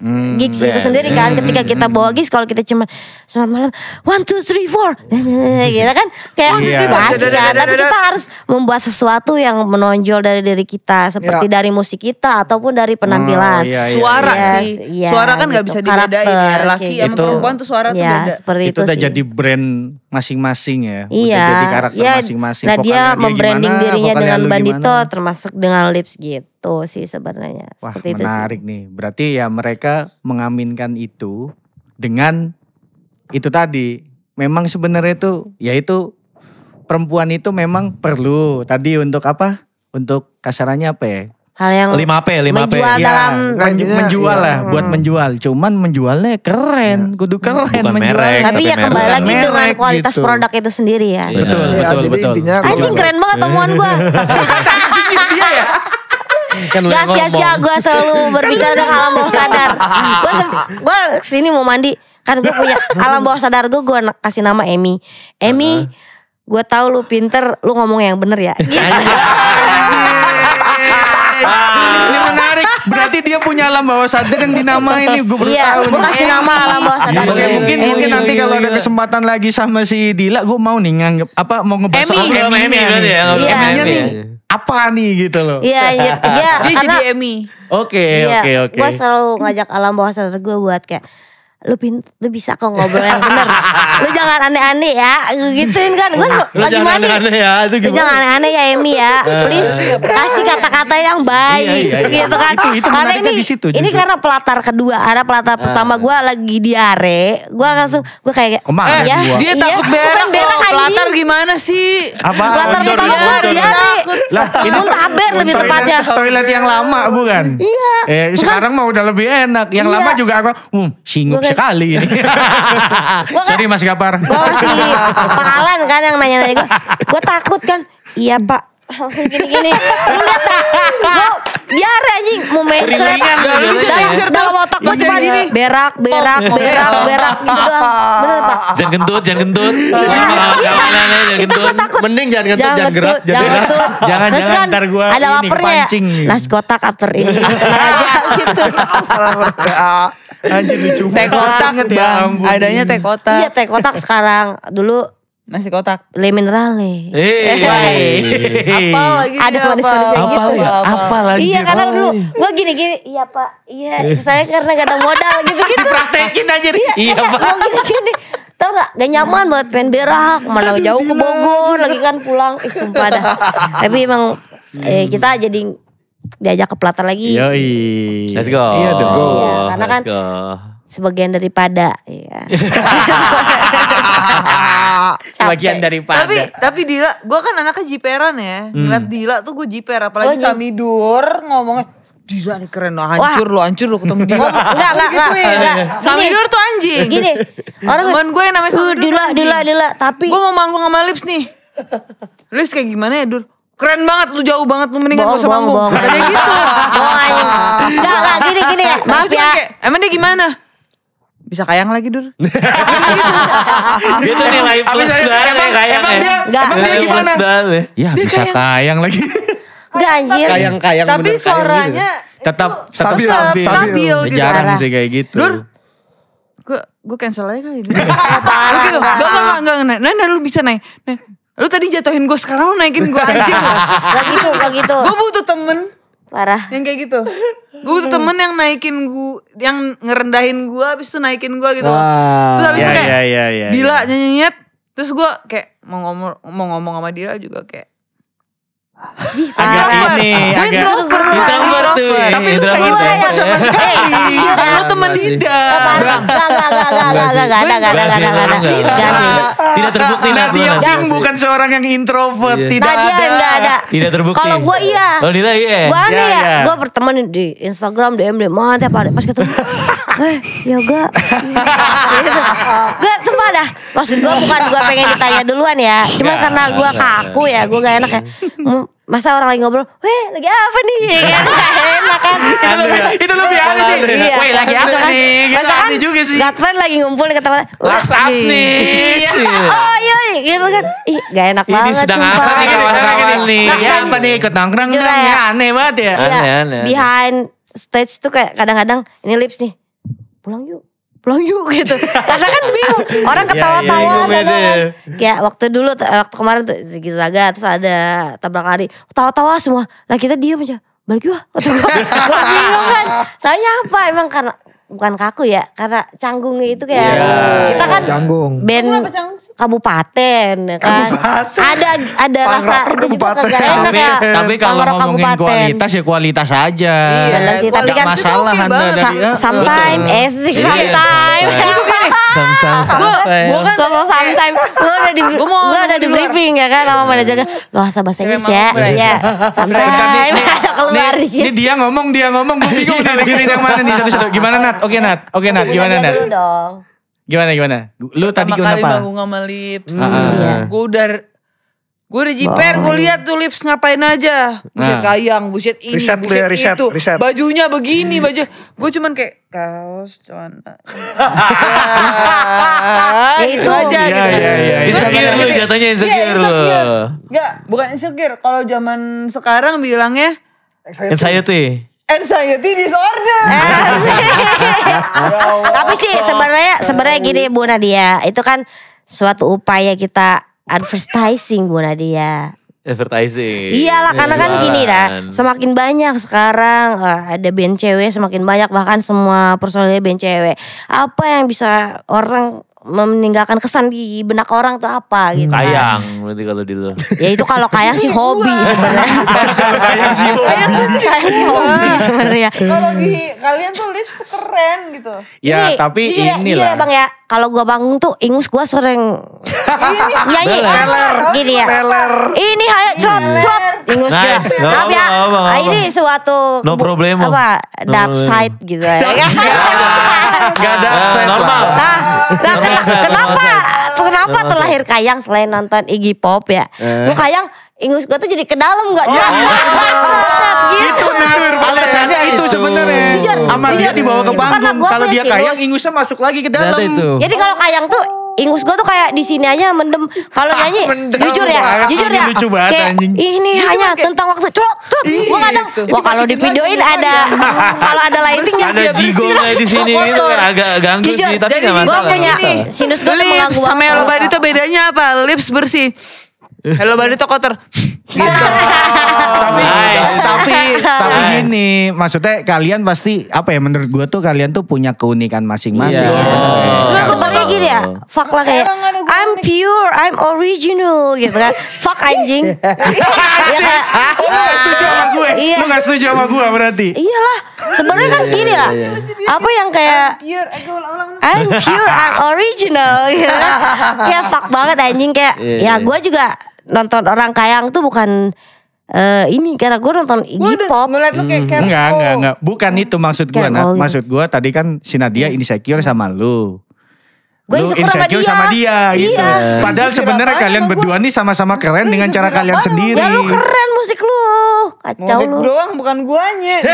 Hmm, gigs yeah. itu ya, ya, sendiri ya. kan hmm, ketika hmm, kita hmm. bawa gigs kalau kita cuma selamat malam one two three four gitu kan kayak oh, iya. basi kan tapi kita harus membuat sesuatu yang menonjol dari diri kita seperti yeah. dari musik kita ataupun dari oh, penampilan oh, iya, iya. suara iya. yes, sih iya, suara kan nggak gitu. bisa dibedain ya laki sama gitu. perempuan tuh suara yeah, tuh iya, beda seperti itu, itu udah jadi brand masing-masing ya. Iya. Udah jadi karakter iya, masing-masing. Nah dia membranding gimana, dirinya dengan Bandito gimana. termasuk dengan Lips gitu sih sebenarnya. Wah Seperti menarik sih. nih. Berarti ya mereka mengaminkan itu dengan itu tadi. Memang sebenarnya itu yaitu perempuan itu memang perlu tadi untuk apa? Untuk kasarannya apa ya? Hal yang 5P, 5P. Menjual ya, dalam menjual, menjual lah, iya. buat hmm. menjual. Cuman menjualnya keren, ya. kudu keren bukan menjual. Merek, tapi, ya kembali lagi dengan kualitas gitu. produk itu sendiri ya. Iya, betul, iya, betul, ya, betul. betul. Intinya, Anjing keren banget temuan gue kan gak sia-sia gue selalu berbicara dengan alam bawah sadar gue gue kesini mau mandi kan gue punya alam bawah sadar gue gue kasih nama Emi Emi uh -huh. gue tahu lu pinter lu ngomong yang bener ya gitu. Ah. Ini menarik. Berarti dia punya alam bawah sadar yang dinamain nih gue baru iya, Gue kasih nama alam bawah sadar. Oke, iya, mungkin iya, mungkin iya, nanti kalau ada kesempatan lagi sama si Dila gue mau nih nganggep apa mau ngebahas Emmy, Emi, Emmy, Emi, Emmy, Emmy, Emmy, apa nih gitu loh. Iya, iya, dia, jadi Emi. Oke, oke, oke. Gue selalu ngajak alam bawah sadar gue buat kayak lu lu bisa kok ngobrol yang benar lu jangan aneh-aneh ya gituin kan Gua lu lagi jangan aneh-aneh ya itu gimana? lu jangan aneh-aneh ya Emi ya eh. please kasih kata-kata yang baik iya, iya, iya. gitu kan itu, itu karena ini di situ, ini karena pelatar kedua ada pelatar uh. pertama ah. gua lagi diare gua langsung gua kayak Kemang, eh, ya, dia iya, takut kan berak berak pelatar gimana sih apa pelatar Muncur, pertama gua diare lah ber lebih tepatnya toilet yang lama bukan iya eh, sekarang mah udah lebih enak yang iya. lama juga aku hmm singgung sekali ini. Sorry Mas Gapar. Gue masih pengalaman kan yang nanya-nanya gue. Gue takut kan. Iya Pak Oh, gini-gini lu lihat dah gua diare anjing mau mencret dalam dalam otak gua cuma gini berak oh, berak berak berak gitu pak jangan kentut jangan kentut iya. jangan iya. kentut mending jangan kentut jangan gerak jangan kentut kan jangan jangan ntar gua ada lapernya nas kotak after ini gitu Anjir lucu Teh kotak ya bang, adanya teh kotak. Iya teh kotak sekarang. Dulu Nasi kotak. Le minerale. Eh, hey. Eh, iya. eh. apa lagi? Ada manis yang gitu. Ya? Apa lagi? Iya karena dulu gue gini-gini. Iya pak. Iya saya karena gak ada modal gitu-gitu. Praktekin aja. Iya, iya pak. Gue gini-gini. Tau gak, gak nyaman banget pengen berak. Mana jauh ke Bogor lagi kan pulang. Ih sumpah dah. Tapi emang eh, hmm. kita jadi diajak ke Plater lagi. Yoi. Let's go. Iya, yeah, go. Iya, karena kan sebagian daripada iya. Capek. bagian daripada. Tapi tapi Dila, gue kan anaknya jiperan ya. Hmm. Ngeliat Dila tuh gue jiper apalagi oh, Samidur ngomongnya Dila nih keren lo, hancur lo, hancur lo ketemu Dila. enggak, enggak, gitu enggak. Ya. Sambil enggak. tuh anjing. Gini, orang teman gue yang namanya Samidur. Dila, Dila, Dila, tapi. Gue mau manggung sama Lips nih. Lips kayak gimana ya, Dur? keren banget lu jauh banget lu mendingan gak usah manggung. Bohong, gitu. Bohong aja. Enggak, enggak gini gini ya. Maaf ya. emang dia gimana? bisa kayang lagi dur itu nilai ya, ya. plus banget ya kayang emang dia, emang dia gimana ya dia bisa kayang, lagi Gak anjir kayang kayang tapi suaranya gitu. tetap stabil stabil, stabil, gitu, jarang sih kayak gitu dur gue gue cancel aja kali ini parah gitu Gak gak gak gak. nah, nah lu bisa naik nah, lu tadi jatuhin gue sekarang lu naikin gue anjir. gak gitu gak gitu gue butuh temen parah yang kayak gitu gue tuh hmm. temen yang naikin gue yang ngerendahin gue abis itu naikin gue gitu Wah. terus abis yeah, itu ya, kayak yeah, yeah, yeah, Dila yeah. nyenyet terus gue kayak mau ngomong mau ngomong sama Dila juga kayak agak ini agak introvert introvert tuh tapi lu gak gak gak sekali gak lu gak tidak tidak terbukti Nadia yang bukan seorang yang introvert tidak ada tidak ada tidak terbukti kalau gue iya kalau Nadia iya gue aneh ya gue berteman di Instagram DM DM mana tiap hari pas ketemu eh yoga gue sumpah dah. Maksud gue bukan gue pengen ditanya duluan ya. Cuma ya, karena gue kaku ya, ya, ya. gue gak enak ya. Masa orang lagi ngobrol, weh lagi apa nih? Kan enak kan. itu lebih aneh sih. Iya, Weh lagi apa kan, nih? Gak kan aneh juga sih. Gatlan lagi ngumpul nih tempat. Laks abs nih. Oh iya, iya gitu kan. Ih gak enak banget. Ini sedang apa nih kawan-kawan nih? Ya apa nih ikut nangkrang dong. Ya aneh banget ya. Aneh-aneh. Iya, behind stage tuh kayak kadang-kadang ini lips nih. Pulang yuk yuk gitu. Karena kan bingung. Orang iya, iya, ketawa-tawa ya, ya, kan. Kayak waktu dulu waktu kemarin tuh Ziggy Zaga terus ada tabrak lari. Ketawa-tawa semua. Nah kita diem aja. Balik yuk. Gue bingung kan. Soalnya apa emang karena bukan kaku ya karena canggungnya itu kayak yeah. kita kan canggung band kabupaten ya kan ada ada Pang rasa itu juga kan tapi, ya tapi kalau ngomongin kabupaten. kualitas ya kualitas aja iya, benar sih tapi kan masalah okay ada Sa sometimes esik sometime iya. eh, iya, sometimes gue kan sometimes gue udah di gue udah di briefing ya kan sama manajernya lo asal bahasa Inggris ya ya sometimes keluar ini dia ngomong dia ngomong gue bingung nih yang mana nih satu-satu gimana Nat Nat, oke Nat, oke Nat, gimana Nat? Gimana gimana? Lu tadi gimana Pertama kali bangun sama lips. Ah, ah, gue ah. udah Gue udah jiper, gue liat tuh lips ngapain aja. Buset kayang, buset ini, riset, buset ya, itu. Bajunya begini, baju. Gue cuman kayak kaos, cuman. ya, itu aja ya, gitu. Ya, ya, ya. Insecure lu iya, gitu. jatuhnya iya, insecure lu. Enggak, bukan insecure. Kalau zaman sekarang bilangnya. Anxiety. tuh anxiety disorder. Ya Tapi sih sebenarnya sebenarnya gini Bu Nadia, itu kan suatu upaya kita advertising Bu Nadia. Advertising. Iyalah karena kan gini lah, semakin banyak sekarang eh, ada band cewek semakin banyak bahkan semua personilnya band cewek. Apa yang bisa orang meninggalkan kesan di benak orang tuh apa gitu kan. kayang kan. berarti kalau di lo ya itu kalau kayang sih hobi iya, sebenarnya kayang sih hobi iya, kan? kayang sih hobi iya. sebenarnya kalau di kalian tuh lips tuh keren gitu ya Ini, tapi iya, ini lah iya bang ya kalau gua bangun tuh ingus gua sering nyanyi peler gini ya peler ini ayo crot crot ingus gua maaf ya ah, ini suatu no problem apa dark side gitu ya gak ada normal nah nah kan kenapa? Kenapa terlahir kayang selain nonton Iggy Pop ya? Eh. kayang Ingus gue tuh jadi ke dalam gak oh, iya. jalan. gitu. Itu Alasannya itu sebenarnya. Amalia dibawa ke panggung. Kalau dia kayang, Ingusnya masuk lagi ke dalam. Jadi kalau kayang tuh ingus gue tuh kayak di sini aja mendem kalau nyanyi mendem, jujur ya jujur ya lucu banget kayak, ini jujur iya, hanya kayak, tentang waktu curut curut gue kadang wah kalau di videoin ada kalau ada lighting ya. ada iya, jigolnya di sini itu kan agak ganggu jujur, sih tapi jadi masalah gue punya sinus gue mengganggu sama hello body itu bedanya apa lips bersih hello body kotor gitu. tapi, nice. tapi tapi nice. gini, maksudnya kalian pasti apa ya menurut gue tuh kalian tuh punya keunikan masing-masing. Yeah. Oh. Oh kayak gini ya fuck lah kayak I'm pure I'm original gitu kan fuck anjing iya kan? anjing lu gak setuju sama gue iya. lu gak setuju sama gue berarti iyalah sebenarnya kan iya, iya, gini lah ya. apa yang kayak I'm pure I'm pure I'm original gitu kan ya fuck banget anjing kayak ya gue juga nonton orang kayang tuh bukan uh, ini karena gue nonton hip Pop. Ngeliat lu kayak hmm. Enggak, enggak, enggak. Bukan itu maksud gue. Nah, maksud gue tadi kan si Nadia ini secure sama lu gue insecure, insecure sama dia, sama dia iya, gitu. Iya. Padahal sebenarnya kalian berdua nih sama-sama keren dengan cara kalian sendiri. Ya lu keren musik lu. Kacau musik lu. doang bukan guanya.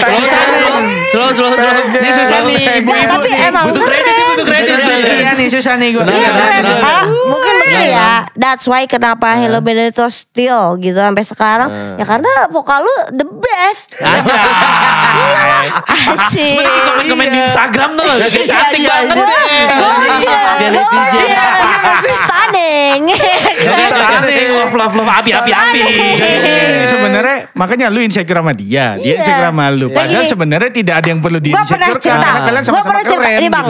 Iya, nih, slow slow slow. Ini susah nih ibu-ibu nih. Butuh kredit ya butuh iya, kredit. Iya, iya nih susah nih gue. Iya, ah, mungkin bener ya. That's why kenapa Hello itu still gitu sampai sekarang. Ya karena vokal lu the best. Iya Asik. Sebenernya komen-komen di Instagram tuh. Dia cantik banget. Gorgeous. Gorgeous. Stunning. Stunning. Love, love, love. Api, api, api. Sebenarnya makanya lu insecure sama dia. Dia insecure sama lu. Padahal sebenarnya tidak ada yang perlu di insecure. Gue pernah cerita. Karena kalian sama-sama keren gitu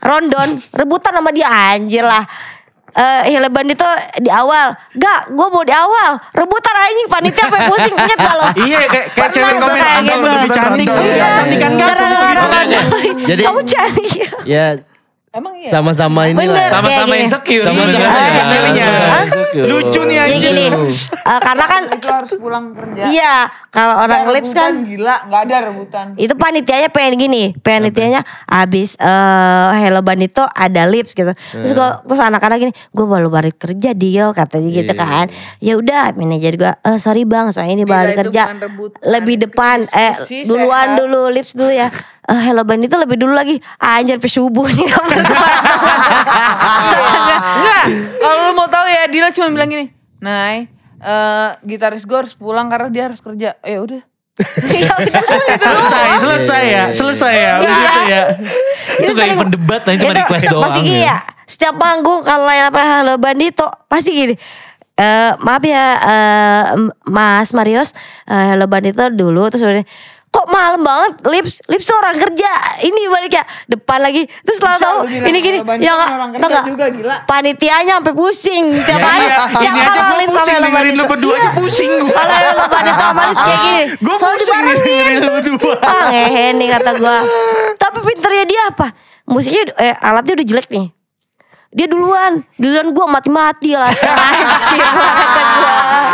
Rondon rebutan sama dia anjir lah uh, eh, Hileban itu di awal. Gak, gue mau di awal. Rebutan anjing panitia sampai pusing. Ingat gak lo? Iya, kayak, kayak cewek komen. Anda gitu. lebih cantik. Iya. Cantikan kamu. kamu cantik. Ya, Emang iya. Sama-sama ini lah. Ya. Sama-sama insecure. Sama-sama insecure. Lucu nih anjir. Gini, uh, karena kan itu harus pulang kerja. Iya, kalau orang lips kan gila, gak ada rebutan. Itu panitianya pengen gini, panitianya abis uh, eh, Hello Bandito ada lips gitu. Terus gua hmm. terus anak-anak gini, gue baru balik kerja deal katanya gitu iya. kan. Ya udah, manajer gue, eh sorry bang, soalnya ini balik kerja. Lebih depan, eh duluan dulu lips dulu ya uh, Hello bandito itu lebih dulu lagi ah, anjir sampai subuh nih kalau lu mau tahu ya Dila cuma bilang gini Nay uh, gitaris gue harus pulang karena dia harus kerja ya udah selesai, iya, selesai ya, iya. selesai ya, gitu ya. Itu kayak pendebat aja cuma request doang. Pasti gini gitu. ya, setiap panggung kalau yang apa Halo Bandito pasti gini. Uh, maaf ya uh, Mas Marius, uh, Halo Bandito dulu terus udah kok malam banget lips lips tuh orang kerja ini balik ya depan lagi terus lalu tahu ini gini ya nggak orang kerja juga gila panitianya sampai pusing tiap ya, hari ya, ya, ya kalau lips sama lo dengerin lo berdua aja iya. pusing gue kalau yang lo pada tahu kayak gini gue pusing dengerin lo berdua ngehe nih kata gue tapi pinternya dia apa musiknya eh alatnya udah jelek nih dia duluan duluan gue mati mati lah anjir kata gue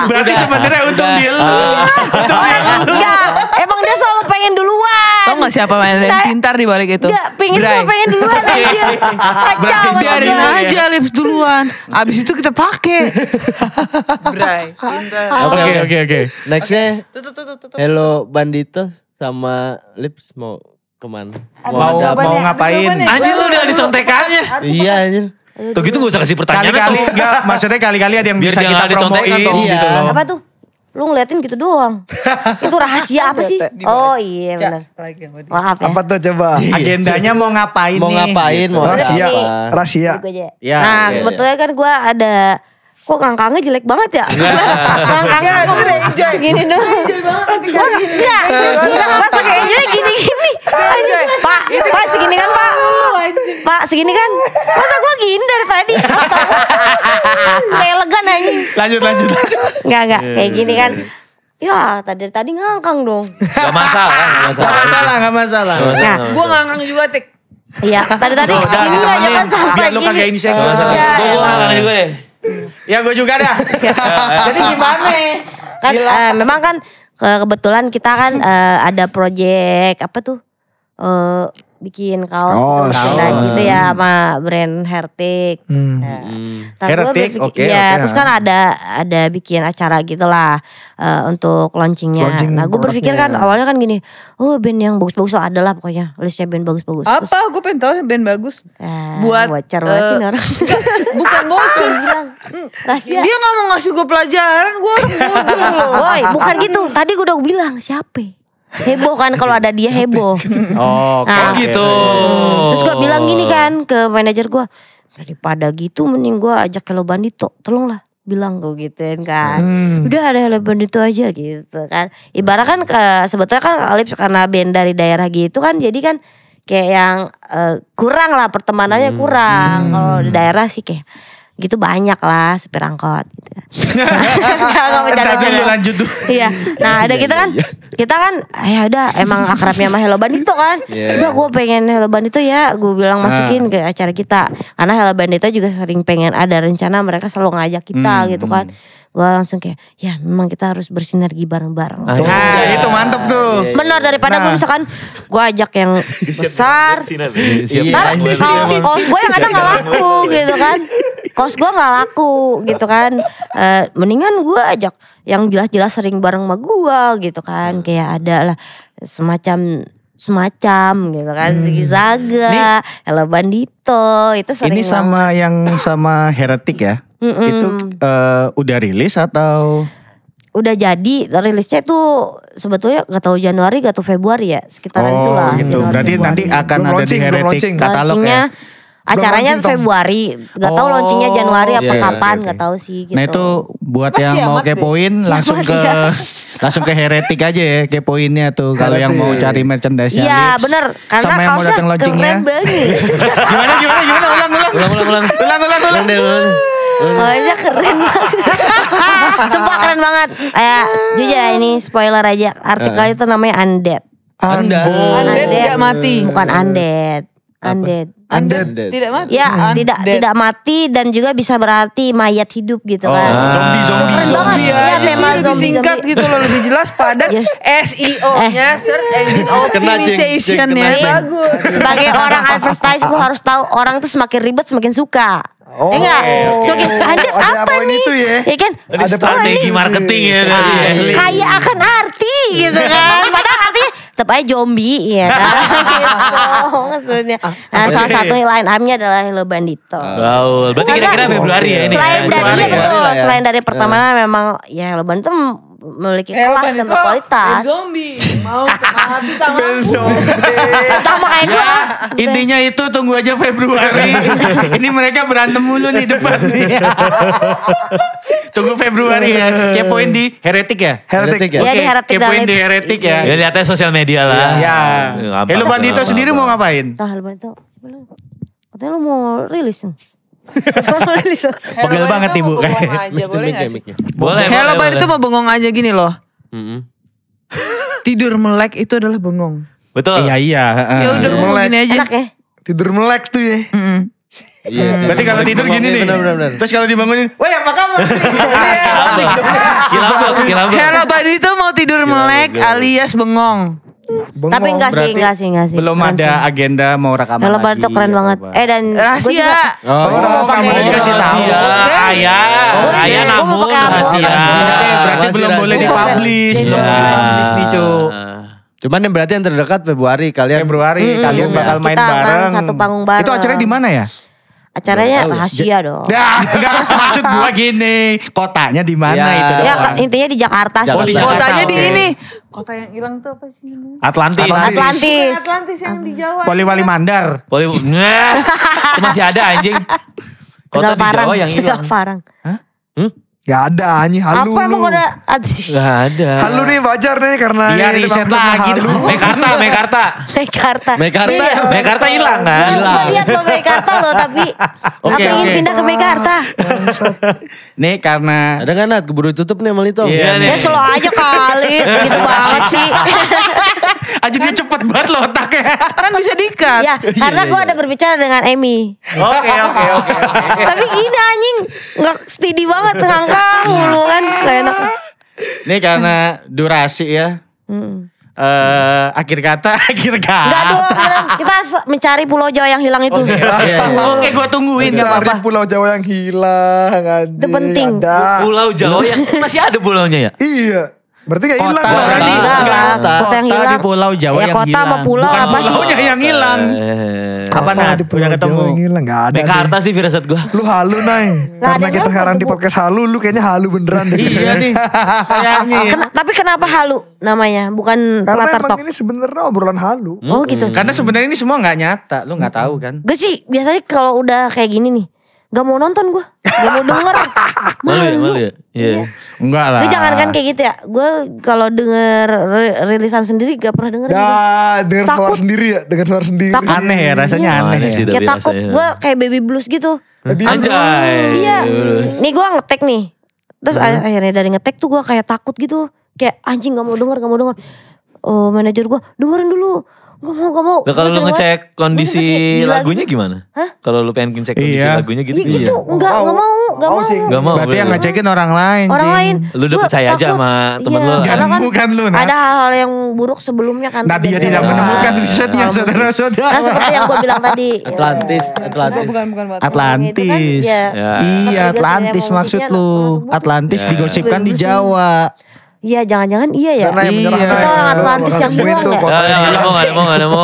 berarti sebenarnya iya. untung dia lu untung dia enggak Emang dia selalu pengen duluan. Tau gak siapa main nah, pintar di balik itu? Gak, pengen Dry. selalu pengen duluan aja. Kacau. Biarin aja lips duluan. Abis itu kita pakai. Bray, pintar. Oke, oke, oke. Nextnya. Tutup, Hello Bandito sama lips mau kemana? Mau, mau, mau ngapain? Anjir lu udah dicontekannya. Iya anjir. Tuh gitu gak usah kasih pertanyaan kali -kali, tuh. Enggak, maksudnya kali-kali ada yang Biar bisa kita promoin. Iya. Gitu loh. Apa tuh? lu ngeliatin gitu doang. itu rahasia apa sih? Oh iya benar. Maaf ya. Apa tuh coba? Agendanya mau ngapain mau nih? Ngapain, Mau ngapain? Rahasia. Rahasia. Ya, nah iya, sebetulnya kan gue ada kok kangkangnya jelek banget ya? kangkangnya gini dong. Gue enggak, enggak, enggak, enggak, enggak, enggak, enggak, Pak, Pak segini kan Pak? Oh, Pak segini kan? Masa gue gini dari tadi? Kayak elegan aja. Lanjut, lanjut, lanjut. Enggak, enggak. Iya, Kayak gini iya, kan. Iya. Ya tadi tadi ngangkang dong. Gak masalah, gak masalah. Gak masalah, gak masalah. Nah, gue ngangkang juga tik. Iya, tadi tadi oh, gini lah ya kan santai gini. Biar lu kagak ini saya. Gue ngangkang juga deh. Ya gue juga dah. Jadi gimana? Kan, uh, memang kan kebetulan kita kan uh, ada proyek apa tuh uh, bikin kaos oh, gitu kaos. Nah, gitu ya sama brand Hertik. Hmm. Nah, hmm. tapi Hertik, oke. okay, ya, okay, terus kan ada ada bikin acara gitulah uh, untuk launchingnya. Launching nah, gue berpikir kan ya. awalnya kan gini, oh band yang bagus-bagus ada lah pokoknya listnya band bagus-bagus. Apa? Gue pengen tahu band bagus. Eh, buat bocor uh, sih orang. bukan bocor. Hmm, rahasia. Dia gak mau ngasih gue pelajaran, gue orang bodoh. Woi, bukan gitu. Tadi gue udah bilang siapa? heboh kan kalau ada dia heboh. Oh, nah, gitu. Terus gue bilang gini oh. kan ke manajer gue, daripada gitu mending gue ajak Hello Bandito, tolonglah bilang gue gituin kan. Hmm. Udah ada Hello Bandito aja gitu kan. Ibarat kan ke, sebetulnya kan Alip karena band dari daerah gitu kan, jadi kan kayak yang uh, kurang lah pertemanannya hmm. kurang hmm. kalau di daerah sih kayak gitu banyak lah supir angkot gitu. Enggak lanjut dulu. Iya. Nah, ada iya, iya, kan, iya. kita kan kita eh, kan ya udah emang akrabnya sama Hello Bandito kan. Yeah. gue pengen Hello Bandito ya, gue bilang nah. masukin ke acara kita. Karena Hello Bandito juga sering pengen ada rencana mereka selalu ngajak kita hmm, gitu kan. Hmm gue langsung kayak ya memang kita harus bersinergi bareng-bareng. Ah, ya, itu mantep tuh. Iya, iya, Benar iya. daripada nah. gue misalkan gue ajak yang besar, ntar kalau kos gue yang ada nggak laku gitu kan, Kos gue nggak laku gitu kan, uh, mendingan gue ajak yang jelas-jelas sering bareng sama gue gitu kan, hmm. kayak ada lah semacam semacam gitu kan hmm. Ziggy Zaga, Bandito itu sering Ini sama banget. yang sama heretik ya? Mm -mm. Itu uh, udah rilis atau? udah jadi rilisnya itu sebetulnya gak tahu Januari gak tahu Februari ya sekitaran oh, lah. Oh gitu. Berarti Februari. nanti akan belum ada launching, di Heretic katalognya ya. Acaranya launching, Februari, gak tahu launchingnya oh, Januari apa yeah, iya, kapan, yeah, okay. gak iya. tahu sih nah, gitu. Nah itu buat Mas yang mau kepoin deh. langsung ke iya. langsung ke Heretic aja ya kepoinnya tuh kalau yang mau cari merchandise Iya bener karena sama yang mau datang launchingnya. Keren banget. gimana gimana gimana ulang ulang ulang ulang ulang ulang ulang ulang. ulang, ulang. Malaysia keren banget. Sumpah keren banget. Eh, jujur ya ini spoiler aja. Artikel eh. itu namanya undead. Undead. Undead, undead. undead. mati. Bukan undead Undead. Undead. Undead. Tidak mati. Ya, Undead. tidak tidak mati dan juga bisa berarti mayat hidup gitu oh. kan. Oh, zombie zombie. Keren zombie, iya, zombie ya, ya tema zombie, zombie. singkat gitu loh lebih jelas pada yes. SEO-nya eh. search engine optimization ya. Bagus. Sebagai orang advertise gue harus tahu orang tuh semakin ribet semakin suka. Oh, eh, iya enggak. Okay. Semakin ada oh, apa nih? Itu ya. ya kan? Ada strategi marketing ya. Kayak akan arti gitu kan. Padahal tetap aja zombie ya kan? gitu maksudnya. Ah, nah, okay. salah satu line up-nya adalah Hello Bandito. Wow, ah. berarti kira-kira Februari ya ini. Selain dari ya, betul, ya. selain dari iya ya? Iya, iya. pertama memang ya Hello Bandito memiliki eh, kelas dan berkualitas. Ben zombie mau kemana sama mau. zombie. sama kayak gue. Ya. Intinya itu tunggu aja Februari. Ini mereka berantem mulu nih depan nih. tunggu Februari ya. Kepoin di Heretic ya? Heretic, ya. Iya okay. di Kepoin di Heretic ya. Ya lihatnya sosial media lah. Iya. Ya, Helu Bandito sendiri mau ngapain? Tahu Bandito. Katanya lu mau rilis nih. Pegel banget ibu kayak. Aja, boleh Boleh. Hello Bar itu mau bengong aja gini loh. Tidur melek itu adalah bengong. Betul. Iya iya. Ya udah ngomong gini aja. Enak ya. Tidur melek tuh ya. Iya. Berarti kalau tidur gini nih. Benar, Terus kalau dibangunin, "Woi, apa kabar?" Kilabok, kilabok, Hello Bar itu mau tidur melek alias bengong. Bengong. Tapi enggak sih, enggak sih, enggak sih. Belum ada sih. agenda mau rekaman Kalau lagi. tuh keren banget. Apa? Eh dan rahasia. Oh, oh rahasia. Sama dia kasih tahu. Ayah, oh, ayah namun rahasia. Berarti belum boleh dipublish, belum iya. boleh dipublish nih, Cuman yang berarti yang terdekat Februari kalian Februari hmm, kalian bakal iya. main bareng. Satu panggung bareng. Itu acaranya di mana ya? Acaranya rahasia dong. Ya, enggak, maksud gua gini, kotanya di mana ya. itu Ya, Ya intinya di Jakarta sih. Oh, di Jakarta. Kotanya di ini. Kota yang hilang tuh apa sih? Atlantis. Atlantis. Atlantis, Atlantis yang di Jawa. Poliwali Mandar. Poli masih ada anjing. Kota Tegal di yang hilang. Tegal Parang. Hah? Hmm? Gak ada anjing halu. Apa emang ada Gak ada. Halu nih wajar nih karena Iya riset lagi dong. Mekarta, Mekarta. Mekarta. Mekarta, iya. Mekarta hilang kan? Iya, hilang. Gue lihat lo Mekarta lo tapi okay, apa ingin pindah ke Mekarta? nih karena Ada kan Nat keburu tutup nih sama itu. Iya, ya, nih. Ya selo aja kali. gitu banget sih. aja dia kan- cepet banget loh otaknya. Kan bisa dikat. Ya, iya, karena gue iya. ada berbicara dengan Emmy. Oke, oke, oke. Tapi ini anjing nggak steady banget terangkang mulu kan, kayaknya. enak. Ini karena durasi ya. Hmm. Uh, akhir kata, akhir kata. Enggak dong, kita mencari Pulau Jawa yang hilang itu. Oke, okay, iya, okay. tungguin ya, apa-apa. Pulau Jawa yang hilang. Itu penting. Ada. Pulau Jawa yang masih ada pulaunya ya? Iya. Berarti gak hilang kota, kota, Kota, hilang Kota, kota yang hilang. di pulau Jawa ya, yang hilang. kota pulau Bukan apa sih? Pulaunya yang hilang. Eh. apa nah? Di pulau ketemu. Jawa yang hilang gak ada Mekarta sih. firasat gue. Lu halu Nay. Nah, Karena kita heran di podcast halu, lu kayaknya halu beneran deh. iya nih. tapi kenapa halu namanya? Bukan Karena latar Karena ini sebenernya obrolan halu. Oh gitu. Karena sebenernya ini semua gak nyata. Lu gak tahu kan. Gak sih biasanya kalau udah kayak gini nih. Gak mau nonton gue. Gak mau denger. malu. ya, malu ya. Iya. Yeah. Enggak lah. Lu jangan kan kayak gitu ya. Gue kalau denger rilisan sendiri gak pernah denger. gak gitu. denger takut. suara sendiri ya, denger suara sendiri. Takut. Aneh ya, rasanya iya. aneh. aneh ya. sih, kayak takut gue kayak baby blues gitu. Baby Anjay. Iya. Nih gue ngetek nih. Terus hmm. akhirnya dari ngetek tuh gue kayak takut gitu. Kayak anjing gak mau denger, gak mau denger. Oh manajer gue dengerin dulu gue mau, gue mau. Nah, kalau lu ngecek kondisi gitu. lagunya gimana? Hah? Kalau lu pengen ngecek kondisi iya. lagunya gitu. Iya. enggak, gak mau, gak mau. Gak mau. Berarti yang ngecekin orang lain. Orang lain. Lu udah percaya aja sama iya. temen lu. Karena kan bukan lu, Ada hal-hal yang buruk sebelumnya kan. Nah, dia tidak iya. menemukan riset yang iya. saudara-saudara. Nah, seperti yang gue bilang tadi. Atlantis, Atlantis. Atlantis. Iya, Atlantis maksud lu. Atlantis ya. digosipkan di Jawa. Iya, jangan-jangan iya ya. Karena yang iya. Kita orang kan. Atlantis yang hilang ya. Kotanya udah hilang.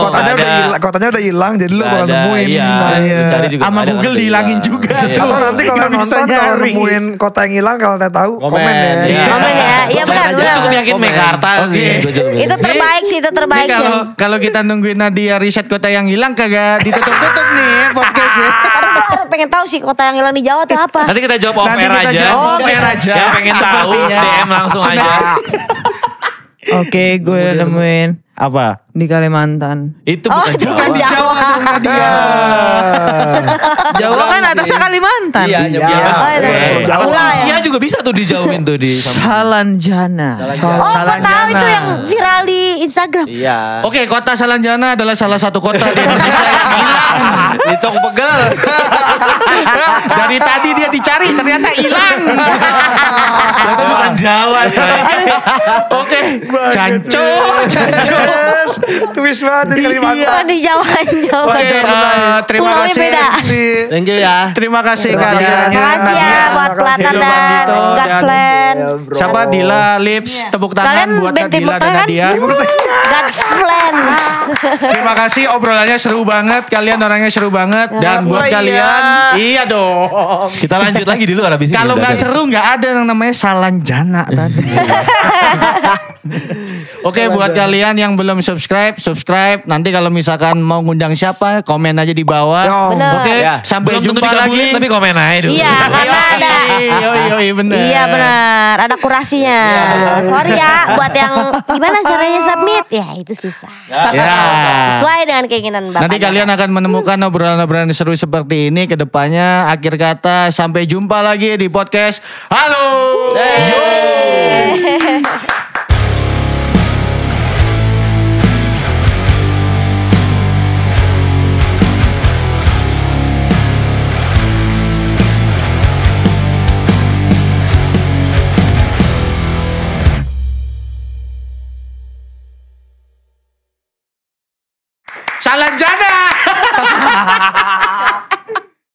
Kotanya udah hilang, kotanya udah hilang jadi lu bakal nemuin. Iya, nah, iya. Sama Google dihilangin juga. Iya. Atau nanti kalau nonton kalau nemuin kota yang hilang kalau tak tahu komen ya. Komen ya. Iya, ya, iya benar Gue Cukup yakin Mekarta sih. Itu terbaik sih, itu terbaik sih. Kalau kita nungguin Nadia riset kota yang hilang kagak ditutup-tutup nih ya, podcast ya. pengen tahu sih kota yang hilang di Jawa tuh apa. Nanti kita jawab off aja. Nanti oh, kita aja. Yang pengen tahu DM langsung aja. Oke, gue udah nemuin. Apa? Di Kalimantan. Itu oh, bukan oh, Jawa. Bukan Jawa Jawa, dia. Ah. Jawa kan atasnya Kalimantan. Iya, iya. Oh, iya. iya, iya. Atas Rusia iya. juga bisa tuh dijauhin tuh di Salanjana. Salanjana. Oh, Salanjana. tahu itu yang viral di Instagram. Iya. Oke, kota Salanjana adalah salah satu kota di Indonesia yang hilang. pegel. Dari tadi dia dicari ternyata hilang. Itu bukan Jawa. Oke, cancok, cancok. Tumis banget di Kalimantan. Iya. di Jawa, Jawa. Oke, uh, terima Pulau kasih. Beda. Thank you ya. Terima kasih Kak. Terima kasih ya buat Platan dan Godflan. Siapa iya. Dila Lips iya. tepuk tangan buat Dila dan kan? Nadia. Godflan. Flan. Terima kasih obrolannya seru banget. Kalian orangnya seru banget. Dan buat oh, iya. kalian. Iya dong. Kita lanjut lagi dulu habis ini. Kalau nggak seru nggak ada yang namanya salanjana tadi. Iya. Oke buat kalian yang belum subscribe, subscribe. Nanti kalau misalkan mau ngundang siapa, komen aja di bawah. Oke, iya. sampai jumpa lagi. Tapi komen aja dulu. Iya, karena ada. Iya, bener. Iya, benar. Ada kurasinya. Sorry ya buat yang gimana caranya submit. Ya, itu susah. Ya. Yeah. Sesuai dengan keinginan Bapak. Nanti kalian akan menemukan obrolan-obrolan seru seperti ini ke depannya. Akhir kata sampai jumpa lagi di podcast. Halo. Hey.